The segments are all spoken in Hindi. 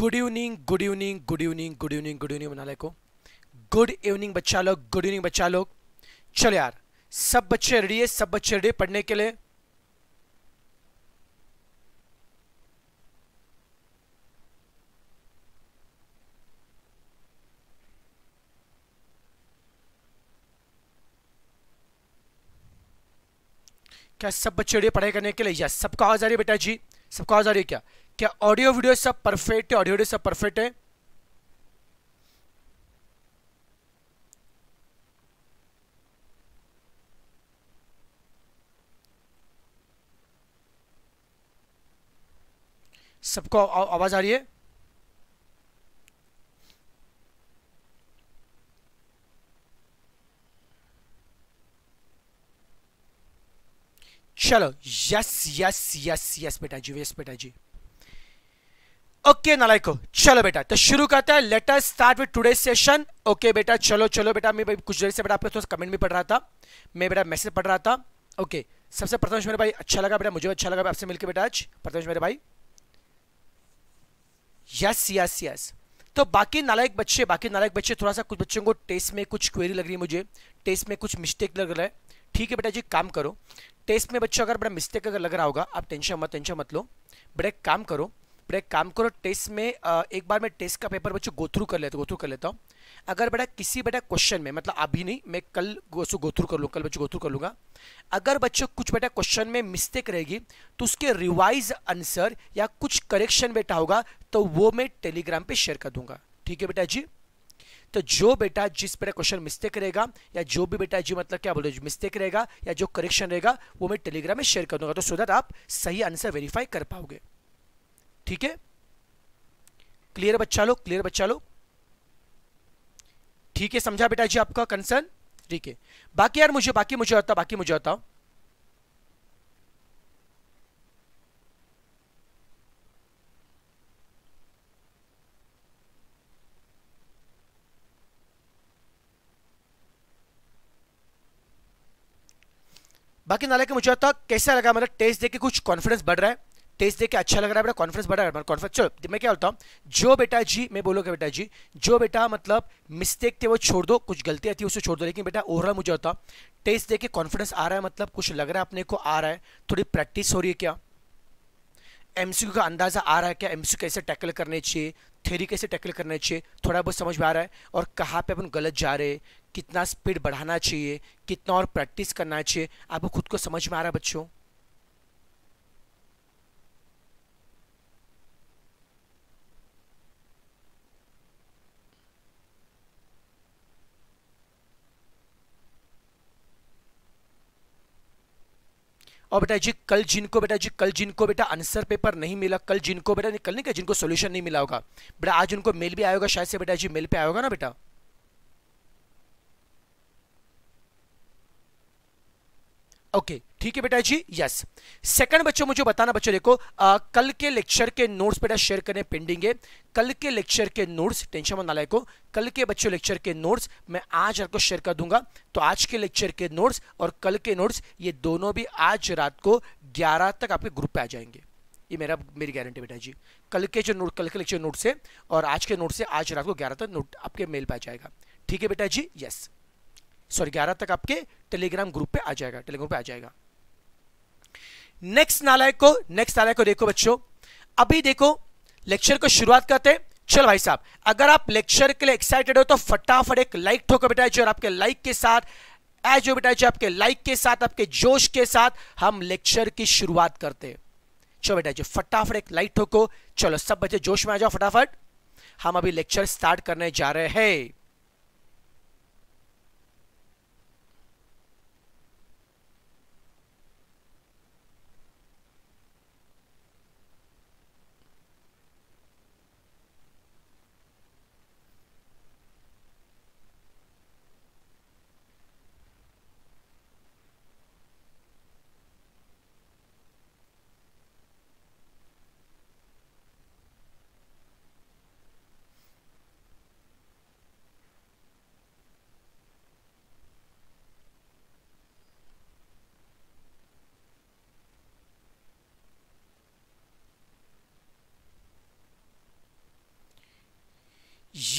Good evening good evening good evening good evening good evening Manali को गुड इवनिंग बच्चा लोग गुड इवनिंग बच्चा लोग चलो यार सब बच्चे रेडी है सब बच्चे रेडी पढ़ने के लिए क्या सब बच्चे रेडी पढ़ाई करने के लिए यार सबको आवाज़ आ रही है बेटा जी सबको आवाज़ आ रही है क्या क्या ऑडियो वीडियो सब परफेक्ट है ऑडियो वीडियो सब परफेक्ट है सबको आवाज आ रही है चलो यस यस यस यस बेटा जी यस बेटा जी ओके okay, नालायको चलो बेटा तो शुरू करते हैं let us start with today session okay बेटा चलो चलो बेटा मैं भाई कुछ देर से बेटा आपके थोड़ा कमेंट भी पढ़ रहा था मैं बेटा मैसेज पढ़ रहा था ओके सबसे प्रथम मेरे भाई अच्छा लगा बेटा मुझे अच्छा लगा आपसे मिलकर बेटा आज प्रथम मेरे भाई यस यस यस तो बाकी नालायक बच्चे बाकी नालायक बच्चे थोड़ा सा कुछ बच्चों को टेस्ट में कुछ क्वेरी लग रही है मुझे टेस्ट में कुछ मिस्टेक लग रहा है ठीक है बेटा जी काम करो टेस्ट में बच्चों अगर बड़ा मिस्टेक अगर लग रहा होगा आप टेंशन मत टेंशन मत लो बेटा काम करो बड़े काम करो टेस्ट में एक बार मैं टेस्ट का पेपर बच्चों गोथ्रू कर लेता हूँ गोथ्रू कर लेता हूँ अगर बेटा किसी बेटा क्वेश्चन में मतलब अभी नहीं मैं कल उसको गोथ्रू कर लूँ कल बच्चों गोथ्रू कर लूँगा अगर बच्चों कुछ बेटा क्वेश्चन में मिस्टेक रहेगी तो उसके रिवाइज आंसर या कुछ करेक्शन बेटा होगा तो वो मैं टेलीग्राम पर शेयर कर दूँगा ठीक है बेटा जी तो जो बेटा जिस बेटा क्वेश्चन मिस्टेक रहेगा या जो भी बेटा जी मतलब क्या बोले मिस्टेक रहेगा या जो करेक्शन रहेगा वो मैं टेलीग्राम में शेयर कर दूंगा तो सो दैट आप सही आंसर वेरीफाई कर पाओगे ठीक है क्लियर बच्चा लोग क्लियर बच्चा लोग ठीक है समझा बेटा जी आपका कंसर्न ठीक है बाकी यार मुझे बाकी मुझे बताओ बाकी मुझे बताओ बाकी नाले के मुझे होता कैसा लगा मतलब टेस्ट देख कुछ कॉन्फिडेंस बढ़ रहा है टेस्ट देख के अच्छा लग रहा है बेटा कॉन्फ्रेंस बढ़ा कॉन्फ्रेंस चलो मैं क्या बोलता हूँ जो बेटा जी मैं बोलोगे बेटा जी जो बेटा मतलब मिस्टेक थे वो छोड़ दो कुछ गलतियाँ थी उसे छोड़ दो लेकिन बेटा ओवरऑल मुझे होता टेस्ट देख के कॉन्फिडेंस आ रहा है मतलब कुछ लग रहा है अपने को आ रहा है थोड़ी प्रैक्टिस हो रही है क्या एमसीक्यू का अंदाज़ा आ रहा है क्या एमसीक्यू कैसे टैकल करने चाहिए थेरी कैसे टैकल करने चाहिए थोड़ा बहुत समझ में आ रहा है और कहाँ पे अपन गलत जा रहे हैं कितना स्पीड बढ़ाना चाहिए कितना और प्रैक्टिस करना चाहिए आपको खुद को समझ में आ रहा है बच्चों और बेटा जी कल जिनको बेटा जी कल जिनको बेटा आंसर पेपर नहीं मिला कल जिनको बेटा कल नहीं क्या जिनको सोल्यूशन नहीं मिला होगा बेटा आज उनको मेल भी आएगा शायद से बेटा जी मेल पे आएगा ना बेटा ओके ठीक है बेटा जी यस सेकंड बच्चों मुझे बताना बच्चों देखो आ, कल के लेक्चर के नोट्स बेटा शेयर करने पेंडिंग है कल के लेक्चर के नोट्स टेंशन मत नाला को कल के बच्चों लेक्चर के नोट्स मैं आज आपको शेयर कर दूंगा तो आज के लेक्चर के नोट्स और कल के नोट्स ये दोनों भी आज रात को ग्यारह तक आपके ग्रुप पे आ जाएंगे ये मेरा मेरी गारंटी बेटा जी कल के जो नोट कल के लेक्चर नोट से और आज के नोट से आज रात को ग्यारह तक नोट आपके मेल पर आ जाएगा ठीक है बेटा जी यस सॉरी ग्यारह तक आपके टेलीग्राम ग्रुप पे आ जाएगा टेलीग्राम पे आ जाएगा नेक्स्ट नालायक को नेक्स्ट नालायक को देखो बच्चों अभी देखो लेक्चर को शुरुआत करते हैं चलो भाई साहब अगर आप लेक्चर के लिए एक्साइटेड हो तो फटाफट एक लाइक ठोको बेटा जी और आपके लाइक के साथ एज जो बेटा जी आपके लाइक के साथ आपके जोश के साथ हम लेक्चर की शुरुआत करते हैं चलो बेटा जी फटाफट एक लाइक ठोको चलो सब बच्चे जोश में आ जाओ फटाफट हम अभी लेक्चर स्टार्ट करने जा रहे हैं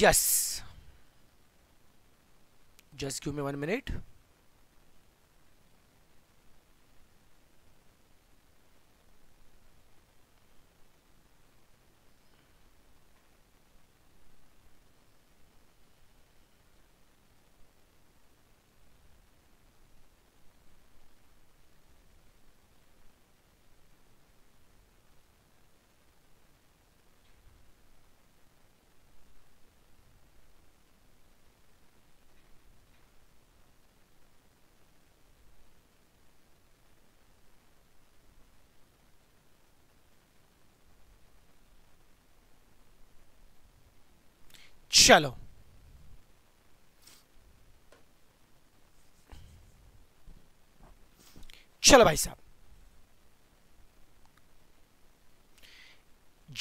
yes just give me one minute चलो चलो भाई साहब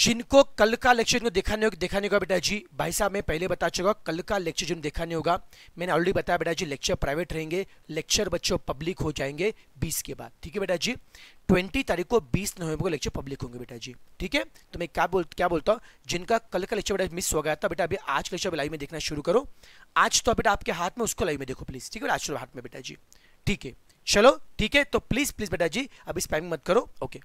जिनको कल का लेक्चर को दिखाने होगा दिखाने होगा बेटा जी भाई साहब मैं पहले बता चुका कल का लेक्चर जिनको दिखाने होगा मैंने ऑलरेडी बताया बेटा जी लेक्चर प्राइवेट रहेंगे लेक्चर बच्चों पब्लिक हो जाएंगे 20 के बाद ठीक है बेटा जी 20 तारीख को 20 नवंबर को लेक्चर पब्लिक होंगे बेटा जी ठीक है तो मैं क्या बोल क्या बोलता हूँ जिनका कल का लेक्चर बेटा मिस हो गया था बेटा अभी आज लेक्चर लाइव में देखना शुरू करो आज तो बेटा आपके हाथ में उसको लाइव में देखो प्लीज़ ठीक है आज तो हाथ में बेटा जी ठीक है चलो ठीक है तो प्लीज़ प्लीज़ बेटा जी अभी स्पैमिंग मत करो ओके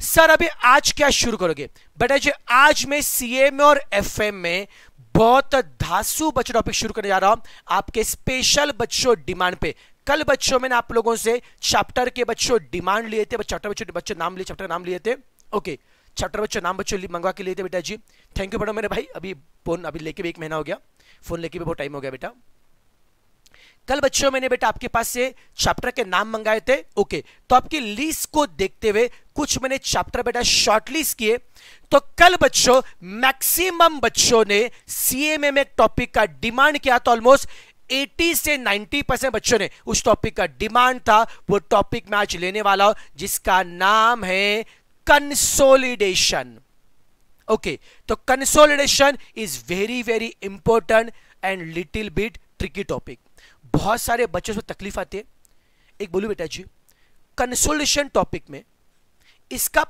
सर अभी आज क्या शुरू करोगे बेटा जी आज मैं सीए में और एफएम में बहुत धासु बच्चों टॉपिक शुरू करने जा रहा हूं आपके स्पेशल बच्चों डिमांड पे कल बच्चों मैंने आप लोगों से चैप्टर के बच्चों डिमांड लिए थे चैप्टर बच्चों बच्चे नाम लिए चैप्टर नाम लिए थे ओके चैप्टर बच्चों नाम बच्चों मंगवा के लिए थे बेटा जी थैंक यू बेटा मेरे भाई अभी फोन अभी लेके भी एक महीना हो गया फोन लेके भी बहुत टाइम हो गया बेटा कल बच्चों मैंने बेटा आपके पास से चैप्टर के नाम मंगाए थे ओके तो आपकी लिस्ट को देखते हुए कुछ मैंने चैप्टर बेटा शॉर्ट लिस्ट किए तो कल बच्चों मैक्सिमम बच्चों ने सीएमए में एक टॉपिक का डिमांड किया तो ऑलमोस्ट 80 से 90 परसेंट बच्चों ने उस टॉपिक का डिमांड था वो टॉपिक मैं आज लेने वाला हूं जिसका नाम है कंसोलिडेशन ओके तो consolidation is very very important and little bit tricky topic बहुत सारे बच्चों से तकलीफ आती है एक बोलू बेटा जी कंसोलेशन टॉपिक में इसका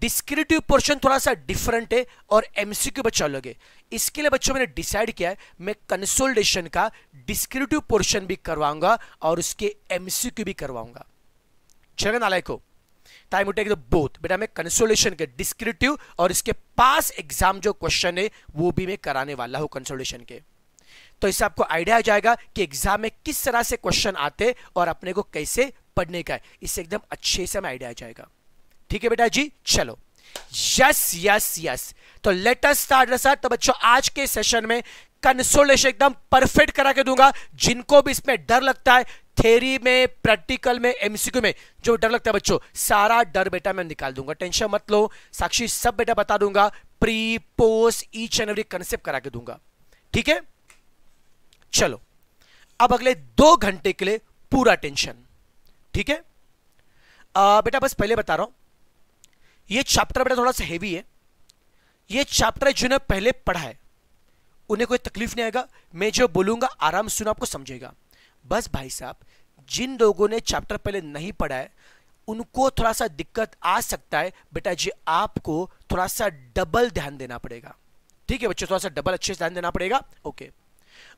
डिस्क्रिटिव पोर्शन थोड़ा सा डिफरेंट है और एमसीक्यू अलग है इसके लिए बच्चों मैंने डिसाइड किया है मैं कंसोल्टेशन का डिस्क्रिटिव पोर्शन भी करवाऊंगा और उसके एमसीक्यू भी करवाऊंगा चलेगा नालय को टाइम उठेगा तो बोथ बेटा मैं कंसोल्टेशन के डिस्क्रिटिव और इसके पास एग्जाम जो क्वेश्चन है वो भी मैं कराने वाला हूं कंसोल्टेशन के तो इससे आपको आइडिया आ जाएगा कि एग्जाम में किस तरह से क्वेश्चन आते और अपने को कैसे पढ़ने का है इससे एकदम अच्छे से हमें आइडिया आ जाएगा ठीक है बेटा जी चलो यस यस यस तो लेट अस स्टार्ट सर तो बच्चों आज के सेशन में कंसोलेशन एकदम परफेक्ट करा के दूंगा जिनको भी इसमें डर लगता है थेरी में प्रैक्टिकल में एमसीक्यू में जो डर लगता है बच्चों सारा डर बेटा मैं निकाल दूंगा टेंशन मत लो साक्षी सब बेटा बता दूंगा pre post each and every concept करा के दूंगा ठीक है चलो अब अगले दो घंटे के लिए पूरा टेंशन ठीक है बेटा बस पहले बता रहा हूं ये चैप्टर बेटा थोड़ा सा हेवी है ये चैप्टर जिन्हें पहले पढ़ा है उन्हें कोई तकलीफ नहीं आएगा मैं जो बोलूंगा आराम से आपको समझेगा बस भाई साहब जिन लोगों ने चैप्टर पहले नहीं पढ़ा है उनको थोड़ा सा दिक्कत आ सकता है बेटा जी आपको थोड़ा सा डबल ध्यान देना पड़ेगा ठीक है बच्चों थोड़ा सा डबल अच्छे से ध्यान देना पड़ेगा ओके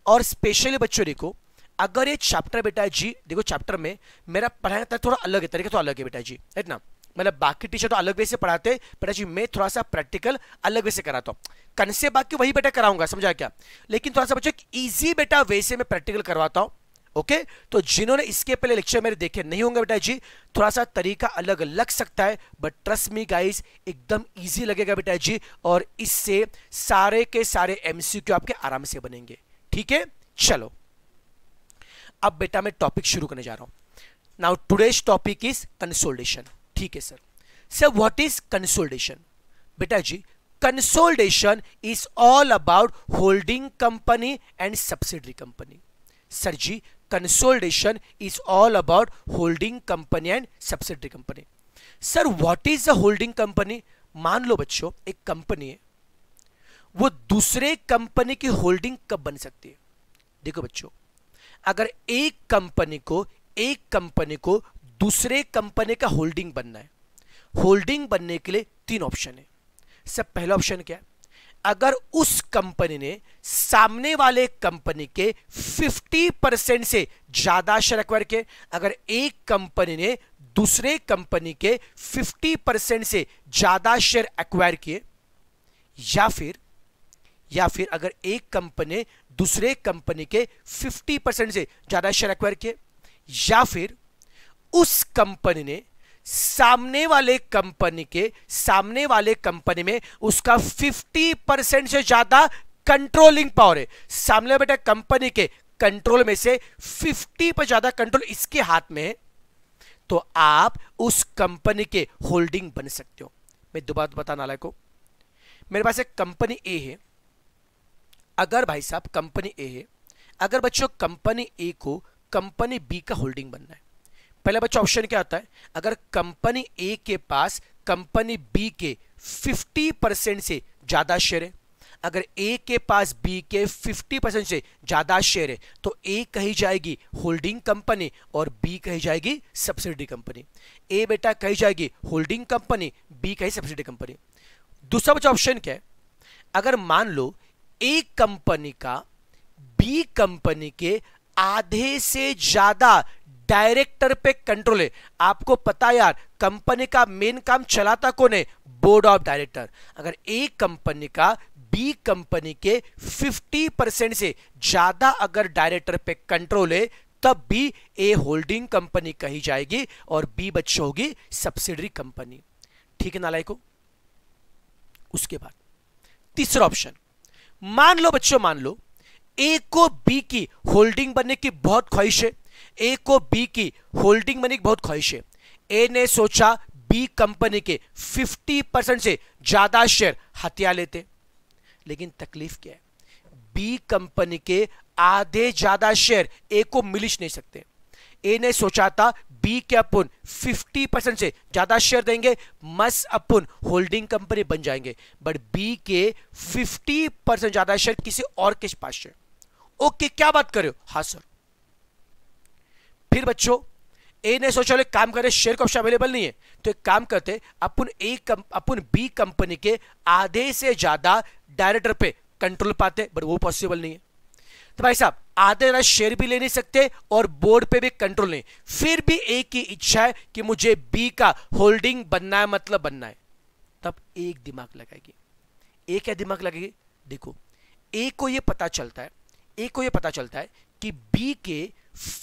और स्पेशली बच्चों देखो अगर ये चैप्टर बेटा जी देखो चैप्टर में मेरा पढ़ाने का थोड़ा अलग है तरीका थोड़ा तो अलग है बेटा जी है ना मतलब बाकी टीचर तो अलग वे से पढ़ाते बेटा जी मैं थोड़ा सा प्रैक्टिकल अलग वे से कराता हूँ कंसेप्ट बाकी वही बेटा कराऊंगा समझा क्या लेकिन थोड़ा सा बच्चों ईजी बेटा वे से मैं प्रैक्टिकल करवाता हूँ ओके okay? तो जिन्होंने इसके पहले लेक्चर मेरे देखे नहीं होंगे बेटा जी थोड़ा सा तरीका अलग लग सकता है बट ट्रस्ट मी गाइस एकदम इजी लगेगा बेटा जी और इससे सारे के सारे एमसीक्यू आपके आराम से बनेंगे ठीक है चलो अब बेटा मैं टॉपिक शुरू करने जा रहा हूं now today's topic is consolidation ठीक है sir sir what is consolidation बेटा जी consolidation is all about holding company and subsidiary company sir जी consolidation is all about holding company and subsidiary company sir what is the holding company मान लो बच्चों एक कंपनी है वो दूसरे कंपनी की होल्डिंग कब बन सकती है देखो बच्चों अगर एक कंपनी को एक कंपनी को दूसरे कंपनी का होल्डिंग बनना है होल्डिंग बनने के लिए तीन ऑप्शन है सब पहला ऑप्शन क्या है अगर उस कंपनी ने सामने वाले कंपनी के 50 परसेंट से ज्यादा शेयर एक्वायर किए अगर एक कंपनी ने दूसरे कंपनी के 50 परसेंट से ज्यादा शेयर एक्वायर किए या फिर या फिर अगर एक कंपनी दूसरे कंपनी के 50 परसेंट से ज़्यादा शेयर एक्वायर किए या फिर उस कंपनी ने सामने वाले कंपनी के सामने वाले कंपनी में उसका 50 परसेंट से ज़्यादा कंट्रोलिंग पावर है सामने बेटा कंपनी के कंट्रोल में से 50 पर ज़्यादा कंट्रोल इसके हाथ में है तो आप उस कंपनी के होल्डिंग बन सकते हो मैं दोबारा बताना को मेरे पास एक कंपनी ए है अगर भाई साहब कंपनी ए है अगर बच्चों कंपनी ए को कंपनी बी का होल्डिंग बनना है पहला बच्चों ऑप्शन क्या आता है अगर कंपनी ए के पास कंपनी बी के 50 परसेंट से ज़्यादा शेयर है अगर ए के पास बी के 50 परसेंट से ज़्यादा शेयर है तो ए कही जाएगी होल्डिंग कंपनी और बी कही जाएगी सब्सिडी कंपनी ए बेटा कही जाएगी होल्डिंग कंपनी बी कही सब्सिडी कंपनी दूसरा बच्चा ऑप्शन क्या है अगर मान लो ए कंपनी का बी कंपनी के आधे से ज्यादा डायरेक्टर पे कंट्रोल है आपको पता यार कंपनी का मेन काम चलाता कौन है बोर्ड ऑफ डायरेक्टर अगर ए कंपनी का बी कंपनी के 50 परसेंट से ज्यादा अगर डायरेक्टर पे कंट्रोल है तब भी ए होल्डिंग कंपनी कही जाएगी और बी बच्चों होगी सब्सिडरी कंपनी ठीक है नालायको उसके बाद तीसरा ऑप्शन मान लो बच्चों मान लो ए को बी की होल्डिंग बनने की बहुत ख्वाहिश है ए को बी की होल्डिंग बनने की बहुत ख्वाहिश है ए ने सोचा बी कंपनी के 50 परसेंट से ज्यादा शेयर हत्या लेते लेकिन तकलीफ क्या है बी कंपनी के आधे ज्यादा शेयर ए को मिलिश नहीं सकते ए ने सोचा था बी के अपुन 50 परसेंट से ज़्यादा शेयर देंगे मस अपुन होल्डिंग कंपनी बन जाएंगे बट बी के 50 परसेंट ज़्यादा शेयर किसी और के पास है ओके क्या बात कर रहे हो सर हाँ, फिर बच्चों ए ने सोचा काम करे शेयर का ऑप्शन अवेलेबल नहीं है तो एक काम करते अपन ए कम, अपन बी कंपनी के आधे से ज़्यादा डायरेक्टर पे कंट्रोल पाते बट वो पॉसिबल नहीं है तो भाई साहब आधे ना शेयर भी ले नहीं सकते और बोर्ड पे भी कंट्रोल नहीं फिर भी एक की इच्छा है कि मुझे बी का होल्डिंग बनना है मतलब बनना है तब एक दिमाग लगाएगी एक क्या दिमाग लगेगी देखो ए को ये पता चलता है ए को ये पता चलता है कि बी के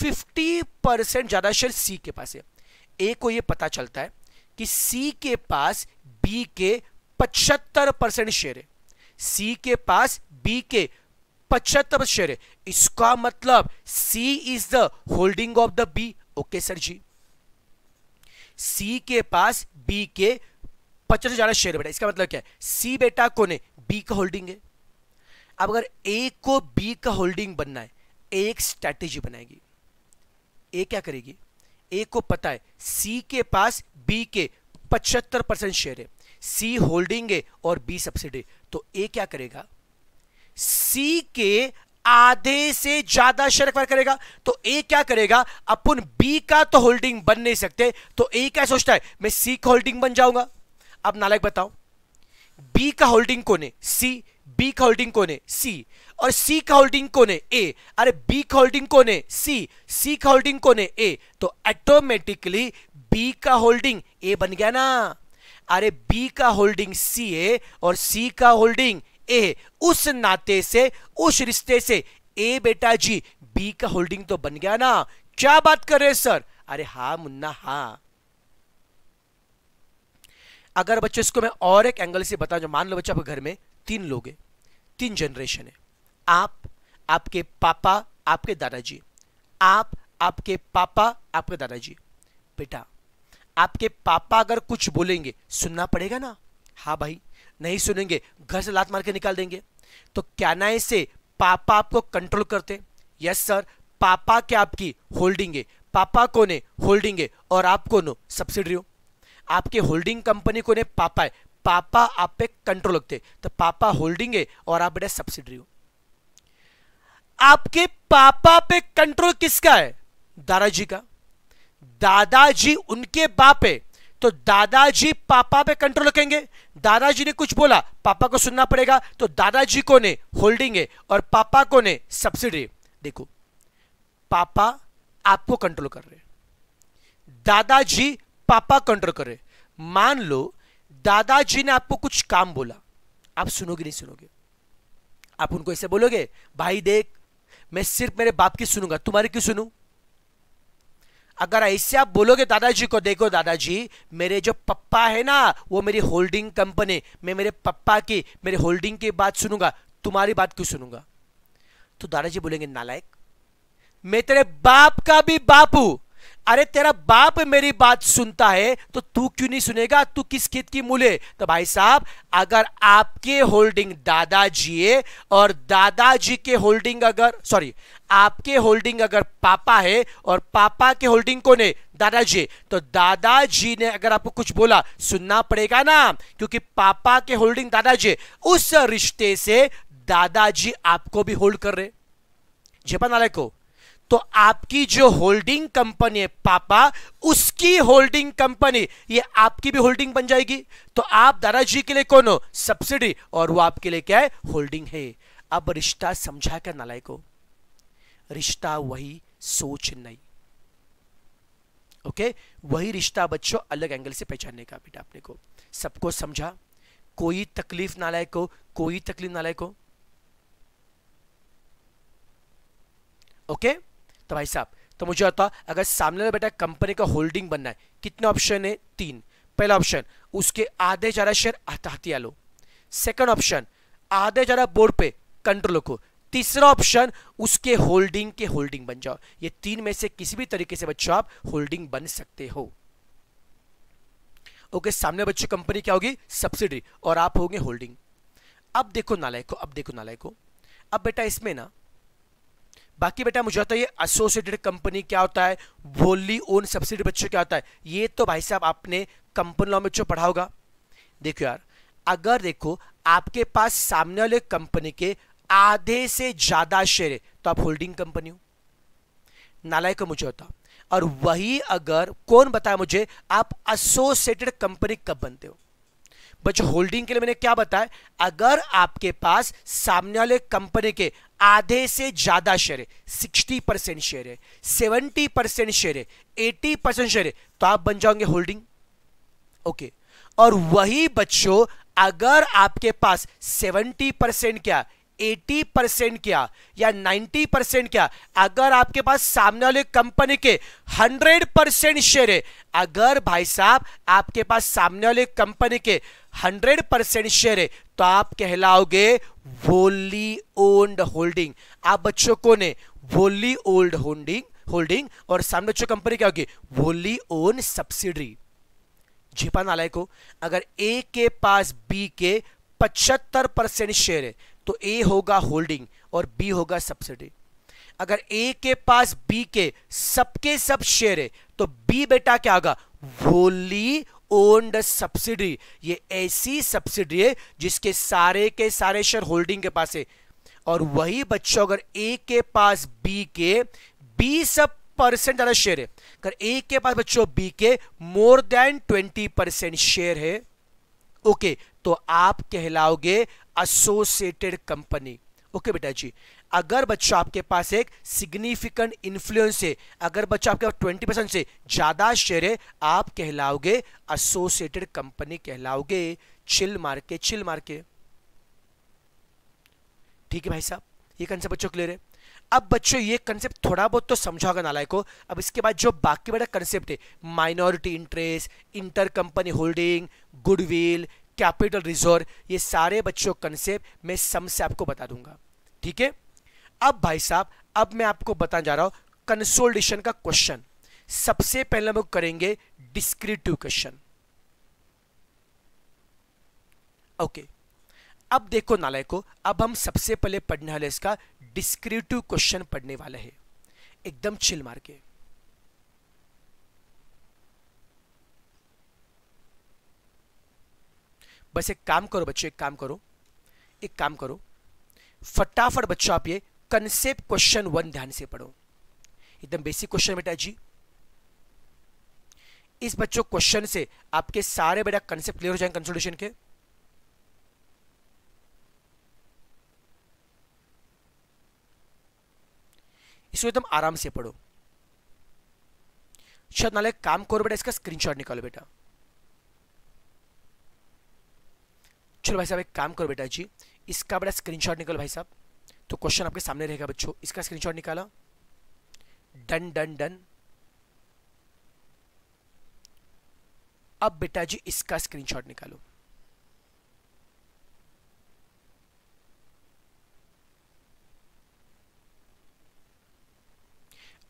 50 परसेंट ज़्यादा शेयर सी के पास है ए को ये पता चलता है कि सी के पास बी के 75 परसेंट शेयर है सी के पास बी के पचहत्तर शेयर है इसका मतलब C is the holding of the B okay sir जी सी के पास बी के पचहत्तर ज्यादा शेयर बेटा इसका मतलब क्या है सी बेटा कौन है बी का होल्डिंग है अब अगर ए को बी का होल्डिंग बनना है एक स्ट्रैटेजी बनाएगी ए क्या करेगी ए को पता है सी के पास बी के पचहत्तर परसेंट शेयर है सी होल्डिंग है और बी सब्सिडी तो ए क्या करेगा सी के आधे से ज्यादा शेयर एक्वायर करेगा तो ए क्या करेगा अपन बी का तो होल्डिंग बन नहीं सकते तो ए क्या सोचता है मैं सी का होल्डिंग बन जाऊंगा अब नालायक बताओ बी का होल्डिंग कौन है सी बी का होल्डिंग कौन है सी और सी का होल्डिंग कौन है ए अरे बी का होल्डिंग कौन है सी सी का होल्डिंग कौन है ए तो ऑटोमेटिकली बी का होल्डिंग ए बन गया ना अरे बी का होल्डिंग सी है और सी का होल्डिंग ए उस नाते से उस रिश्ते से ए बेटा जी बी का होल्डिंग तो बन गया ना क्या बात कर रहे सर अरे हा मुन्ना हा अगर बच्चों इसको मैं और एक एंगल से बता जो मान लो बच्चा आपके घर में तीन लोग हैं तीन जनरेशन है आप आपके पापा आपके दादाजी आप आपके पापा आपके दादाजी बेटा आपके पापा अगर कुछ बोलेंगे सुनना पड़ेगा ना हाँ भाई नहीं सुनेंगे घर से लात मार के निकाल देंगे तो क्या ना इसे पापा आपको कंट्रोल करते यस सर पापा क्या आपकी होल्डिंग है पापा कौन है होल्डिंग है और आप कौन हो सब्सिडरी हो आपके होल्डिंग कंपनी कौन है पापा है पापा आप पे कंट्रोल रखते तो पापा होल्डिंग है और आप बेटा सब्सिडरी हो आपके पापा पे कंट्रोल किसका है दादाजी का दादाजी उनके बाप है तो दादाजी पापा पे कंट्रोल रखेंगे दादाजी ने कुछ बोला पापा को सुनना पड़ेगा तो दादाजी को ने होल्डिंग है और पापा को ने सब्सिडी देखो पापा आपको कंट्रोल कर रहे दादाजी पापा कंट्रोल कर रहे मान लो दादाजी ने आपको कुछ काम बोला आप सुनोगे नहीं सुनोगे आप उनको ऐसे बोलोगे भाई देख मैं सिर्फ मेरे बाप की सुनूंगा तुम्हारी क्यों सुनू अगर ऐसे आप बोलोगे दादाजी को देखो दादाजी मेरे जो पप्पा है ना वो मेरी होल्डिंग कंपनी मैं मेरे पप्पा की मेरे होल्डिंग की बात सुनूंगा तुम्हारी बात क्यों सुनूंगा तो दादाजी बोलेंगे नालायक मैं तेरे बाप का भी बापू अरे तेरा बाप मेरी बात सुनता है तो तू क्यों नहीं सुनेगा तू किस खेत की है तो भाई साहब अगर आपके होल्डिंग दादाजी और दादाजी के होल्डिंग अगर सॉरी आपके होल्डिंग अगर पापा है और पापा के होल्डिंग कौन है दादाजी तो दादाजी ने अगर आपको कुछ बोला सुनना पड़ेगा ना क्योंकि पापा के होल्डिंग दादाजी उस रिश्ते से दादाजी आपको भी होल्ड कर रहे जेपा नाले को तो आपकी जो होल्डिंग कंपनी है पापा उसकी होल्डिंग कंपनी ये आपकी भी होल्डिंग बन जाएगी तो आप दादाजी के लिए कौन हो सब्सिडी और वो आपके लिए क्या है होल्डिंग है अब रिश्ता समझा कर नालायक को रिश्ता वही सोच नहीं ओके okay? वही रिश्ता बच्चों अलग एंगल से पहचानने का बेटा अपने को सबको समझा कोई तकलीफ ना लायक हो कोई तकलीफ ना लायक को ओके तो भाई साहब तो मुझे होता अगर सामने वाला बेटा कंपनी का होल्डिंग बनना है कितने ऑप्शन है तीन पहला ऑप्शन उसके आधे ज़्यादा शेयर हथियार लो सेकंड ऑप्शन आधे ज़्यादा बोर्ड पे कंट्रोल को तीसरा ऑप्शन उसके होल्डिंग के होल्डिंग बन जाओ ये तीन में से किसी भी तरीके से बच्चों आप होल्डिंग बन सकते हो ओके सामने बच्चों कंपनी क्या होगी सब्सिडी और आप होंगे होल्डिंग अब देखो नालायक को अब देखो नालायक को अब बेटा इसमें ना बाकी बेटा मुझे होता है ये एसोसिएटेड कंपनी क्या होता है वोली ओन सब्सिडी बच्चों क्या होता है ये तो भाई साहब आपने कंपनी लॉ में जो पढ़ा होगा देखो यार अगर देखो आपके पास सामने वाले कंपनी के आधे से ज्यादा शेयर तो आप होल्डिंग कंपनी हो नालायक मुझे होता और वही अगर कौन बताया मुझे आप एसोसिएटेड कंपनी कब बनते हो बच्चे होल्डिंग के लिए मैंने क्या बताया अगर आपके पास सामने वाले कंपनी के आधे से ज्यादा शेयर है सिक्सटी परसेंट शेयर है सेवेंटी परसेंट शेयर है एटी परसेंट शेयर है तो आप बन जाओगे होल्डिंग ओके और वही बच्चों अगर आपके पास सेवेंटी परसेंट क्या 80 परसेंट क्या या 90 परसेंट क्या अगर आपके पास सामने वाले कंपनी के 100 परसेंट शेयर है अगर भाई साहब आपके पास सामने वाले कंपनी के 100 परसेंट शेयर है तो आप कहलाओगे वोली ओल्ड होल्डिंग आप बच्चों को ने वोली ओल्ड होल्डिंग होल्डिंग और सामने बच्चों कंपनी क्या होगी वोली ओन सब्सिडरी झिपा नालाय को अगर ए के पास बी के पचहत्तर परसेंट शेयर है तो ए होगा होल्डिंग और बी होगा सब्सिडी अगर ए के पास बी के सबके सब शेयर है तो बी बेटा क्या होगा होली ओन्ड सब्सिडी ये ऐसी सब्सिडी है जिसके सारे के सारे शेयर होल्डिंग के पास है और वही बच्चों अगर ए के पास बी के बी सब परसेंट ज्यादा शेयर है अगर ए के पास बच्चों बी के more than twenty percent share है ओके तो आप कहलाओगे एसोसिएटेड कंपनी ओके बेटा जी अगर बच्चों आपके पास एक सिग्निफिकेंट इन्फ्लुएंस है अगर बच्चों आपके पास ट्वेंटी परसेंट से ज़्यादा शेयर है आप कहलाओगे एसोसिएटेड कंपनी कहलाओगे चिल मार के चिल मार के ठीक है भाई साहब ये कंसेप्ट बच्चों क्लियर है अब बच्चों ये कंसेप्ट थोड़ा बहुत तो समझा नालायक को अब इसके बाद जो बाकी बड़ा कंसेप्ट है minority interest inter company holding goodwill capital reserve ये सारे बच्चों कंसेप्ट मैं सम से आपको बता दूंगा ठीक है अब भाई साहब अब मैं आपको बताने जा रहा हूं कंसोल्टेशन का क्वेश्चन सबसे पहले हम लोग करेंगे डिस्क्रिप्टिव क्वेश्चन ओके अब देखो नालायक को अब हम सबसे पहले पढ़ने वाले इसका डिस्क्रिप्टिव क्वेश्चन पढ़ने वाला है एकदम चिल मार के बस एक काम करो बच्चों एक काम करो एक काम करो फटाफट बच्चों आप ये कंसेप्ट क्वेश्चन वन ध्यान से पढ़ो एकदम बेसिक क्वेश्चन बेटा जी इस बच्चों क्वेश्चन से आपके सारे बेटा कंसेप्ट क्लियर हो जाएंगे कंसल्टेशन के इसको एकदम आराम से पढ़ो शायद नाले काम करो बेटा इसका स्क्रीनशॉट निकालो बेटा चलो भाई साहब एक काम करो बेटा जी इसका बड़ा स्क्रीनशॉट निकालो भाई साहब तो क्वेश्चन आपके सामने रहेगा बच्चों इसका स्क्रीनशॉट निकाला डन डन डन अब बेटा जी इसका स्क्रीनशॉट निकालो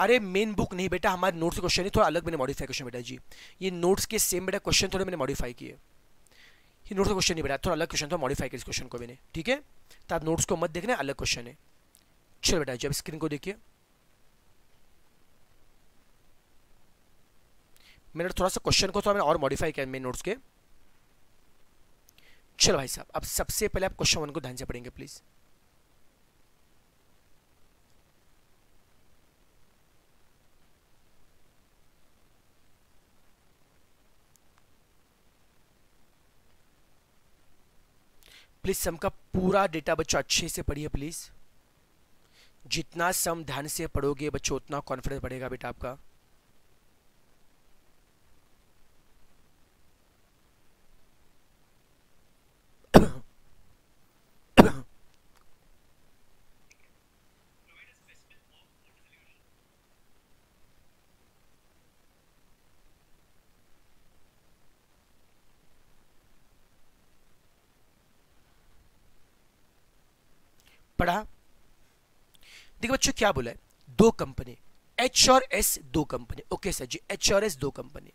अरे मेन बुक नहीं बेटा हमारे नोट्स क्वेश्चन है थोड़ा अलग मैंने मॉडिफाई क्वेश्चन बेटा जी ये नोट्स के सेम बेटा क्वेश्चन थोड़े मैंने मॉडिफाई किए ये नोट्स का क्वेश्चन नहीं बेटा थोड़ा अलग क्वेश्चन था मॉडिफाई कर इस क्वेश्चन को मैंने ठीक है तो आप नोट्स को मत देखना अलग क्वेश्चन है चलो बेटा जब स्क्रीन को देखिए मैंने थोड़ा सा क्वेश्चन को थोड़ा मैंने और मॉडिफाई किया मेरे नोट्स के चलो भाई साहब अब सबसे पहले आप क्वेश्चन वन को ध्यान से पढ़ेंगे प्लीज़ प्लीज़ सम का पूरा डेटा बच्चों अच्छे से पढ़िए प्लीज़ जितना सम ध्यान से पढ़ोगे बच्चों उतना कॉन्फिडेंस बढ़ेगा बेटा आपका पढ़ा देखिए बच्चों क्या बोला है दो कंपनी एच और एस दो company okay sir ji H और एस दो company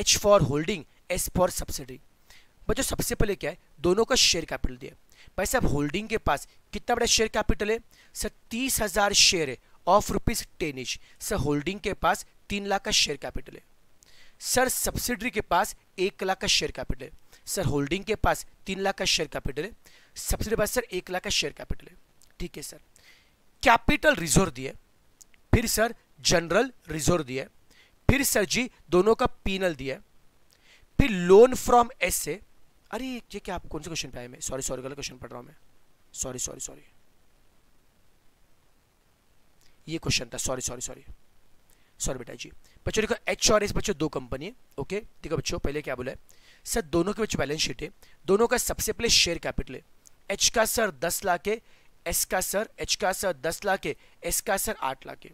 H for holding S for subsidy बच्चों सबसे पहले क्या है दोनों का शेयर कैपिटल दिया भाई साहब होल्डिंग के पास कितना बड़ा शेयर कैपिटल है सर तीस हज़ार शेयर है of rupees ten each sir holding के पास तीन लाख का शेयर कैपिटल है सर सब्सिडरी के पास एक लाख का शेयर कैपिटल है सर होल्डिंग के पास तीन लाख का शेयर कैपिटल है सब्सिडी के पास सर एक लाख का शेयर कैपिटल है ठीक है सर कैपिटल रिजर्व दिए फिर सर जनरल रिजर्व दिए फिर सर जी दोनों का पीनल दिया फिर लोन फ्रॉम एस से अरे ये क्या आप कौन से क्वेश्चन पे आए मैं सॉरी सॉरी गलत क्वेश्चन पढ़ रहा हूं मैं सॉरी सॉरी सॉरी ये क्वेश्चन था सॉरी सॉरी सॉरी सॉरी बेटा जी बच्चों देखो एच और एस बच्चों दो कंपनी है ओके देखो बच्चों पहले क्या बोला है सर दोनों के बच्चों बैलेंस शीट है दोनों का सबसे पहले शेयर कैपिटल है एच का सर दस लाख है एस का सर एच का सर दस लाख है एस का सर आठ लाख है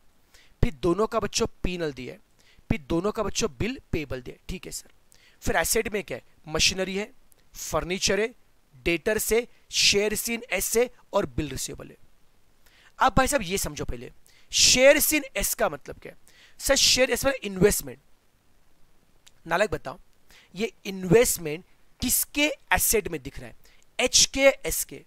फिर दोनों का बच्चों पीनल दिया है फिर दोनों का बच्चों बिल पेबल दिया ठीक है सर फिर एसेट में क्या है मशीनरी है फर्नीचर है डेटर से शेयर सीन एस से और बिल रिसीवेबल है अब भाई साहब ये समझो पहले शेयर सीन एस का मतलब क्या है सर शेयर एस मतलब इन्वेस्टमेंट नालक बताओ ये इन्वेस्टमेंट किसके एसेट में दिख रहा है एच के एस के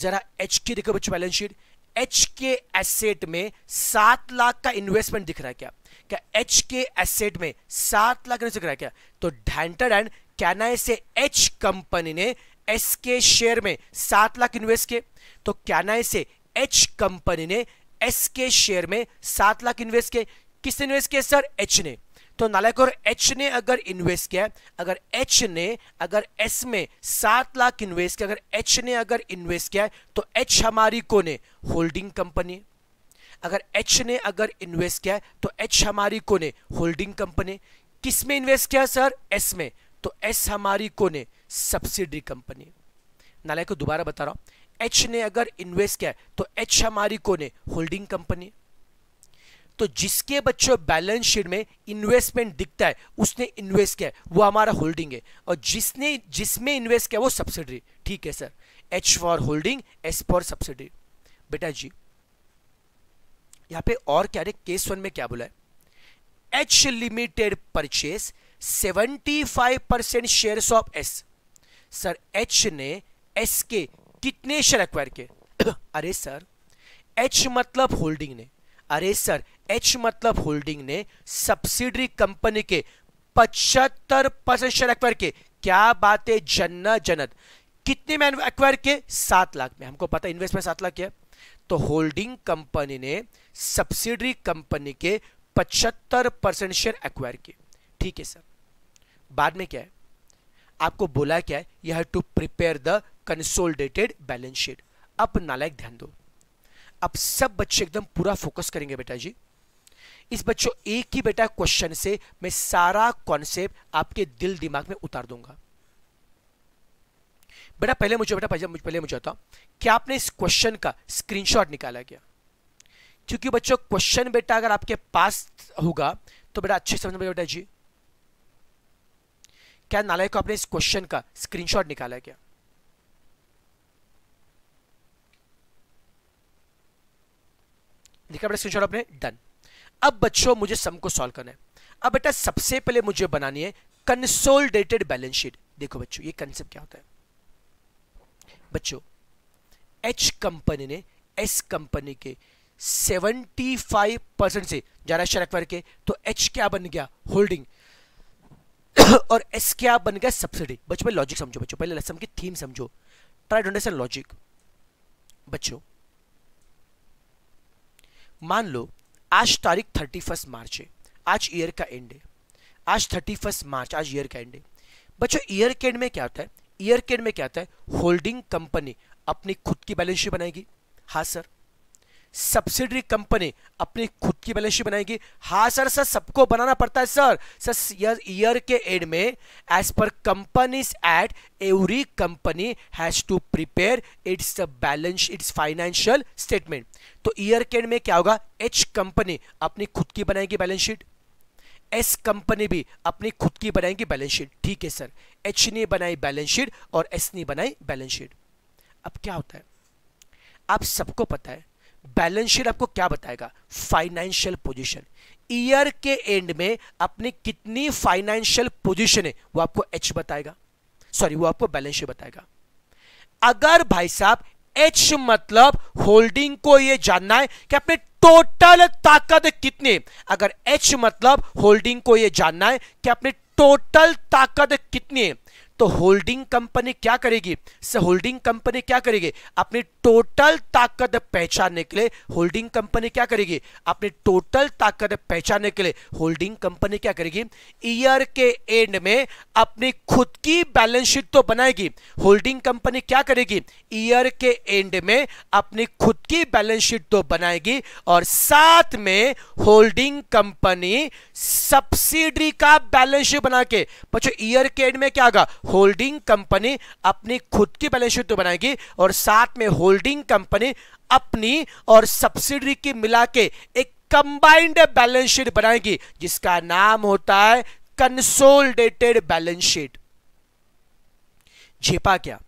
जरा एच के देखो बच्चों बैलेंस शीट एच के एसेट में सात लाख का इन्वेस्टमेंट दिख रहा है क्या क्या एच के एसेट में सात लाख दिख रहा है क्या तो ढैंटर एंड कैना से एच कंपनी ने एस के शेयर में सात लाख इन्वेस्ट किए तो कैना से एच कंपनी ने एस के शेयर में सात लाख इन्वेस्ट किए किस इन्वेस्ट किए सर एच ने तो नालायक और एच ने अगर इन्वेस्ट किया अगर एच ने अगर एस में सात लाख इन्वेस्ट किया अगर एच ने अगर इन्वेस्ट किया तो एच हमारी कौन है होल्डिंग कंपनी अगर एच ने अगर इन्वेस्ट किया तो एच हमारी कौन है होल्डिंग कंपनी किस में इन्वेस्ट किया सर एस में तो एस हमारी कौन है सब्सिडरी कंपनी नालायक को दोबारा बता रहा हूं एच ने अगर इन्वेस्ट किया तो एच हमारी कौन है होल्डिंग कंपनी तो जिसके बच्चों बैलेंस शीट में इन्वेस्टमेंट दिखता है उसने इन्वेस्ट किया वो हमारा होल्डिंग है और जिसने जिसमें इन्वेस्ट किया वो सब्सिडरी ठीक है sir H for holding S for subsidy बेटा जी यहां पे और क्या है केस वन में क्या बोला है H limited purchase 75 percent share of S sir H ने एस के कितने शेयर एक्वायर किए अरे सर एच मतलब होल्डिंग ने अरे सर एच मतलब होल्डिंग ने सब्सिडरी कंपनी के पचहत्तर परसेंट शेयर एक्वायर किए क्या बात है जन्ना जनत कितने में एक्वायर किए सात लाख में हमको पता इन्वेस्टमेंट सात लाख किया तो होल्डिंग कंपनी ने सब्सिडरी कंपनी के पचहत्तर परसेंट शेयर एक्वायर किए ठीक है सर बाद में क्या है आपको बोला क्या है you have to prepare the consolidated balance sheet अब नालायक ध्यान दो अब सब बच्चे एकदम पूरा फोकस करेंगे बेटा जी इस बच्चों एक ही बेटा क्वेश्चन से मैं सारा कॉन्सेप्ट आपके दिल दिमाग में उतार दूंगा बेटा पहले मुझे बेटा पहले मुझे बताओ क्या आपने इस क्वेश्चन का स्क्रीनशॉट निकाला क्या क्योंकि बच्चों क्वेश्चन बेटा अगर आपके पास होगा तो बेटा अच्छे समझ में बेटा जी क्या नालायक को आपने इस क्वेश्चन का स्क्रीनशॉट निकाला क्या देखा बेटा स्क्रीनशॉट आपने डन अब बच्चों मुझे सम को सॉल्व करना है अब बेटा सबसे पहले मुझे बनानी है कंसोलिडेटेड बैलेंस शीट देखो बच्चों ये कंसेप्ट क्या होता है बच्चों एच कंपनी ने एस कंपनी के 75 परसेंट से ज़्यादा शेयर एक्वायर के तो एच क्या बन गया होल्डिंग और एस क्या बन गया सब्सिडी बच्चों पहले लॉजिक समझो बच्चों पहले लसम की थीम समझो ट्राई टू अंडरस्टैंड लॉजिक बच्चों मान लो आज तारीख थर्टी फर्स्ट मार्च है आज ईयर का एंड है आज थर्टी फर्स्ट मार्च आज ईयर का एंड है बच्चों ईयर के एंड में क्या होता है ईयर के एंड में क्या होता है होल्डिंग कंपनी अपनी खुद की बैलेंस शीट बनाएगी हाँ सर सब्सिडरी कंपनी अपनी खुद की बैलेंस शीट बनाएगी हाँ सर सर सबको बनाना पड़ता है सर सर ईयर ईयर के एंड में एज पर companies at every company has to prepare its balance its financial statement तो ईयर के एंड में क्या होगा एच कंपनी अपनी खुद की बनाएगी बैलेंस शीट एस कंपनी भी अपनी खुद की बनाएगी बैलेंस शीट ठीक है सर एच ने बनाई बैलेंस शीट और एस ने बनाई बैलेंस शीट अब क्या होता है आप सबको पता है बैलेंस शीट आपको क्या बताएगा फाइनेंशियल पोजीशन ईयर के एंड में अपनी कितनी फाइनेंशियल पोजीशन है वो आपको एच बताएगा सॉरी वो आपको बैलेंस शीट बताएगा अगर भाई साहब एच मतलब होल्डिंग को ये जानना है कि अपने टोटल ताकत कितनी अगर एच मतलब होल्डिंग को ये जानना है कि अपने टोटल ताकत कितनी है तो होल्डिंग कंपनी क्या करेगी से होल्डिंग कंपनी क्या करेगी अपनी टोटल ताकत पहचानने के लिए होल्डिंग कंपनी क्या करेगी अपनी टोटल ताकत पहचानने के लिए होल्डिंग कंपनी क्या करेगी ईयर के एंड में अपनी खुद की बैलेंस शीट तो बनाएगी होल्डिंग कंपनी क्या करेगी ईयर के एंड में अपनी खुद की बैलेंस शीट तो बनाएगी और साथ में होल्डिंग कंपनी सब्सिडी का बैलेंस शीट बना के बच्चों ईयर के एंड में क्या होगा होल्डिंग कंपनी अपनी खुद की बैलेंस शीट तो बनाएगी और साथ में होल्डिंग कंपनी अपनी और सब्सिडी की मिला के एक कंबाइंड बैलेंस शीट बनाएगी जिसका नाम होता है कंसोलिडेटेड बैलेंस शीट झेपा क्या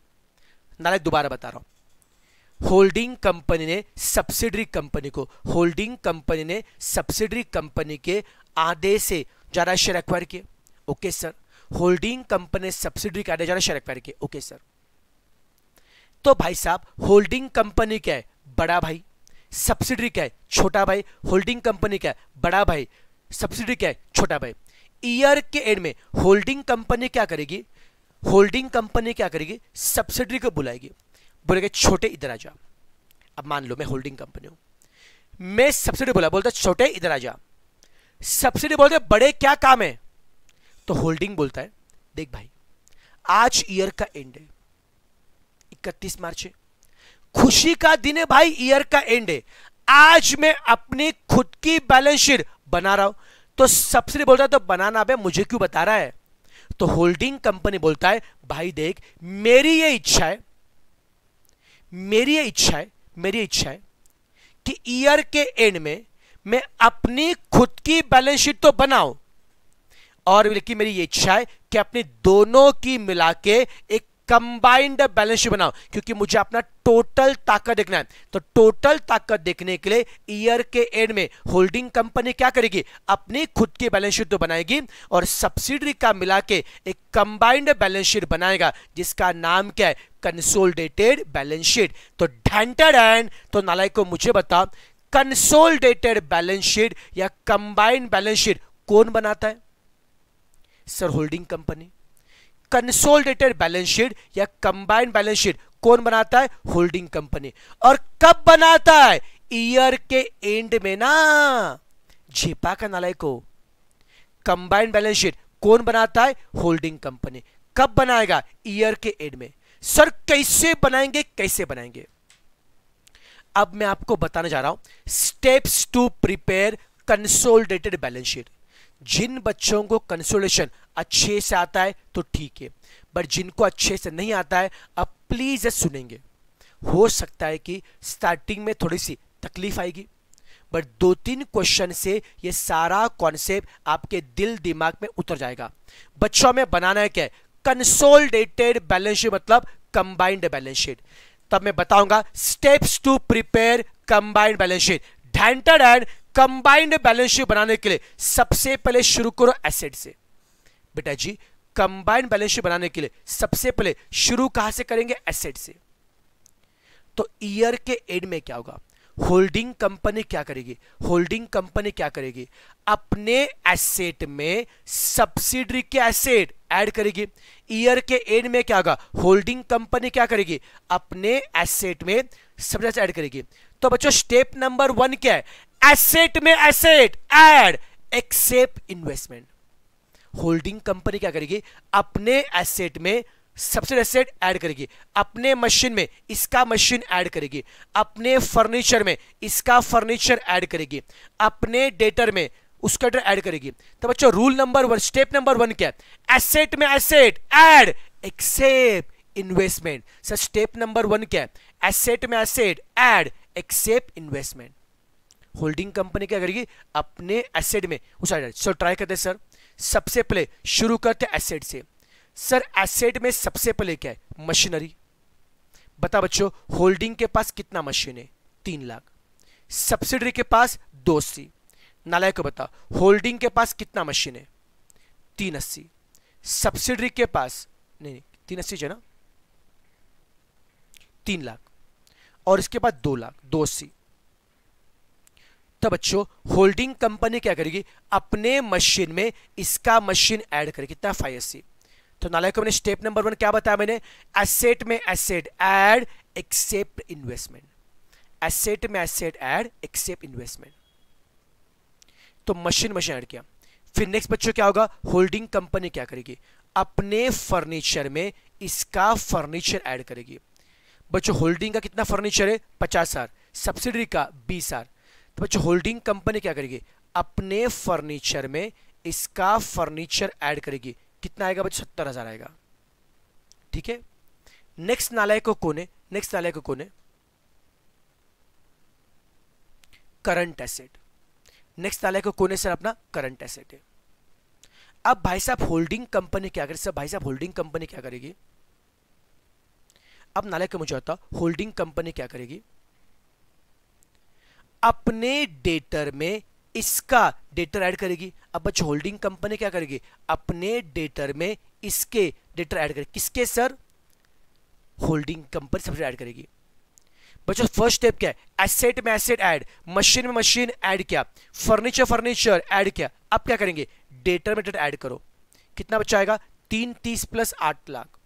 नालायक दोबारा बता रहा हूं होल्डिंग कंपनी ने सब्सिडरी कंपनी को होल्डिंग कंपनी ने सब्सिडरी कंपनी के आधे से ज़्यादा शेयर एक्वायर किए ओके सर होल्डिंग कंपनी ने सब्सिडरी के आधे ज़्यादा शेयर एक्वायर किए ओके सर तो भाई साहब होल्डिंग कंपनी क्या है बड़ा भाई सब्सिडरी क्या है छोटा भाई होल्डिंग कंपनी क्या है बड़ा भाई सब्सिडी क्या है छोटा भाई ईयर के एंड में होल्डिंग कंपनी क्या करेगी होल्डिंग कंपनी क्या करेगी सब्सिडरी को बुलाएगी बोलेगा छोटे इधर आ जा अब मान लो मैं होल्डिंग कंपनी हूं मैं सब्सिडी बोला बोलता छोटे इधर आ जा सब्सिडी बोलते बड़े क्या काम है तो होल्डिंग बोलता है देख भाई आज ईयर का एंड है इकतीस मार्च है खुशी का दिन है भाई ईयर का एंड है आज मैं अपनी खुद की बैलेंस शीट बना रहा हूं तो सब्सिडी बोलता है तो बनाना भाई मुझे क्यों बता रहा है तो होल्डिंग कंपनी बोलता है भाई देख मेरी ये इच्छा है मेरी ये इच्छा है मेरी इच्छा है कि ईयर के एंड में मैं अपनी खुद की बैलेंस शीट तो बनाऊं और लेकिन मेरी ये इच्छा है कि अपनी दोनों की मिला के एक कंबाइंड बैलेंस शीट बनाओ क्योंकि मुझे अपना टोटल ताकत देखना है तो टोटल ताकत देखने के लिए ईयर के एंड में होल्डिंग कंपनी क्या करेगी अपनी खुद की बैलेंस शीट तो बनाएगी और सब्सिडरी का मिला के एक कंबाइंड बैलेंस शीट बनाएगा जिसका नाम क्या है कंसोलिडेटेड बैलेंस शीट तो ढेंटेड एंड तो नालाय को मुझे बताओ कंसोलिडेटेड बैलेंस शीट या कंबाइंड बैलेंस शीट कौन बनाता है sir holding company consolidated balance sheet या कंबाइंड बैलेंस शीट कौन बनाता है होल्डिंग कंपनी और कब बनाता है ईयर के एंड में ना झेपा का नालय को कंबाइंड बैलेंस शीट कौन बनाता है होल्डिंग कंपनी कब बनाएगा ईयर के एंड में सर कैसे बनाएंगे कैसे बनाएंगे अब मैं आपको बताने जा रहा हूं steps to prepare consolidated balance sheet जिन बच्चों को कंसोलेशन अच्छे से आता है तो ठीक है बट जिनको अच्छे से नहीं आता है अब प्लीज़ सुनेंगे हो सकता है कि स्टार्टिंग में थोड़ी सी तकलीफ आएगी बट दो तीन क्वेश्चन से ये सारा कॉन्सेप्ट आपके दिल दिमाग में उतर जाएगा बच्चों में बनाना है क्या है कंसोलिडेटेड बैलेंस शीट मतलब कंबाइंड बैलेंस शीट तब मैं बताऊंगा steps to prepare combined balance sheet डेंटेड एंड कंबाइंड बैलेंस शीट बनाने के लिए सबसे पहले शुरू करो एसेट से बेटा जी कंबाइंड बैलेंस शीट बनाने के लिए सबसे पहले शुरू कहां से करेंगे एसेट से तो ईयर के एंड में क्या होगा होल्डिंग कंपनी क्या करेगी होल्डिंग कंपनी क्या करेगी अपने एसेट में सब्सिडरी के एसेट ऐड करेगी ईयर के एंड में क्या होगा होल्डिंग कंपनी क्या करेगी अपने एसेट में सब्सिडी ऐड करेगी तो बच्चों स्टेप नंबर वन क्या है एसेट में asset add except investment holding company क्या करेगी अपने एसेट में सबसे एसेट ऐड करेगी अपने मशीन में इसका मशीन ऐड करेगी अपने फर्नीचर में इसका फर्नीचर ऐड करेगी अपने डेटर में उसका डेटर ऐड करेगी तो बच्चों rule number one step number one क्या है एसेट में asset add except investment sir step number one क्या है एसेट में asset add except investment holding company क्या करेगी अपने एसेट में उस ट्राई करते सर सबसे पहले शुरू करते एसेट से सर एसेट में सबसे पहले क्या है मशीनरी बता बच्चों होल्डिंग के पास कितना मशीन है तीन लाख सब्सिडरी के पास दो अस्सी नालायक को बता होल्डिंग के पास कितना मशीन है तीन अस्सी सब्सिडरी के पास नहीं नहीं तीन अस्सी जो ना तीन लाख और इसके बाद दो लाख दो अस्सी तो बच्चों होल्डिंग कंपनी क्या करेगी अपने मशीन में इसका मशीन ऐड करेगी कितना फाइव तो नालायक मैंने स्टेप नंबर वन क्या बताया मैंने एसेट में asset add except investment asset में एसेट ऐड एक्सेप्ट इन्वेस्टमेंट तो मशीन मशीन ऐड किया फिर नेक्स्ट बच्चों क्या होगा होल्डिंग कंपनी क्या करेगी अपने फर्नीचर में इसका फर्नीचर ऐड करेगी बच्चों होल्डिंग का कितना फर्नीचर है पचास आर सब्सिडरी का बीस आर बच्चों होल्डिंग कंपनी क्या करेगी अपने फर्नीचर में इसका फर्नीचर ऐड करेगी कितना आएगा बच्चों सत्तर हज़ार आएगा ठीक है नेक्स्ट नालायक को कोने नेक्स्ट नालायक को कोने करंट एसेट नेक्स्ट नालायक को कोने सर अपना करंट एसेट है अब भाई साहब होल्डिंग कंपनी क्या करेगी सर भाई साहब होल्डिंग कंपनी क्या करेगी अब नालायक को मुझे होता होल्डिंग कंपनी क्या करेगी अपने डेटर में इसका डेटर ऐड करेगी अब बच्चों होल्डिंग कंपनी क्या करेगी अपने डेटर में इसके डेटर ऐड करेगी किसके सर होल्डिंग कंपनी सबसे ऐड करेगी बच्चों फर्स्ट स्टेप क्या है एसेट में एसेट ऐड मशीन में मशीन ऐड किया फर्नीचर फर्नीचर ऐड किया अब क्या करेंगे डेटर में डेटर ऐड करो कितना बच्चा आएगा तीन तीस प्लस आठ लाख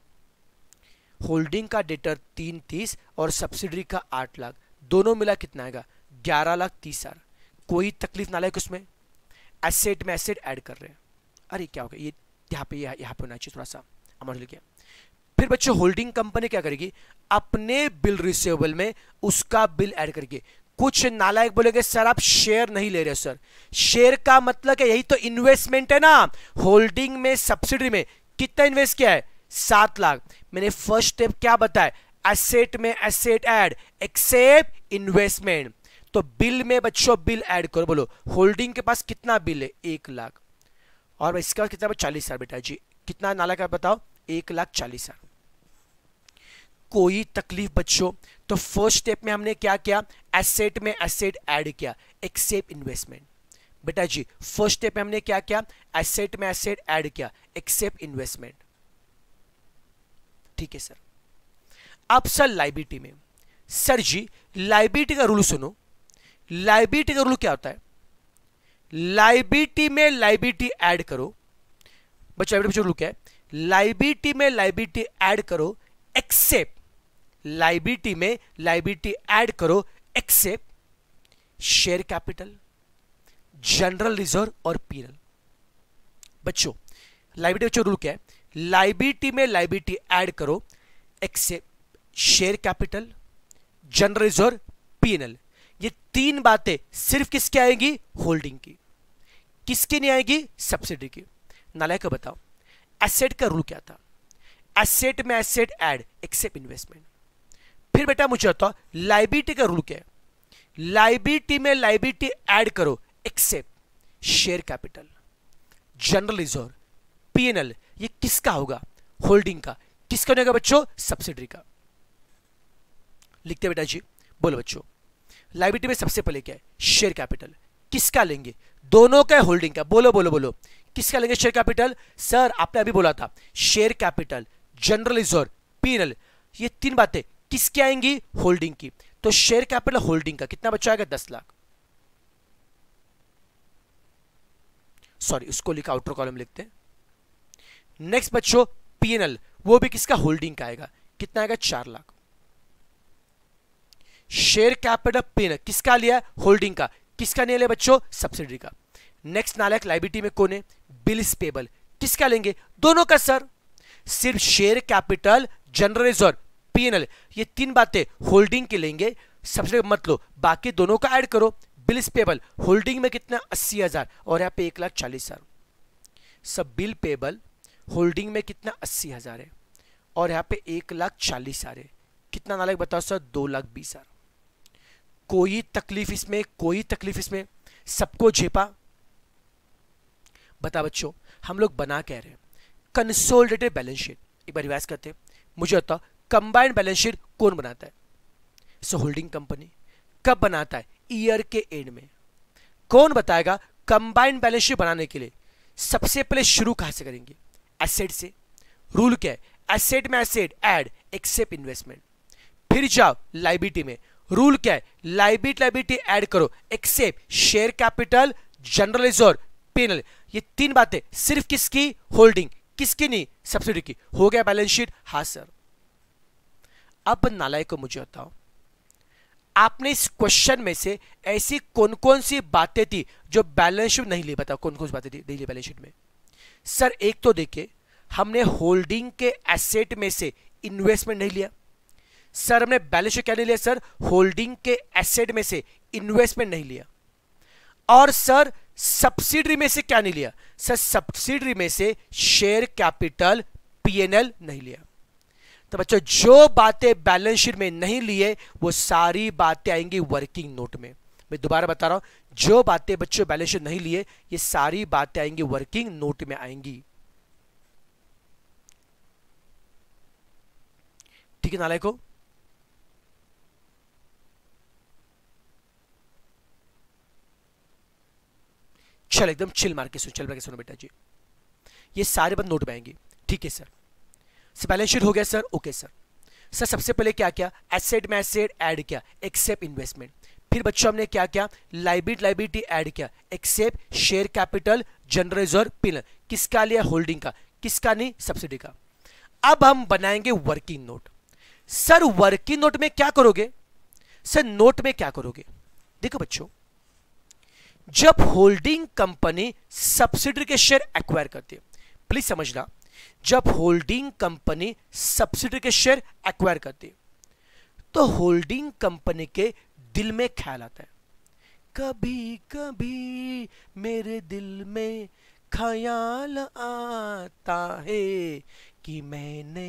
होल्डिंग का डेटर तीन तीस और सब्सिडरी का आठ लाख दोनों मिला कितना आएगा ग्यारह लाख तीस हज़ार कोई तकलीफ ना लायक उसमें एसेट में एसेट ऐड कर रहे हैं अरे क्या होगा ये यहाँ पे यहाँ पे होना चाहिए थोड़ा सा अमाउंट लिखे फिर बच्चों होल्डिंग कंपनी क्या करेगी अपने बिल रिसीवेबल में उसका बिल ऐड करके कुछ नालायक बोलेंगे सर आप शेयर नहीं ले रहे सर शेयर का मतलब है यही तो इन्वेस्टमेंट है ना होल्डिंग में सब्सिडी में कितना इन्वेस्ट किया है सात लाख मैंने फर्स्ट स्टेप क्या बताया एसेट में एसेट ऐड एक्सेप्ट इन्वेस्टमेंट तो बिल में बच्चों बिल ऐड करो बोलो होल्डिंग के पास कितना बिल है एक लाख और इसके पास कितना चालीस हजार बेटा जी कितना नाला का बताओ एक लाख चालीस हजार कोई तकलीफ बच्चों तो फर्स्ट स्टेप में हमने क्या किया एसेट में एसेट ऐड किया एक्सेप्ट इन्वेस्टमेंट बेटा जी फर्स्ट स्टेप में हमने क्या किया एसेट में एसेट ऐड किया एक्सेप्ट इन्वेस्टमेंट ठीक है सर अब सर लाइबिलिटी में सर जी लाइबिलिटी का रूल सुनो लाइबिलिटी का रूल क्या होता है लाइबिलिटी में लाइबिलिटी ऐड करो बच्चों बच्चों रूल क्या है लाइबिलिटी में लाइबिलिटी ऐड करो एक्सेप्ट लाइबिलिटी में लाइबिलिटी ऐड करो except share capital general reserve और पीरल बच्चों लाइबिलिटी बच्चों रूल क्या है लाइबिलिटी में लाइबिलिटी ऐड करो except share capital general reserve PNL ये तीन बातें सिर्फ किसके आएगी होल्डिंग की किसके नहीं आएगी सब्सिडी की नालायक बताओ एसेट का रूल क्या था एसेट में एसेट एड एक्सेप्ट इन्वेस्टमेंट फिर बेटा मुझे बताओ लाइबिलिटी का रूल क्या है लाइबिलिटी में लाइबिलिटी ऐड करो except share capital general reserve PNL ये किसका होगा होल्डिंग का किसका होगा बच्चों सब्सिडी का लिखते बेटा जी बोलो बच्चों लाइबिलिटी में सबसे पहले क्या है शेयर कैपिटल किसका लेंगे दोनों का होल्डिंग का बोलो बोलो बोलो किसका लेंगे शेयर कैपिटल सर आपने अभी बोला था share capital general reserve PNL ये तीन बातें किसकी आएंगी होल्डिंग की तो शेयर कैपिटल होल्डिंग का कितना बच्चा आएगा दस लाख सॉरी उसको लिखा आउटर कॉलम लिखते हैं नेक्स्ट बच्चों पीएनएल वो भी किसका होल्डिंग का आएगा कितना आएगा चार लाख शेयर कैपिटल पेन किसका लिया होल्डिंग का किसका नहीं लिया बच्चों सब्सिडी का नेक्स्ट नालायक लाइबिलिटी में कौन है बिल्स पेबल किसका लेंगे दोनों का सर सिर्फ share capital general reserve PNL ये तीन बातें होल्डिंग के लेंगे सबसे मत लो बाकी दोनों का ऐड करो बिल्स पेबल होल्डिंग में कितना अस्सी हज़ार और यहां पे एक लाख चालीस हज़ार सब बिल पेबल होल्डिंग में कितना अस्सी हज़ार है और यहां पे एक लाख चालीस हज़ार है कितना नालक बताओ सर दो लाख बीस हज़ार कोई तकलीफ इसमें कोई तकलीफ इसमें सबको झेपा बता बच्चों हम लोग बना कह रहे हैं कंसोलिडेटेड बैलेंस शीट एक बार रिवाइज करते हैं मुझे होता कंबाइंड बैलेंस शीट कौन बनाता है सो होल्डिंग कंपनी कब बनाता है ईयर के एंड में कौन बताएगा कंबाइंड बैलेंस शीट बनाने के लिए सबसे पहले शुरू कहां से करेंगे एसेट से रूल क्या है एसेट में एसेट एड एक्सेप्ट इन्वेस्टमेंट फिर जाओ लाइबिलिटी में रूल क्या है लाइबिट लाइबिलिटी एड करो except share capital general reserve PNL ये तीन बातें सिर्फ किसकी होल्डिंग किसकी नहीं सब्सिडी की हो गया बैलेंस शीट हा सर अब नालायक को मुझे बताओ आपने इस क्वेश्चन में से ऐसी कौन कौन सी बातें थी जो बैलेंस शीट नहीं ली बताओ कौन कौन सी बातें थी नहीं ली बैलेंस शीट में सर एक तो देखिए हमने होल्डिंग के एसेट में से इन्वेस्टमेंट नहीं लिया सर हमने बैलेंस शीट क्या नहीं लिया सर होल्डिंग के एसेट में से इन्वेस्टमेंट नहीं लिया और सर सब्सिडरी में से क्या नहीं लिया सर सब्सिडरी में से शेयर कैपिटल पीएनएल नहीं लिया तो बच्चों जो बातें बैलेंस शीट में नहीं लिए वो सारी बातें आएंगी वर्किंग नोट में मैं दोबारा बता रहा हूं जो बातें बच्चों बैलेंस शीट नहीं लिए ये सारी बातें आएंगी वर्किंग नोट में आएंगी ठीक है नालायकों चल एकदम चिल मार के सुन चल मार के सुनो बेटा जी ये सारे बंद नोट में आएंगे ठीक है सर बैलेंस शीट हो गया सर ओके सर सर सबसे पहले क्या क्या एसेट में एसेट ऐड किया एक्सेप्ट इन्वेस्टमेंट फिर बच्चों हमने क्या क्या लाइबिट लाइबिलिटी ऐड किया except share capital general reserve PNL किसका लिया होल्डिंग का किसका नहीं सब्सिडी का अब हम बनाएंगे working note sir working note में क्या करोगे सर नोट में क्या करोगे देखो बच्चों जब होल्डिंग कंपनी सब्सिडरी के शेयर एक्वायर करती है प्लीज समझना जब होल्डिंग कंपनी सब्सिडरी के शेयर एक्वायर करती है तो होल्डिंग कंपनी के दिल में ख्याल आता है कभी कभी मेरे दिल में ख्याल आता है कि मैंने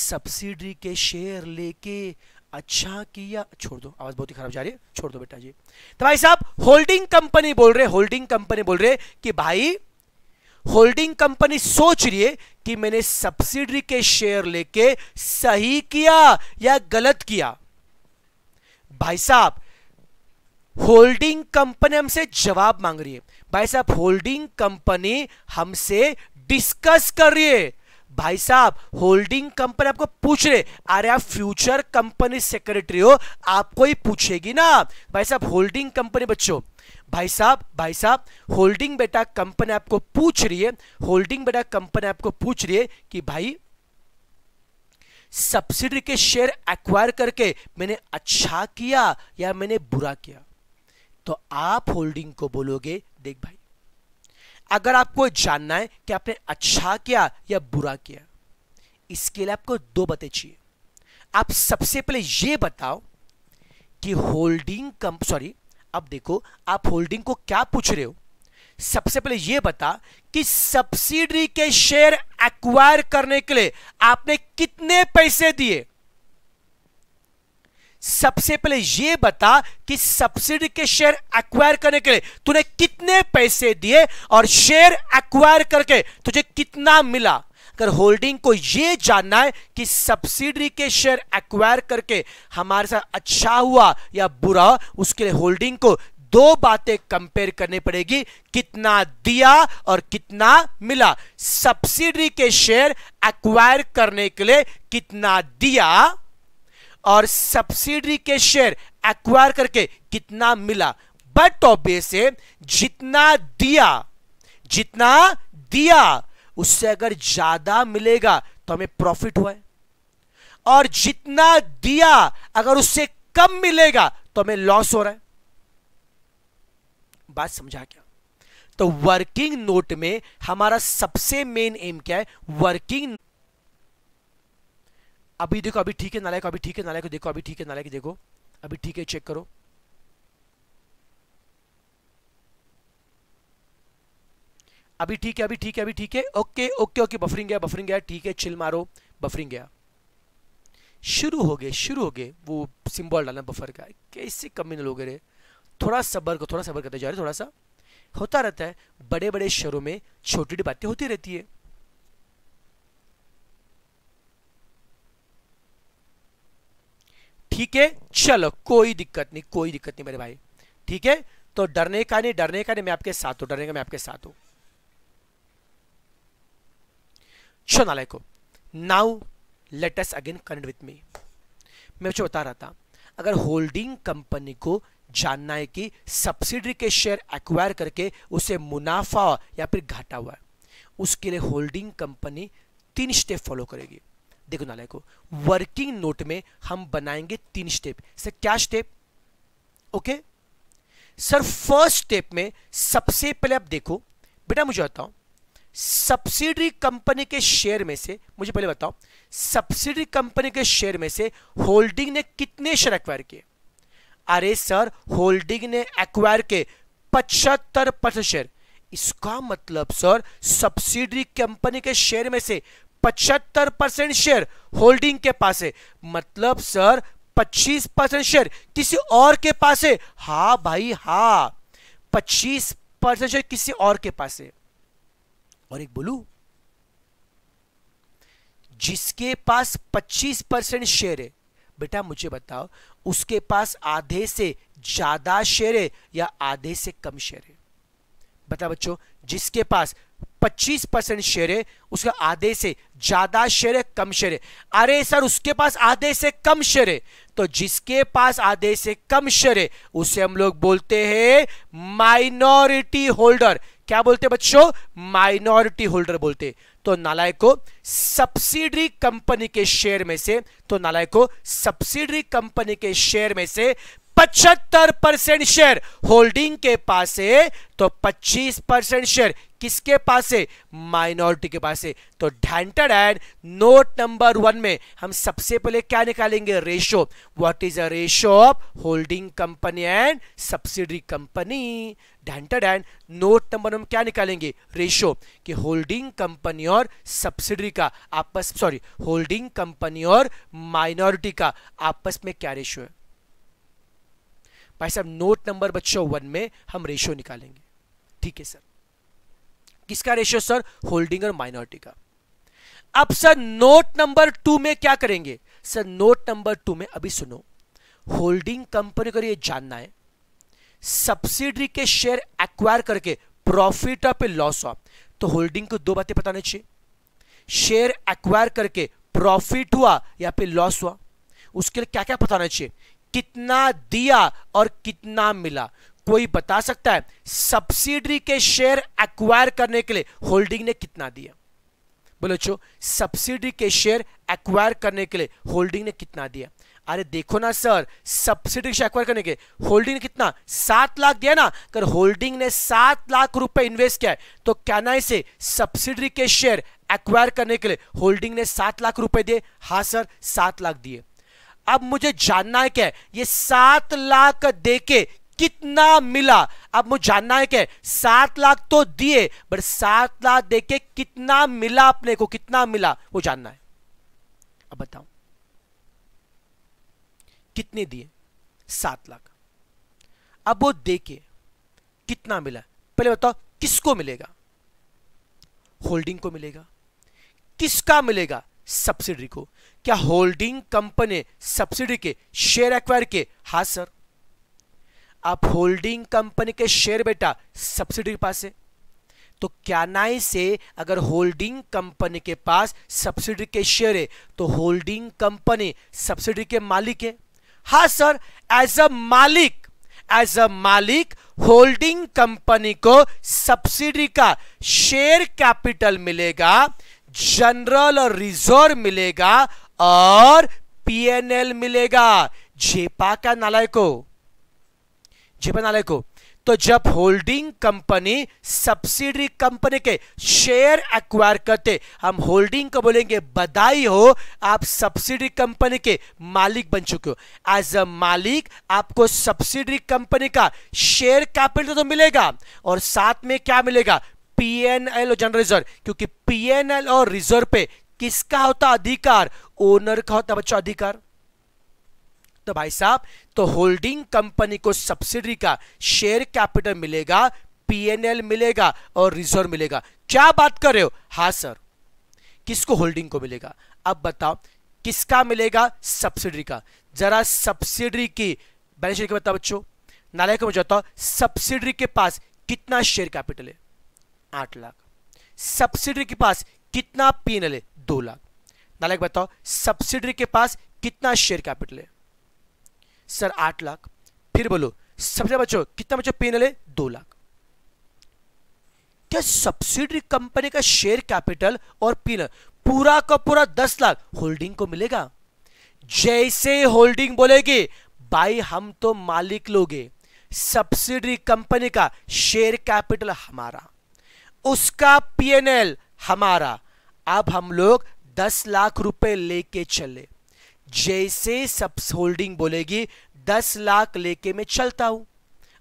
सब्सिडी के शेयर लेके अच्छा किया छोड़ दो आवाज़ बहुत ही खराब जा रही है छोड़ दो बेटा जी तो भाई साहब होल्डिंग कंपनी बोल रहे होल्डिंग कंपनी बोल रहे कि भाई होल्डिंग कंपनी सोच रही है कि मैंने सब्सिडरी के शेयर लेके सही किया या गलत किया भाई साहब होल्डिंग कंपनी हमसे जवाब मांग रही है भाई साहब होल्डिंग कंपनी हमसे डिस्कस कर रही है भाई साहब होल्डिंग कंपनी आपको पूछ रहे अरे आप फ्यूचर कंपनी सेक्रेटरी हो आपको ही पूछेगी ना भाई साहब होल्डिंग कंपनी बच्चों भाई साहब भाई साहब होल्डिंग बेटा कंपनी आपको पूछ रही है होल्डिंग बेटा कंपनी आपको पूछ रही है कि भाई सब्सिडी के शेयर एक्वायर करके मैंने अच्छा किया या मैंने बुरा किया तो आप होल्डिंग को बोलोगे देख भाई अगर आपको जानना है कि आपने अच्छा किया या बुरा किया इसके लिए आपको दो बातें चाहिए आप सबसे पहले ये बताओ कि होल्डिंग कम सॉरी अब देखो आप होल्डिंग को क्या पूछ रहे हो सबसे पहले यह बता कि सब्सिडी के शेयर एक्वायर करने के लिए आपने कितने पैसे दिए सबसे पहले यह बता कि सब्सिडी के शेयर एक्वायर करने के लिए तूने कितने पैसे दिए और शेयर एक्वायर करके तुझे कितना मिला अगर होल्डिंग को यह जानना है कि सब्सिडी के शेयर एक्वायर करके हमारे साथ अच्छा हुआ या बुरा उसके लिए होल्डिंग को दो बातें कंपेयर करनी पड़ेगी कितना दिया और कितना मिला सब्सिडी के शेयर एक्वायर करने के लिए कितना दिया और सब्सिडी के शेयर एक्वायर करके कितना मिला बट ऑब्वियस से जितना दिया जितना दिया उससे अगर ज्यादा मिलेगा तो हमें प्रॉफिट हुआ है और जितना दिया अगर उससे कम मिलेगा तो हमें लॉस हो रहा है बात समझा क्या तो वर्किंग नोट में हमारा सबसे मेन एम क्या है वर्किंग अभी देखो अभी ठीक है नालायक अभी ठीक है नालायक देखो अभी ठीक है नालायक देखो अभी ठीक है चेक करो अभी ठीक है अभी ठीक है अभी ठीक है ओके ओके ओके बफरिंग गया बफरिंग गया ठीक है चिल मारो बफरिंग गया शुरू हो गए शुरू हो गए वो सिंबल डालना बफर का कैसे कमी लोग रे थोड़ा सबर को थोड़ा सबर करते जा रहे थोड़ा सा होता रहता है बड़े बड़े शहरों में छोटी छोटी बातें होती रहती है ठीक है चलो कोई दिक्कत नहीं कोई दिक्कत नहीं मेरे भाई ठीक है तो डरने का नहीं डरने का नहीं मैं आपके साथ हूं डरने का मैं आपके साथ हूं शोनालय को now latest again connect with me मैं आपको बता रहा था अगर होल्डिंग कंपनी को जानना है कि सब्सिडी के शेयर एक्वायर करके उसे मुनाफा या फिर घाटा हुआ है उसके लिए होल्डिंग कंपनी तीन स्टेप फॉलो करेगी देखो नाले को वर्किंग नोट में हम बनाएंगे तीन स्टेप सर क्या step okay sir first step में सबसे पहले आप देखो बेटा मुझे बताओ सब्सिडरी कंपनी के शेयर में से मुझे पहले बताओ सब्सिडरी कंपनी के शेयर में से होल्डिंग ने कितने शेयर एक्वायर किए अरे सर होल्डिंग ने एक्वायर के पचहत्तर परसेंट शेयर इसका मतलब सर सब्सिडरी कंपनी के शेयर में से पचहत्तर परसेंट शेयर होल्डिंग के पास है मतलब सर पच्चीस परसेंट शेयर किसी और के पास है हा भाई हा पच्चीस परसेंट शेयर किसी और के पास है और एक बोलू जिसके पास पच्चीस परसेंट शेयर है बेटा मुझे बताओ उसके पास आधे से ज्यादा शेयर है या आधे से कम शेयर है पता बच्चों जिसके पास 25 परसेंट शेयर है उसका आधे से ज्यादा शेयर है कम शेयर है अरे सर उसके पास आधे से कम शेयर है तो जिसके पास आधे से कम शेयर है उसे हम लोग बोलते हैं माइनॉरिटी होल्डर क्या बोलते बच्चों माइनॉरिटी होल्डर बोलते तो नालायक को सब्सिडरी कंपनी के शेयर में से तो नालायक को सब्सिडरी कंपनी के शेयर में से पचहत्तर परसेंट शेयर होल्डिंग के पास है तो 25 परसेंट शेयर किसके पास है माइनॉरिटी के पास है तो ढैंटेड एंड नोट नंबर वन में हम सबसे पहले क्या निकालेंगे ratio what is a ratio of holding company and subsidiary company ढैंटेड एंड नोट नंबर हम क्या निकालेंगे रेशो कि होल्डिंग कंपनी और सब्सिडरी का आपस सॉरी होल्डिंग कंपनी और माइनॉरिटी का आपस में क्या रेशो है भाई साहब नोट नंबर बच्चों वन में हम रेशियो निकालेंगे ठीक है सर किसका रेशियो सर होल्डिंग और माइनॉरिटी का अब सर नोट नंबर टू में क्या करेंगे सर नोट नंबर टू में अभी सुनो होल्डिंग कंपनी को यह जानना है सब्सिडरी के शेयर एक्वायर करके profit of a loss of तो होल्डिंग को दो बातें बताना चाहिए शेयर एक्वायर करके प्रॉफिट हुआ या फिर लॉस हुआ उसके लिए क्या क्या बताना चाहिए कितना दिया और कितना मिला कोई बता सकता है सब्सिडरी के शेयर एक्वायर करने के लिए होल्डिंग ने कितना दिया बोलो चो सब्सिडी के शेयर एक्वायर करने के लिए होल्डिंग ने कितना दिया अरे देखो ना सर सब्सिडी शेयर एक्वायर करने के होल्डिंग ने कितना सात लाख दिया ना अगर होल्डिंग ने सात लाख रुपए इन्वेस्ट किया है तो क्या ना इसे सब्सिडी के शेयर एक्वायर करने के लिए होल्डिंग ने सात लाख रुपए दिए हाँ सर सात लाख दिए अब मुझे जानना है क्या ये सात लाख देके कितना मिला अब मुझे जानना है क्या सात लाख तो दिए बट सात लाख देके कितना मिला अपने को कितना मिला वो जानना है अब बताओ कितने दिए सात लाख अब वो देके कितना मिला पहले बताओ किसको मिलेगा होल्डिंग को मिलेगा किसका मिलेगा सब्सिडी को क्या होल्डिंग कंपनी सब्सिडी के शेयर एक्वायर के हा सर आप होल्डिंग कंपनी के शेयर बेटा सब्सिडी के पास है तो क्या क्यानाई से अगर होल्डिंग कंपनी के पास सब्सिडी के शेयर है तो होल्डिंग कंपनी सब्सिडी के मालिक है हा सर एज अ मालिक एज अ मालिक होल्डिंग कंपनी को सब्सिडी का शेयर कैपिटल मिलेगा जनरल और रिजर्व मिलेगा और पीएनएल मिलेगा जेपा का नालय को जेपा नालय को तो जब होल्डिंग कंपनी सब्सिडी कंपनी के शेयर एक्वायर करते हम होल्डिंग को बोलेंगे बधाई हो आप सब्सिडी कंपनी के मालिक बन चुके हो एज अ मालिक आपको सब्सिडी कंपनी का शेयर कैपिटल तो मिलेगा और साथ में क्या मिलेगा पीएनएल और जनरल रिजर्व क्योंकि पीएनएल और रिजर्व पे किसका होता अधिकार ओनर का होता बच्चों अधिकार तो भाई साहब तो होल्डिंग कंपनी को सब्सिडी का शेयर कैपिटल मिलेगा पीएनएल मिलेगा और रिजर्व मिलेगा क्या बात कर रहे हो हा सर किसको होल्डिंग को मिलेगा अब बताओ किसका मिलेगा सब्सिडी का जरा सब्सिडी की बैलेंस शीट बताओ बच्चों नालायक में जाता सब्सिडी के पास कितना शेयर कैपिटल है आठ लाख सब्सिडी के पास कितना पीएनएल है दो लाख नालायक बताओ सब्सिडरी के पास कितना शेयर कैपिटल है सर आठ लाख फिर बोलो सबसे बच्चों कितना बच्चों पेनल है दो लाख क्या सब्सिडरी कंपनी का शेयर कैपिटल और पिनल पूरा का पूरा दस लाख होल्डिंग को मिलेगा जैसे होल्डिंग बोलेगी भाई हम तो मालिक लोगे सब्सिडरी कंपनी का शेयर कैपिटल हमारा उसका पीएनएल हमारा अब हम लोग दस लाख रुपए लेके चले जैसे सब होल्डिंग बोलेगी दस लाख लेके मैं चलता हूं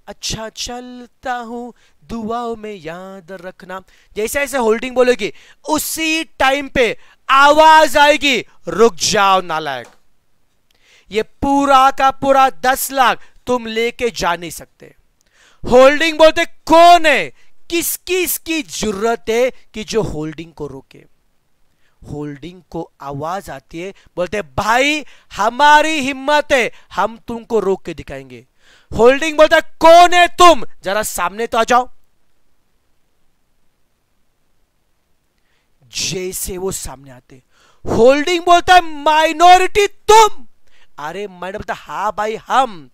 अच्छा चलता हूं दुआओं में याद रखना जैसे ऐसे होल्डिंग बोलेगी उसी टाइम पे आवाज आएगी रुक जाओ नालायक ये पूरा का पूरा दस लाख तुम लेके जा नहीं सकते होल्डिंग बोलते कौन है किसकी इसकी जरूरत है कि जो होल्डिंग को रोके होल्डिंग को आवाज आती है बोलते भाई हमारी हिम्मत है हम तुमको रोक के दिखाएंगे होल्डिंग बोलता कौन है तुम जरा सामने तो आ जाओ जैसे वो सामने आते होल्डिंग बोलता है माइनॉरिटी तुम अरे मैडम बोलता हा भाई हम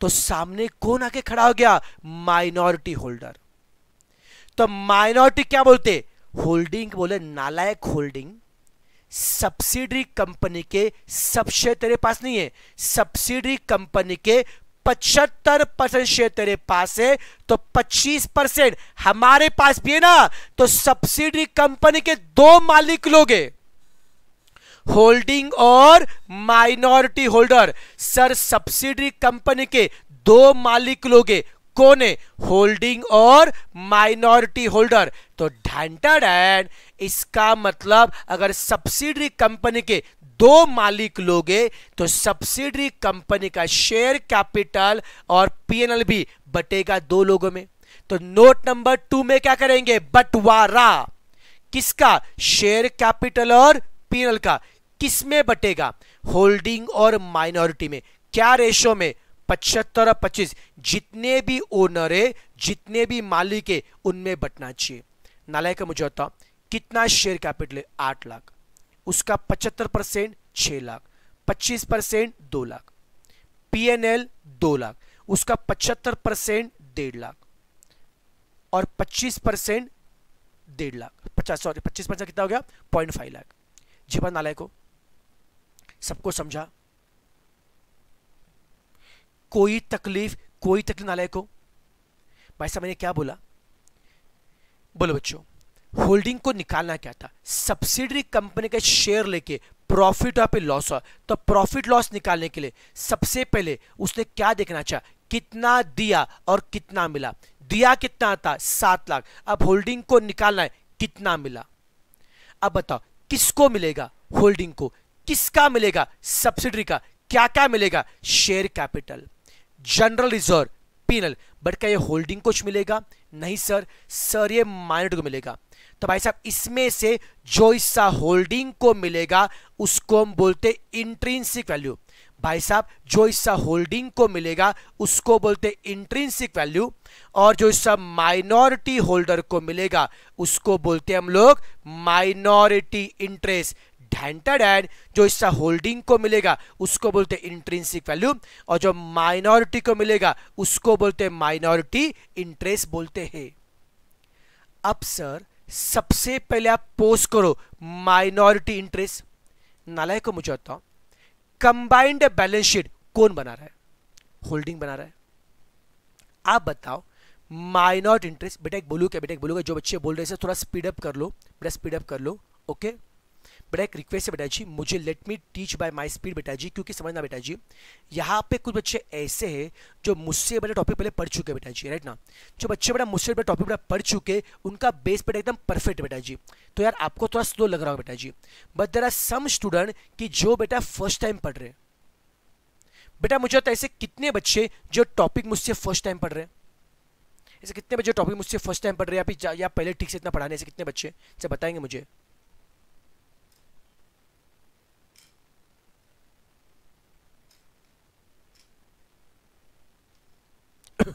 तो सामने कौन आके खड़ा हो गया माइनॉरिटी होल्डर तो माइनॉरिटी क्या बोलते होल्डिंग बोले नालायक होल्डिंग सब्सिडरी कंपनी के सब शेयर तेरे पास नहीं है सब्सिडरी कंपनी के पचहत्तर परसेंट शेयर तेरे पास है तो 25 परसेंट हमारे पास भी है ना तो सब्सिडरी कंपनी के दो मालिक लोग हैं होल्डिंग और minority holder sir subsidiary company के दो मालिक लोग हैं कौन है होल्डिंग और माइनॉरिटी होल्डर तो ढांटर एंड इसका मतलब अगर सब्सिडरी कंपनी के दो मालिक लोगे तो सब्सिडरी कंपनी का शेयर कैपिटल और पीएनएल भी बटेगा दो लोगों में तो नोट नंबर टू में क्या करेंगे बंटवारा किसका शेयर कैपिटल और पीएनएल का किसमें बटेगा होल्डिंग और माइनॉरिटी में क्या रेशो में पचहत्तर और पच्चीस जितने भी ओनर है जितने भी मालिक है उनमें बटना चाहिए नालायक का मुझे होता कितना शेयर कैपिटल है आठ लाख उसका पचहत्तर परसेंट छ लाख पच्चीस परसेंट दो लाख पी एन एल दो लाख उसका पचहत्तर परसेंट डेढ़ लाख और पच्चीस परसेंट डेढ़ लाख पचास सॉरी पच्चीस परसेंट कितना हो गया पॉइंट फाइव लाख जी बात नालायक को सबको समझा कोई तकलीफ कोई तकलीफ लायक हो भाई साहब मैंने क्या बोला बोलो बच्चों होल्डिंग को निकालना क्या था सब्सिडरी कंपनी के शेयर लेके प्रॉफिट और फिर लॉस हुआ तो प्रॉफिट लॉस निकालने के लिए सबसे पहले उसने क्या देखना चाहा कितना दिया और कितना मिला दिया कितना था सात लाख अब होल्डिंग को निकालना है कितना मिला अब बताओ किसको मिलेगा होल्डिंग को किसका मिलेगा सब्सिडरी का क्या क्या मिलेगा share capital general reserve PNL but क्या ये होल्डिंग कोच मिलेगा नहीं सर सर ये माइनर को मिलेगा तो भाई साहब इसमें से जो हिस्सा होल्डिंग को मिलेगा उसको हम बोलते इंट्रिंसिक वैल्यू भाई साहब जो हिस्सा होल्डिंग को मिलेगा उसको बोलते इंट्रिंसिक वैल्यू और जो हिस्सा माइनॉरिटी होल्डर को मिलेगा उसको बोलते हम लोग माइनॉरिटी इंटरेस्ट इंटेंटेड एड जो इसका होल्डिंग को मिलेगा उसको बोलते हैं इंट्रेंसिक वैल्यू और जो माइनॉरिटी को मिलेगा उसको बोलते हैं माइनॉरिटी इंटरेस्ट बोलते हैं अब सर सबसे पहले आप पोस्ट करो माइनॉरिटी इंटरेस्ट नालाय को मुझे बताओ कंबाइंड बैलेंस शीट कौन बना रहा है होल्डिंग बना रहा है आप बताओ माइनॉरिटी इंटरेस्ट बेटा एक बोलू क्या बेटा एक बोलूंगा जो बच्चे बोल रहे हैं थोड़ा स्पीडअप कर लो बेटा स्पीडअप कर लो ओके okay? बेटा एक रिक्वेस्ट है बेटा जी मुझे let me teach by my speed बेटा जी क्योंकि समझना बेटा जी यहाँ पे कुछ बच्चे ऐसे हैं जो मुझसे बड़े टॉपिक पहले पढ़ चुके बेटा जी राइट ना जो बच्चे बड़ा मुझसे बेटा टॉपिक बड़ा पढ़ चुके उनका बेस बेटा एकदम परफेक्ट बेटा जी तो यार आपको थोड़ा स्लो लग रहा होगा बेटा जी but there are some student कि जो बेटा फर्स्ट टाइम पढ़ रहे बेटा मुझे ऐसे कितने बच्चे जो टॉपिक मुझसे फर्स्ट टाइम पढ़ रहे हैं ऐसे कितने बच्चे टॉपिक मुझसे फर्स्ट टाइम पढ़ रहे हैं या पहले ठीक से इतना पढ़ाने ऐसे कितने बच्चे से बताएंगे मुझे